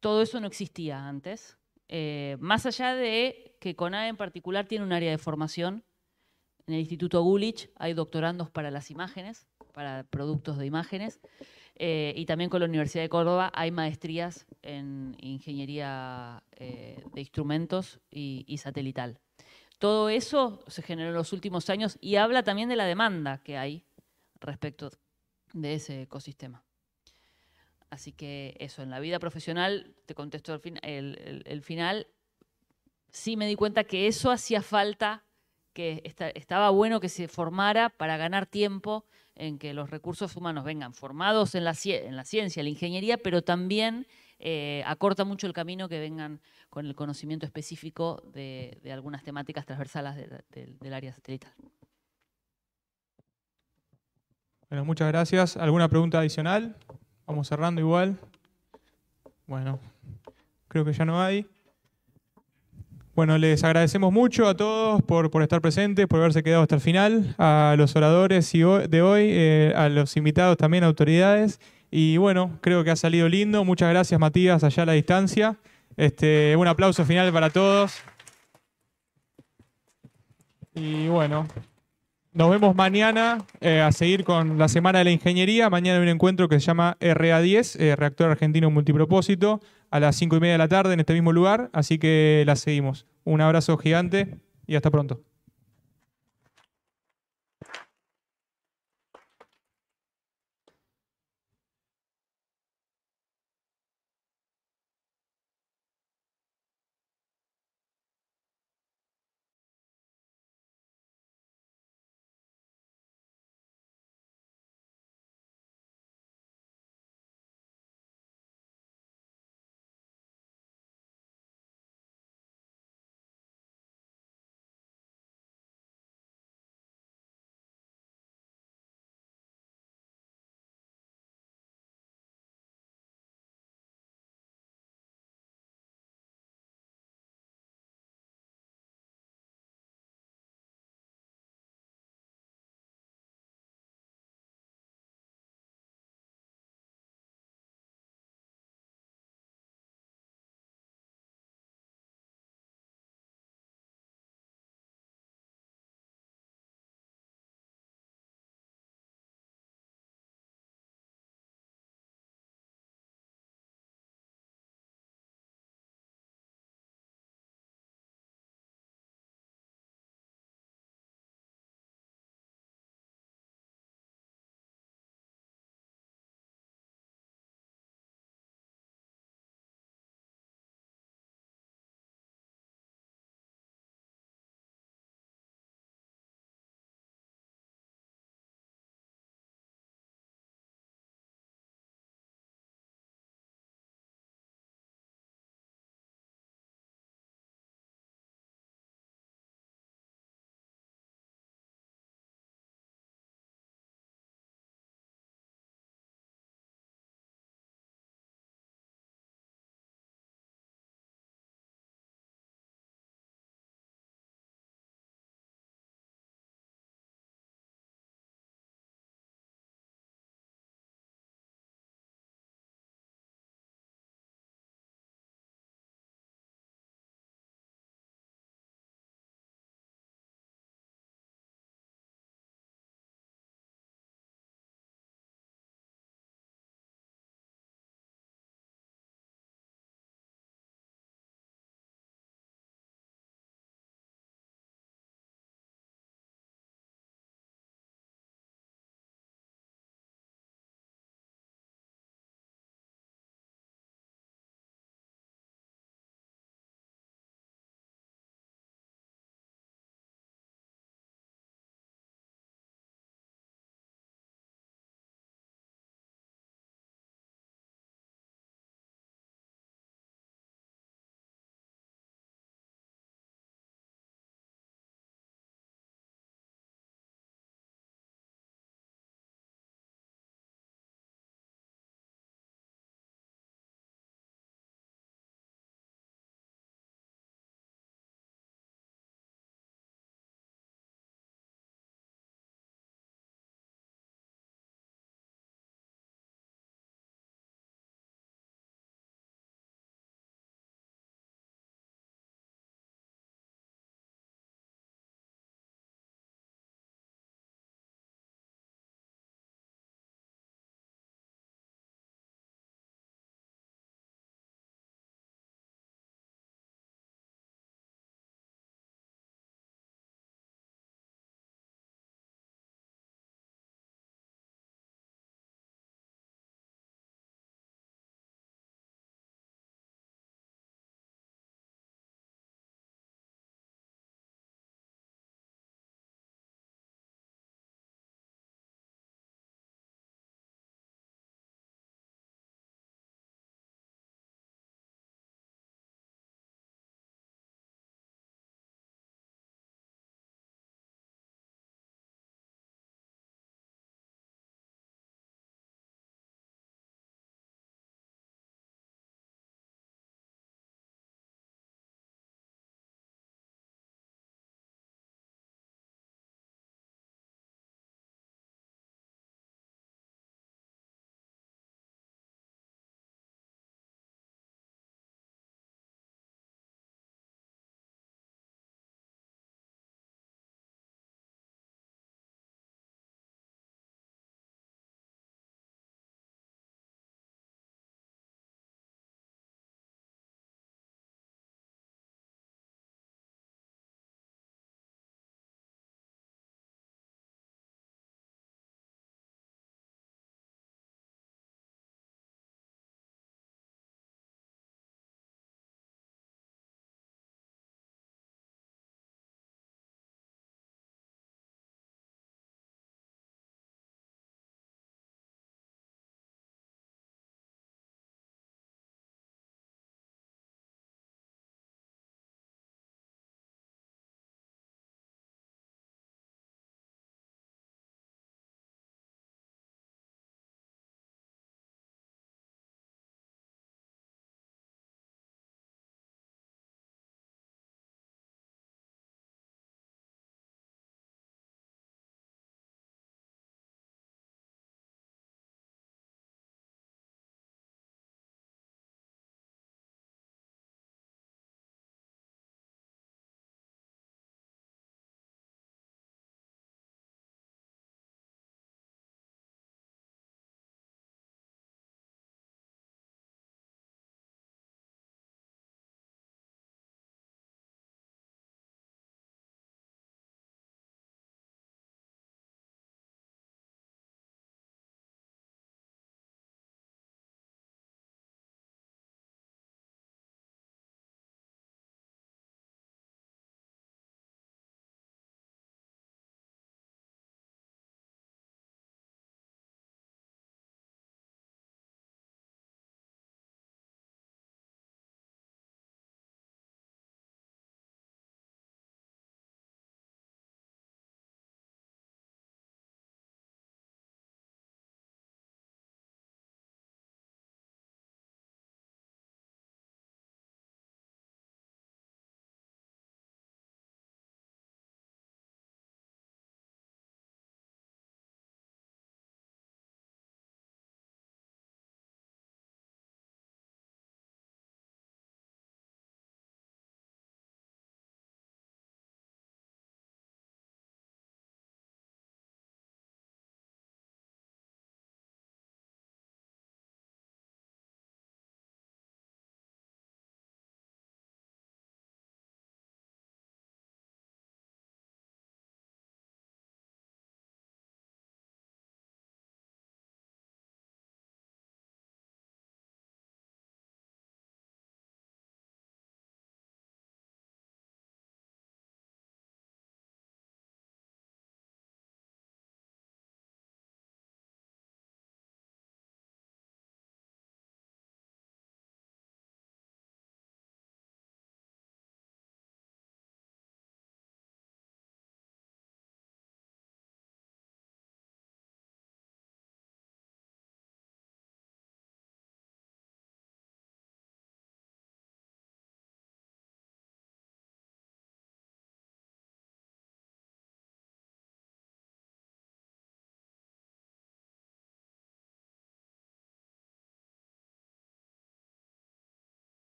Todo eso no existía antes. Eh, más allá de que CONAE en particular tiene un área de formación, en el Instituto Gulich hay doctorandos para las imágenes, para productos de imágenes, eh, y también con la Universidad de Córdoba hay maestrías en ingeniería de instrumentos y satelital. Todo eso se generó en los últimos años y habla también de la demanda que hay respecto de ese ecosistema. Así que eso, en la vida profesional, te contesto el, final, sí me di cuenta que eso hacía falta, que estaba bueno que se formara para ganar tiempo en que los recursos humanos vengan formados en la, en la ciencia, en la ingeniería, pero también eh, acorta mucho el camino que vengan con el conocimiento específico de, algunas temáticas transversales del área satelital. Bueno, muchas gracias. ¿Alguna pregunta adicional? Vamos cerrando igual. Bueno, creo que ya no hay. Bueno, les agradecemos mucho a todos por, estar presentes, por haberse quedado hasta el final, a los oradores de hoy, eh, a los invitados también, autoridades. Y bueno, creo que ha salido lindo. Muchas gracias, Matías, allá a la distancia. Este, un aplauso final para todos. Y bueno, nos vemos mañana eh, a seguir con la Semana de la Ingeniería. Mañana hay un encuentro que se llama RA10, eh, Reactor Argentino Multipropósito, a las 5 y media de la tarde en este mismo lugar. Así que la seguimos. Un abrazo gigante y hasta pronto.